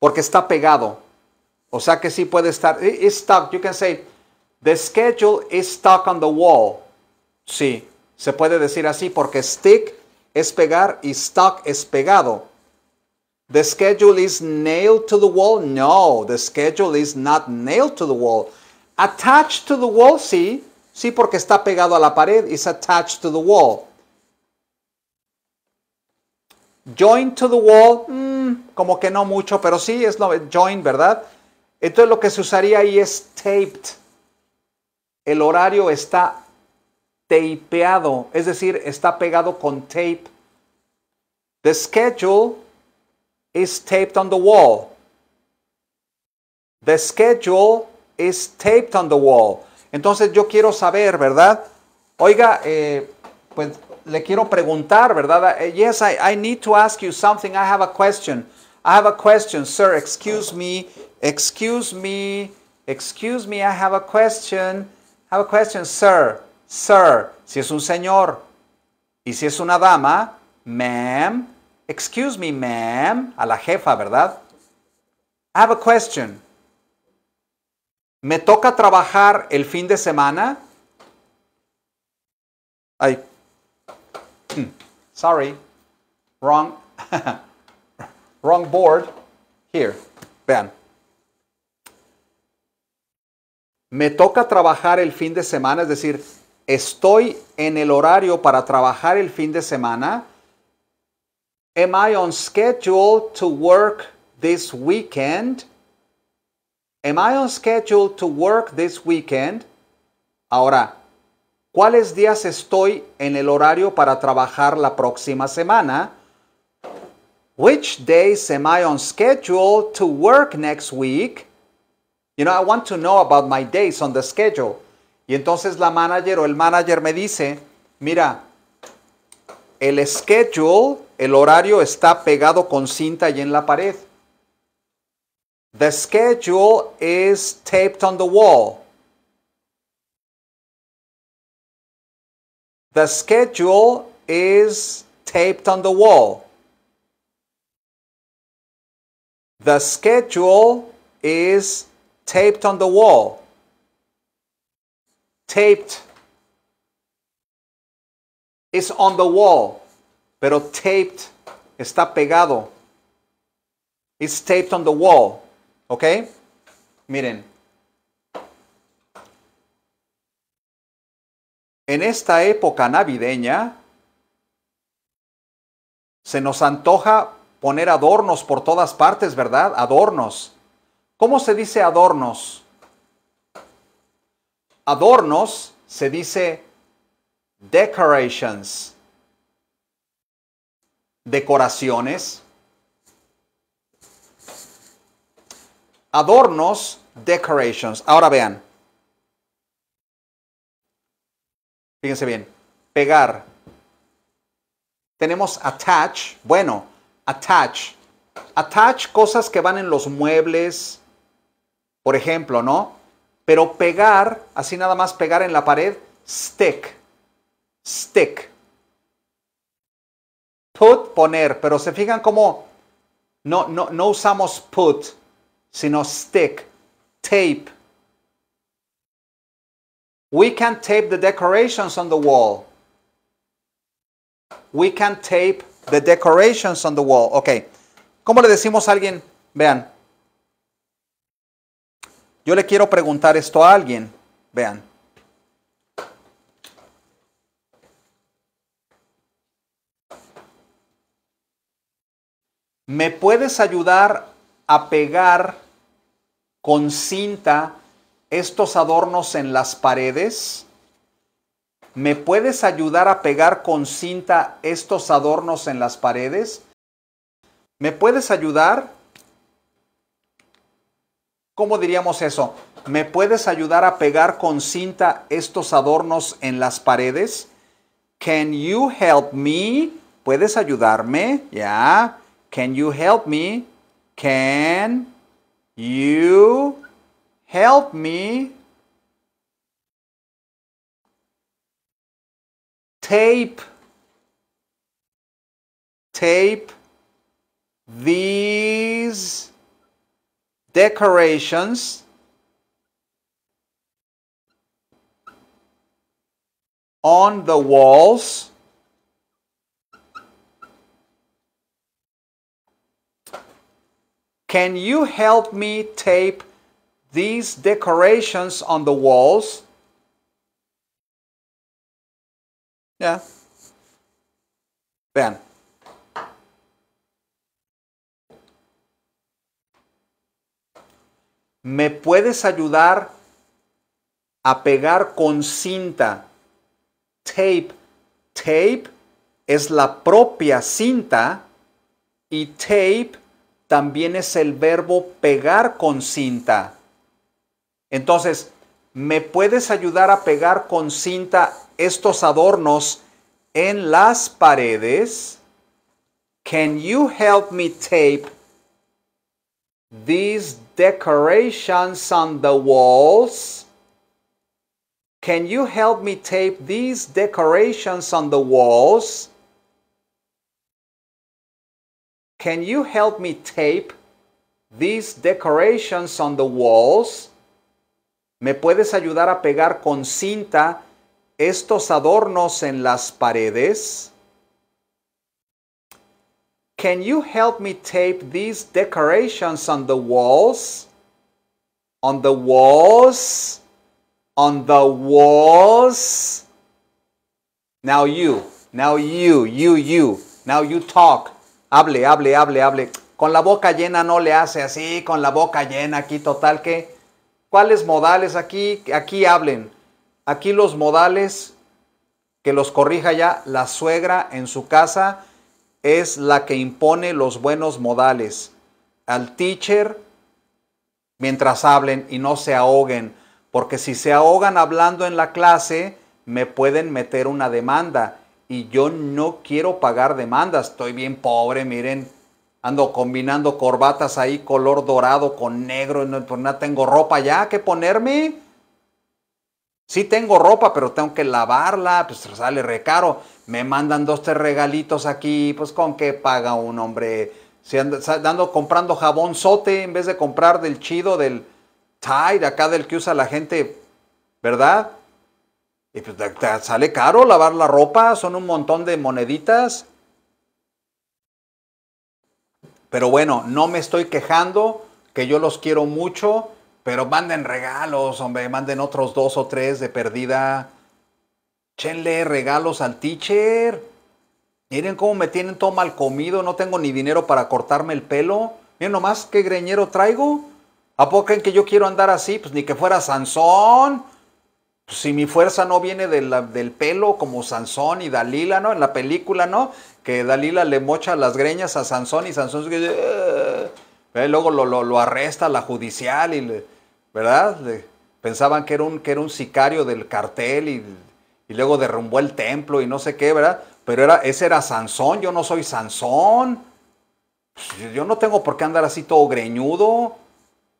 Speaker 2: porque está pegado. O sea que sí puede estar, it's stuck, you can say, the schedule is stuck on the wall. Sí, se puede decir así porque stick es pegar y stock es pegado. The schedule is nailed to the wall. No, the schedule is not nailed to the wall. Attached to the wall, sí. Sí, porque está pegado a la pared. It's attached to the wall. Joined to the wall, mm, como que no mucho, pero sí es lo, joined, ¿verdad? Entonces lo que se usaría ahí es taped. El horario está tapeado, es decir, está pegado con tape. The schedule is taped on the wall. The schedule is taped on the wall. Entonces yo quiero saber, ¿verdad? Oiga, eh, pues le quiero preguntar, ¿verdad? Eh, yes, I, I, need to ask you something. I have a question. I have a question, sir. Excuse me. Excuse me. Excuse me. I have a question. I have a question, sir sir, si es un señor. Y si es una dama, ma'am, excuse me, ma'am, a la jefa, ¿verdad? I have a question. ¿Me toca trabajar el fin de semana? Ay. Hmm, sorry. Wrong. Wrong board. Here. Vean. ¿Me toca trabajar el fin de semana? Es decir, ¿Estoy en el horario para trabajar el fin de semana? Am I on schedule to work this weekend? Am I on schedule to work this weekend? Ahora, ¿cuáles días estoy en el horario para trabajar la próxima semana? Which days am I on schedule to work next week? You know, I want to know about my days on the schedule. Y entonces la manager o el manager me dice, mira, el schedule, el horario está pegado con cinta y en la pared. The schedule is taped on the wall.
Speaker 1: The schedule
Speaker 2: is taped on the wall. The schedule is taped on the wall taped is on the wall, pero taped está pegado. It's taped on the wall, ¿ok? Miren. En esta época navideña se nos antoja poner adornos por todas partes, ¿verdad? Adornos. ¿Cómo se dice adornos? adornos se dice decorations, decoraciones. Adornos, decorations. Ahora vean. Fíjense bien. Pegar. Tenemos attach. Bueno, attach. Attach cosas que van en los muebles. Por ejemplo, ¿no? Pero pegar, así nada más pegar en la pared, stick. Stick. Put, poner. Pero se fijan cómo no, no, no usamos put, sino stick. Tape. We can tape the decorations on the wall. We can tape the decorations on the wall. Ok. ¿Cómo le decimos a alguien? Vean. Yo le quiero preguntar esto a alguien. Vean. ¿Me puedes ayudar a pegar con cinta estos adornos en las paredes? ¿Me puedes ayudar a pegar con cinta estos adornos en las paredes? ¿Me puedes ayudar? ¿Cómo diríamos eso? ¿Me puedes ayudar a pegar con cinta estos adornos en las paredes? Can you help me? ¿Puedes ayudarme? ¿Ya? Yeah. Can you help me? Can you help me?
Speaker 1: Tape.
Speaker 2: Tape these decorations, on the walls, Can you help me tape these decorations on the walls? Yeah. Ben. ¿me puedes ayudar a pegar con cinta? Tape. Tape es la propia cinta y tape también es el verbo pegar con cinta. Entonces, ¿me puedes ayudar a pegar con cinta estos adornos en las paredes? Can you help me tape these decorations on the walls. Can you help me tape these decorations on the walls? Can you help me tape these decorations on the walls? ¿Me puedes ayudar a pegar con cinta estos adornos en las paredes? Can you help me tape these decorations on the walls? On the walls? On the walls? Now you, now you, you, you. Now you talk. Hable, hable, hable, hable. Con la boca llena no le hace así, con la boca llena aquí total que... ¿Cuáles modales aquí? Aquí hablen. Aquí los modales, que los corrija ya la suegra en su casa es la que impone los buenos modales al teacher mientras hablen y no se ahoguen, porque si se ahogan hablando en la clase, me pueden meter una demanda y yo no quiero pagar demandas, estoy bien pobre, miren, ando combinando corbatas ahí color dorado con negro, no, pues no tengo ropa ya que ponerme. Sí tengo ropa, pero tengo que lavarla, pues sale re caro. Me mandan dos, tres regalitos aquí, pues con qué paga un hombre. Si ando, comprando jabón sote en vez de comprar del chido, del Tide, acá del que usa la gente, ¿verdad? Y pues sale caro lavar la ropa, son un montón de moneditas. Pero bueno, no me estoy quejando, que yo los quiero mucho pero manden regalos, hombre, manden otros dos o tres de perdida. Chenle regalos al teacher. Miren cómo me tienen todo mal comido, no tengo ni dinero para cortarme el pelo. Miren nomás qué greñero traigo. ¿A poco creen que yo quiero andar así? Pues ni que fuera Sansón. Pues si mi fuerza no viene del pelo como Sansón y Dalila, ¿no? En la película, ¿no? Que Dalila le mocha las greñas a Sansón y Sansón... Eh". luego lo, arresta la judicial y le, ¿verdad? pensaban que era, un, que era un sicario del cartel y, luego derrumbó el templo y no sé qué, ¿verdad? Pero era, ese era Sansón, yo no soy Sansón. Pues, yo no tengo por qué andar así todo greñudo.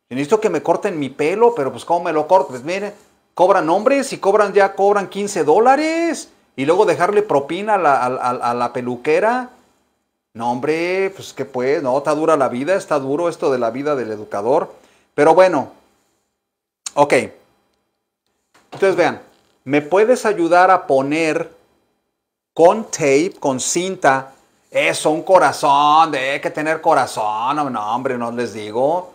Speaker 2: necesito que me corten mi pelo, pero pues ¿cómo me lo cortes? Pues, mire, cobran hombres y cobran ya, cobran 15 dólares. Y luego dejarle propina a la, la peluquera. No, hombre, pues que pues, no, está dura la vida, está duro esto de la vida del educador. Pero bueno, Ok. Entonces vean, ¿me puedes ayudar a poner con tape, con cinta, eso, un corazón? De, hay que tener corazón. No, hombre, no les digo.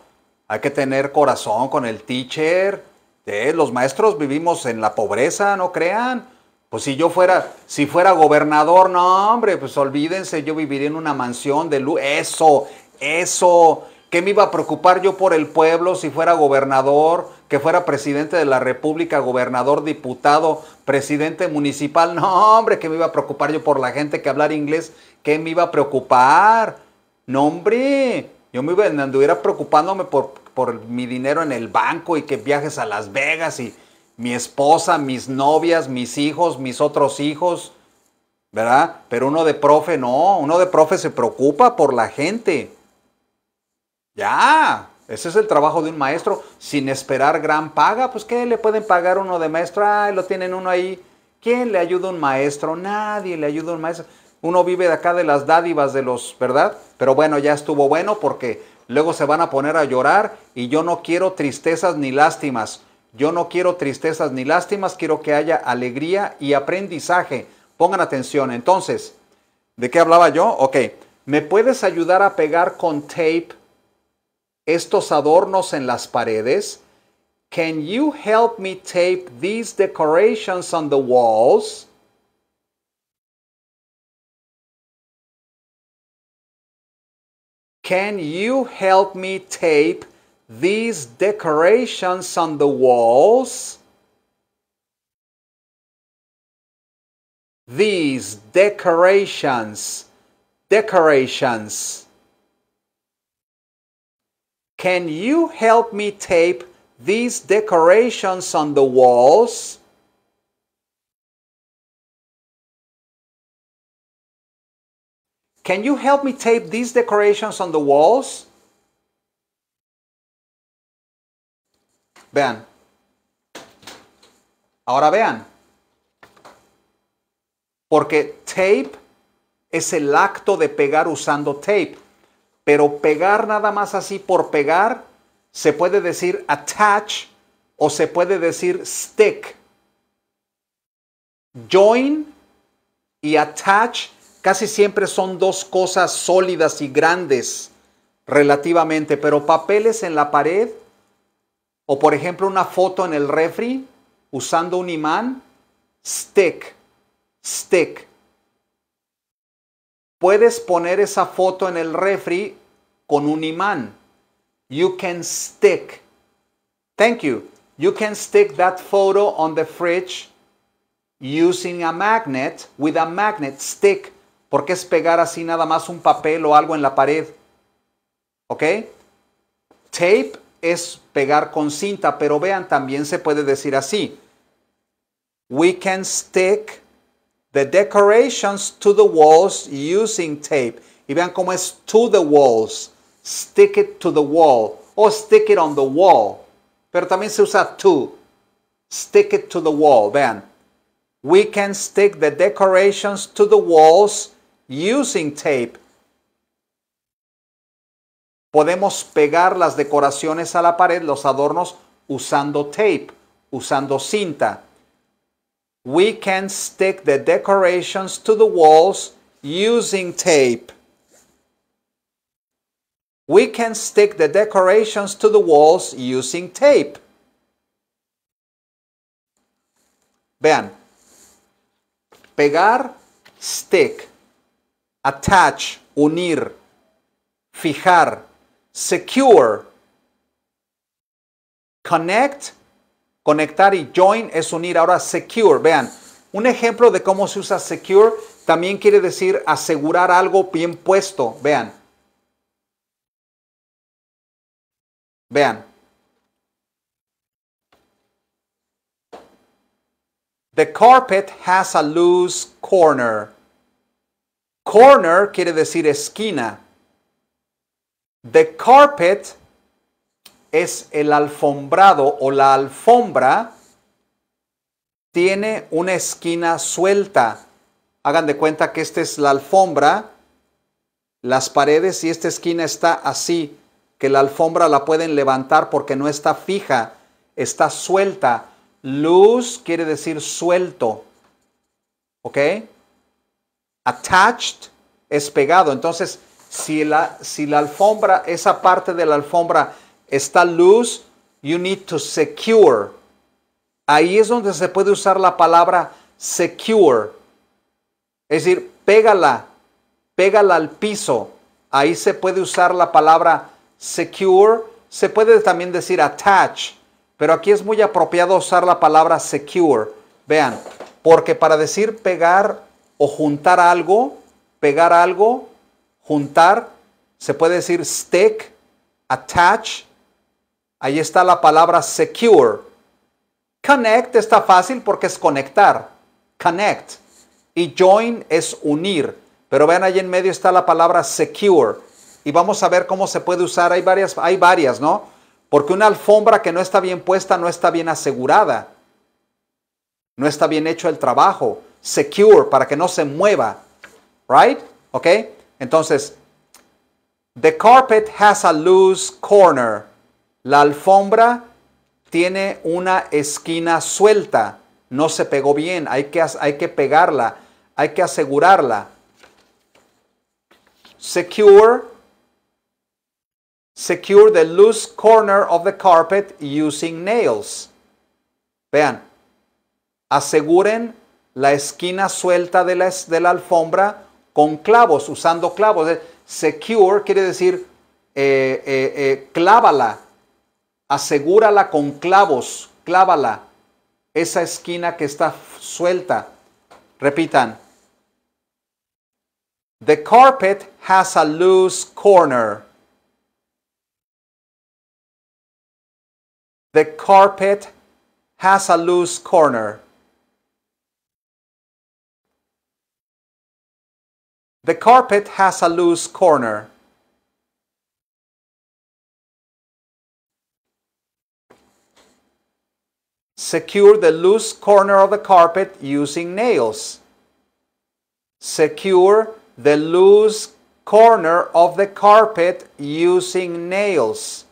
Speaker 2: Hay que tener corazón con el teacher. De, los maestros vivimos en la pobreza, no crean. Pues si yo fuera, si fuera gobernador, no, hombre, pues olvídense, yo viviría en una mansión de luz. Eso, eso. ¿Qué me iba a preocupar yo por el pueblo si fuera gobernador? que fuera presidente de la República, gobernador, diputado, presidente municipal. No, hombre, que me iba a preocupar yo por la gente que hablar inglés, qué me iba a preocupar. No, hombre, yo me iba, anduviera preocupándome por, por mi dinero en el banco y que viajes a Las Vegas y mi esposa, mis novias, mis hijos, mis otros hijos. ¿Verdad? Pero uno de profe no, uno de profe se preocupa por la gente. Ya, ese es el trabajo de un maestro, sin esperar gran paga. Pues, ¿qué le pueden pagar uno de maestro? Ah, lo tienen uno ahí. ¿Quién le ayuda a un maestro? Nadie le ayuda a un maestro. Uno vive de acá de las dádivas de los, ¿verdad? Pero bueno, ya estuvo bueno porque luego se van a poner a llorar y yo no quiero tristezas ni lástimas. Yo no quiero tristezas ni lástimas, quiero que haya alegría y aprendizaje. Pongan atención. Entonces, ¿de qué hablaba yo? Ok, ¿me puedes ayudar a pegar con tape estos adornos en las paredes? Can you help me tape these decorations on the walls?
Speaker 1: Can you help me
Speaker 2: tape these decorations on the walls? These decorations, decorations. Can you help me tape these decorations on the walls?
Speaker 1: Can you help me tape these decorations on the walls?
Speaker 2: Vean. Ahora vean. Porque tape es el acto de pegar usando tape. Pero pegar nada más así por pegar, se puede decir attach o se puede decir stick. Join y attach casi siempre son dos cosas sólidas y grandes relativamente, pero papeles en la pared o por ejemplo una foto en el refri usando un imán, stick, stick. Puedes poner esa foto en el refri con un imán. You can stick. Thank you. You can stick that photo on the fridge using a magnet with a magnet stick. Porque es pegar así nada más un papel o algo en la pared. ¿Ok? Tape es pegar con cinta, pero vean, también se puede decir así. We can stick The decorations to the walls using tape. Y vean cómo es to the walls. Stick it to the wall. O stick it on the wall. Pero también se usa to. Stick it to the wall. Vean. We can stick the decorations to the walls using tape. Podemos pegar las decoraciones a la pared, los adornos, usando tape, usando cinta. we can stick the decorations to the walls using tape. We can stick the decorations to the walls using tape. Vean. Pegar, stick. Attach, unir. Fijar, secure. Connect, Conectar y join es unir. Ahora secure, vean, un ejemplo de cómo se usa secure también quiere decir asegurar algo bien puesto. Vean. Vean. The carpet has a loose corner. Corner quiere decir esquina. The carpet es el alfombrado o la alfombra tiene una esquina suelta. Hagan de cuenta que esta es la alfombra, las paredes y esta esquina está así, que la alfombra la pueden levantar porque no está fija, está suelta. Loose quiere decir suelto. ¿Ok? Attached es pegado. Entonces, si la, si la alfombra, esa parte de la alfombra Está luz, you need to secure. Ahí es donde se puede usar la palabra secure. Es decir, pégala, pégala al piso. Ahí se puede usar la palabra secure. Se puede también decir attach, pero aquí es muy apropiado usar la palabra secure. Vean, porque para decir pegar o juntar algo, pegar algo, juntar, se puede decir stick, attach, Ahí está la palabra secure. Connect está fácil porque es conectar. Connect. Y join es unir. Pero vean ahí en medio está la palabra secure. Y vamos a ver cómo se puede usar. Hay varias, hay varias, ¿no? Porque una alfombra que no está bien puesta no está bien asegurada. No está bien hecho el trabajo. Secure para que no se mueva. Right? ¿Ok? Entonces, the carpet has a loose corner. La alfombra tiene una esquina suelta, no se pegó bien, hay que, hay que pegarla, hay que asegurarla. Secure, secure the loose corner of the carpet using nails. Vean, aseguren la esquina suelta de la, de la alfombra con clavos, usando clavos. Secure quiere decir eh, eh, eh clávala, asegúrala con clavos, clávala, esa esquina que está suelta. Repitan. The carpet has a loose corner.
Speaker 1: The carpet has a loose corner. The carpet has a loose corner.
Speaker 2: Secure the loose corner of the carpet using nails. Secure the loose corner of the carpet using nails.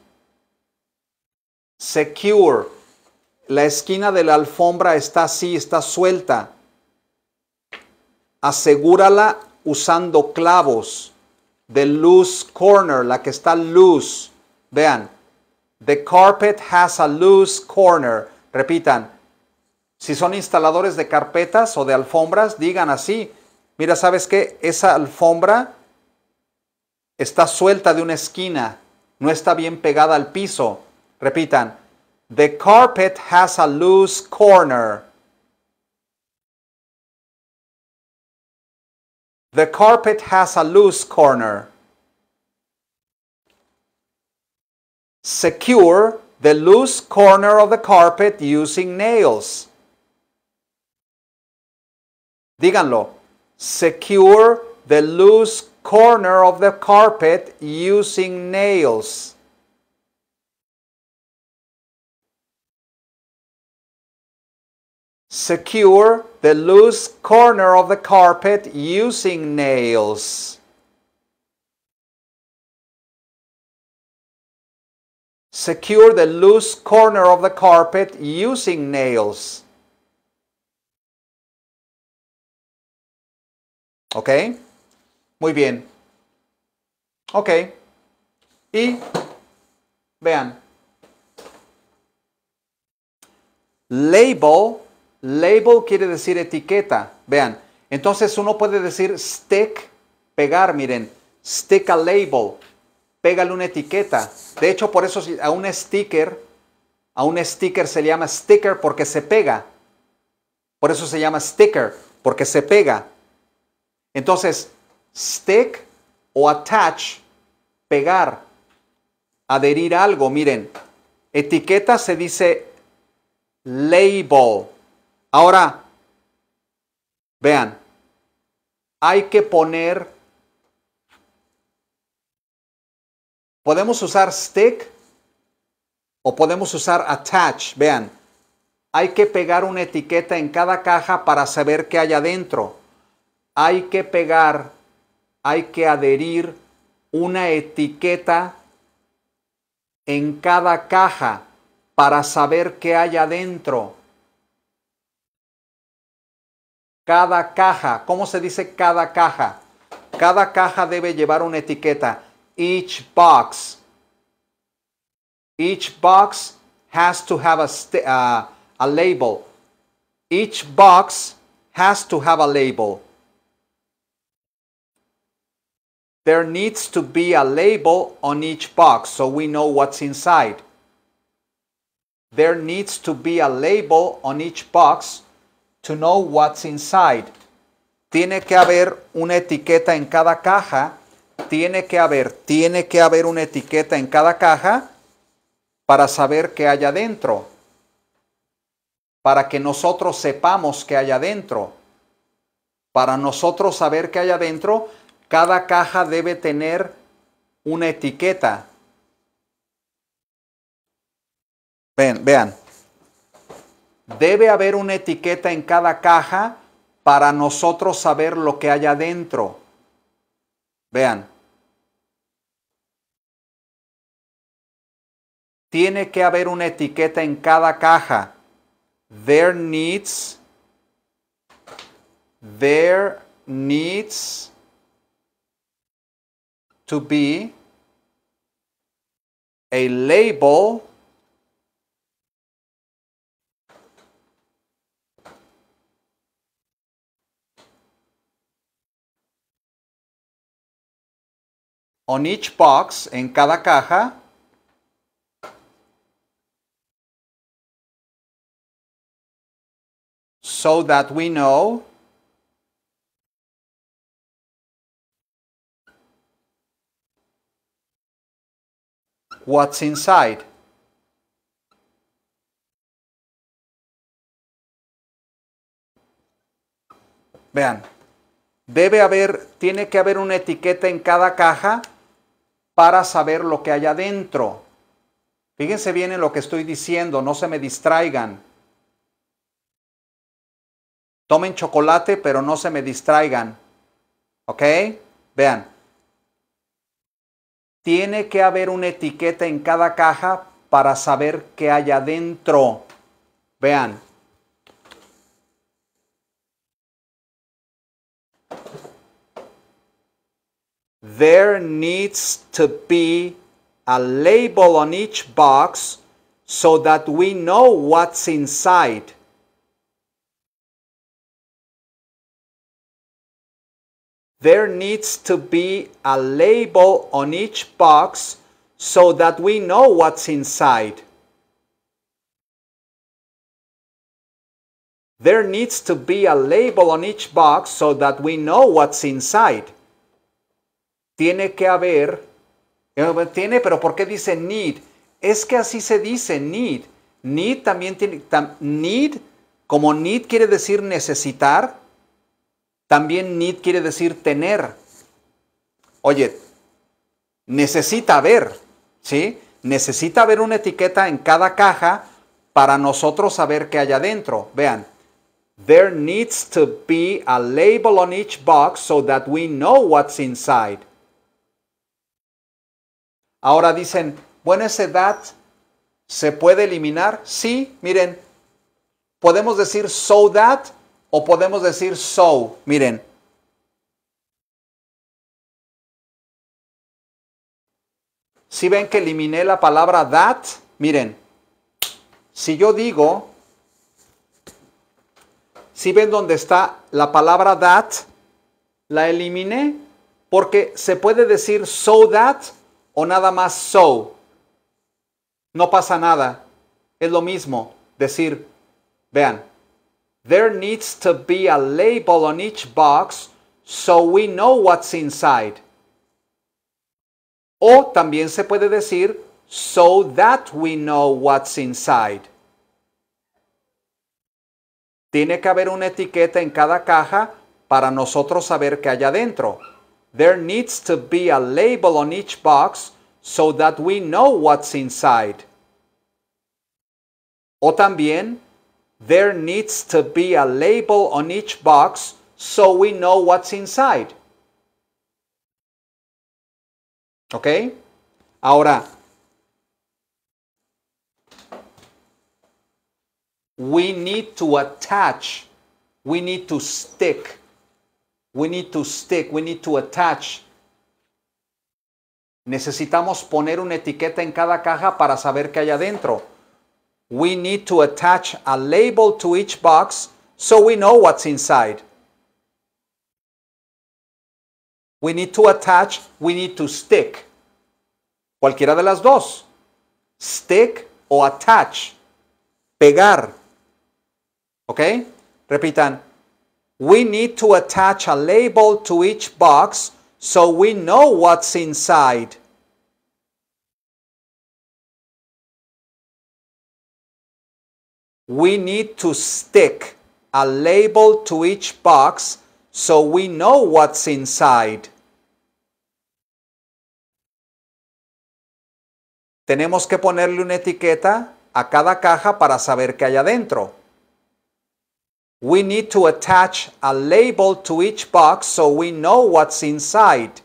Speaker 2: Secure. La esquina de la alfombra está así, está suelta. Asegúrala usando clavos. The loose corner, la que está loose. Vean. The carpet has a loose corner. Repitan, si son instaladores de carpetas o de alfombras, digan así, mira, ¿sabes qué? Esa alfombra está suelta de una esquina, no está bien pegada al piso. Repitan, the carpet has a loose corner. The carpet has a loose corner. Secure the loose corner of the carpet using nails. Díganlo. Secure the loose corner of the carpet using nails.
Speaker 1: Secure the loose corner of the carpet using nails. Secure the loose corner of the carpet using nails. ¿Ok?
Speaker 2: Muy bien. Ok. Y vean. Label, label quiere decir etiqueta. Vean, entonces uno puede decir stick, pegar, miren, stick a label pégale una etiqueta. De hecho, por eso a un sticker, a un sticker se le llama sticker porque se pega. Por eso se llama sticker, porque se pega. Entonces, stick o attach, pegar, adherir algo. Miren, etiqueta se dice label. Ahora, vean, hay que poner Podemos usar stick o podemos usar attach. Vean, hay que pegar una etiqueta en cada caja para saber qué hay adentro. Hay que pegar, hay que adherir una etiqueta en cada caja para saber qué hay adentro. Cada caja, ¿cómo se dice cada caja? Cada caja debe llevar una etiqueta. each box each box has to have a, uh, a label each box has to have a label there needs to be a label on each box so we know what's inside there needs to be a label on each box to know what's inside tiene que haber una etiqueta en cada caja tiene que haber, tiene que haber una etiqueta en cada caja para saber qué hay adentro, para que nosotros sepamos qué hay adentro. Para nosotros saber qué hay adentro, cada caja debe tener una etiqueta. Ven, vean. Debe haber una etiqueta en cada caja para nosotros saber lo que hay adentro. Vean. Tiene que haber una etiqueta en cada caja. There needs. There needs to be a
Speaker 1: label On each box, en cada caja, so that we know what's inside.
Speaker 2: Vean, debe haber, tiene que haber una etiqueta en cada caja para saber lo que hay adentro. Fíjense bien en lo que estoy diciendo, no se me distraigan. Tomen chocolate, pero no se me distraigan. ¿Ok? Vean. Tiene que haber una etiqueta en cada caja para saber qué hay adentro. Vean, there needs to be a label on each box so that we know what's inside. There needs to be a label on each box so that we know what's inside. There needs to be a label on each box so that we know what's inside. tiene que haber, eh, tiene, pero ¿por qué dice need? Es que así se dice need. Need también tiene, need, como need quiere decir necesitar, también need quiere decir tener. Oye, necesita ver, ¿sí? Necesita haber una etiqueta en cada caja para nosotros saber qué hay adentro. Vean, there needs to be a label on each box so that we know what's inside. Ahora dicen, bueno, ese that se puede eliminar. Sí, miren, podemos decir so that o podemos decir so. Miren. Si ven que eliminé la palabra that, miren. Si yo digo, si ven dónde está la palabra that, la eliminé porque se puede decir so that o nada más so. No pasa nada. Es lo mismo decir, vean, there needs to be a label on each box so we know what's inside. O también se puede decir, so that we know what's inside. Tiene que haber una etiqueta en cada caja para nosotros saber qué hay adentro. there needs to be a label on each box so that we know what's inside. O también, there needs to be a label on each box so we know what's inside. Okay. Ahora, we need to attach, we need to stick We need to stick, we need to attach. Necesitamos poner una etiqueta en cada caja para saber qué hay adentro. We need to attach a label to each box so we know what's inside. We need to attach, we need to stick. Cualquiera de las dos. Stick o attach. Pegar. ¿Ok? Repitan. we need to attach a label to each box so we know what's inside.
Speaker 1: We need to stick a label to each box so we know what's inside.
Speaker 2: Tenemos que ponerle una etiqueta a cada caja para saber qué hay adentro. We need to attach a label to each box so we know what's
Speaker 1: inside.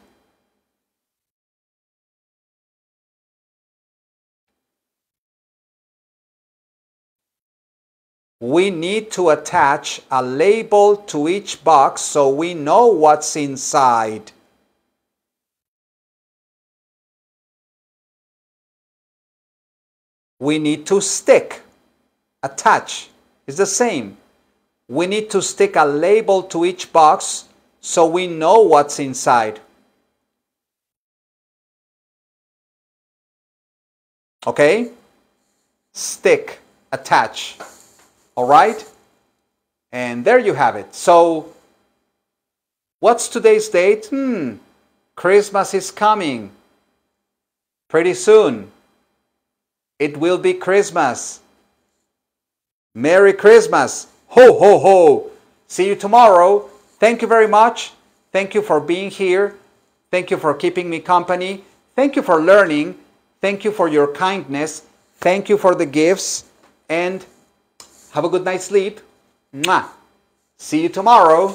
Speaker 2: We need to attach a label to each box so we know what's inside. We need to stick. Attach is the same we need to stick a label to each box so we know what's inside. Okay? Stick, attach. All right? And there you have it. So, what's today's date? Hmm, Christmas is coming pretty soon. It will be Christmas. Merry Christmas. Ho, ho, ho. See you tomorrow. Thank you very much. Thank you for being here. Thank you for keeping me company. Thank you for learning. Thank you for your kindness. Thank you for the gifts. And have a good night's sleep. Mwah. See you tomorrow.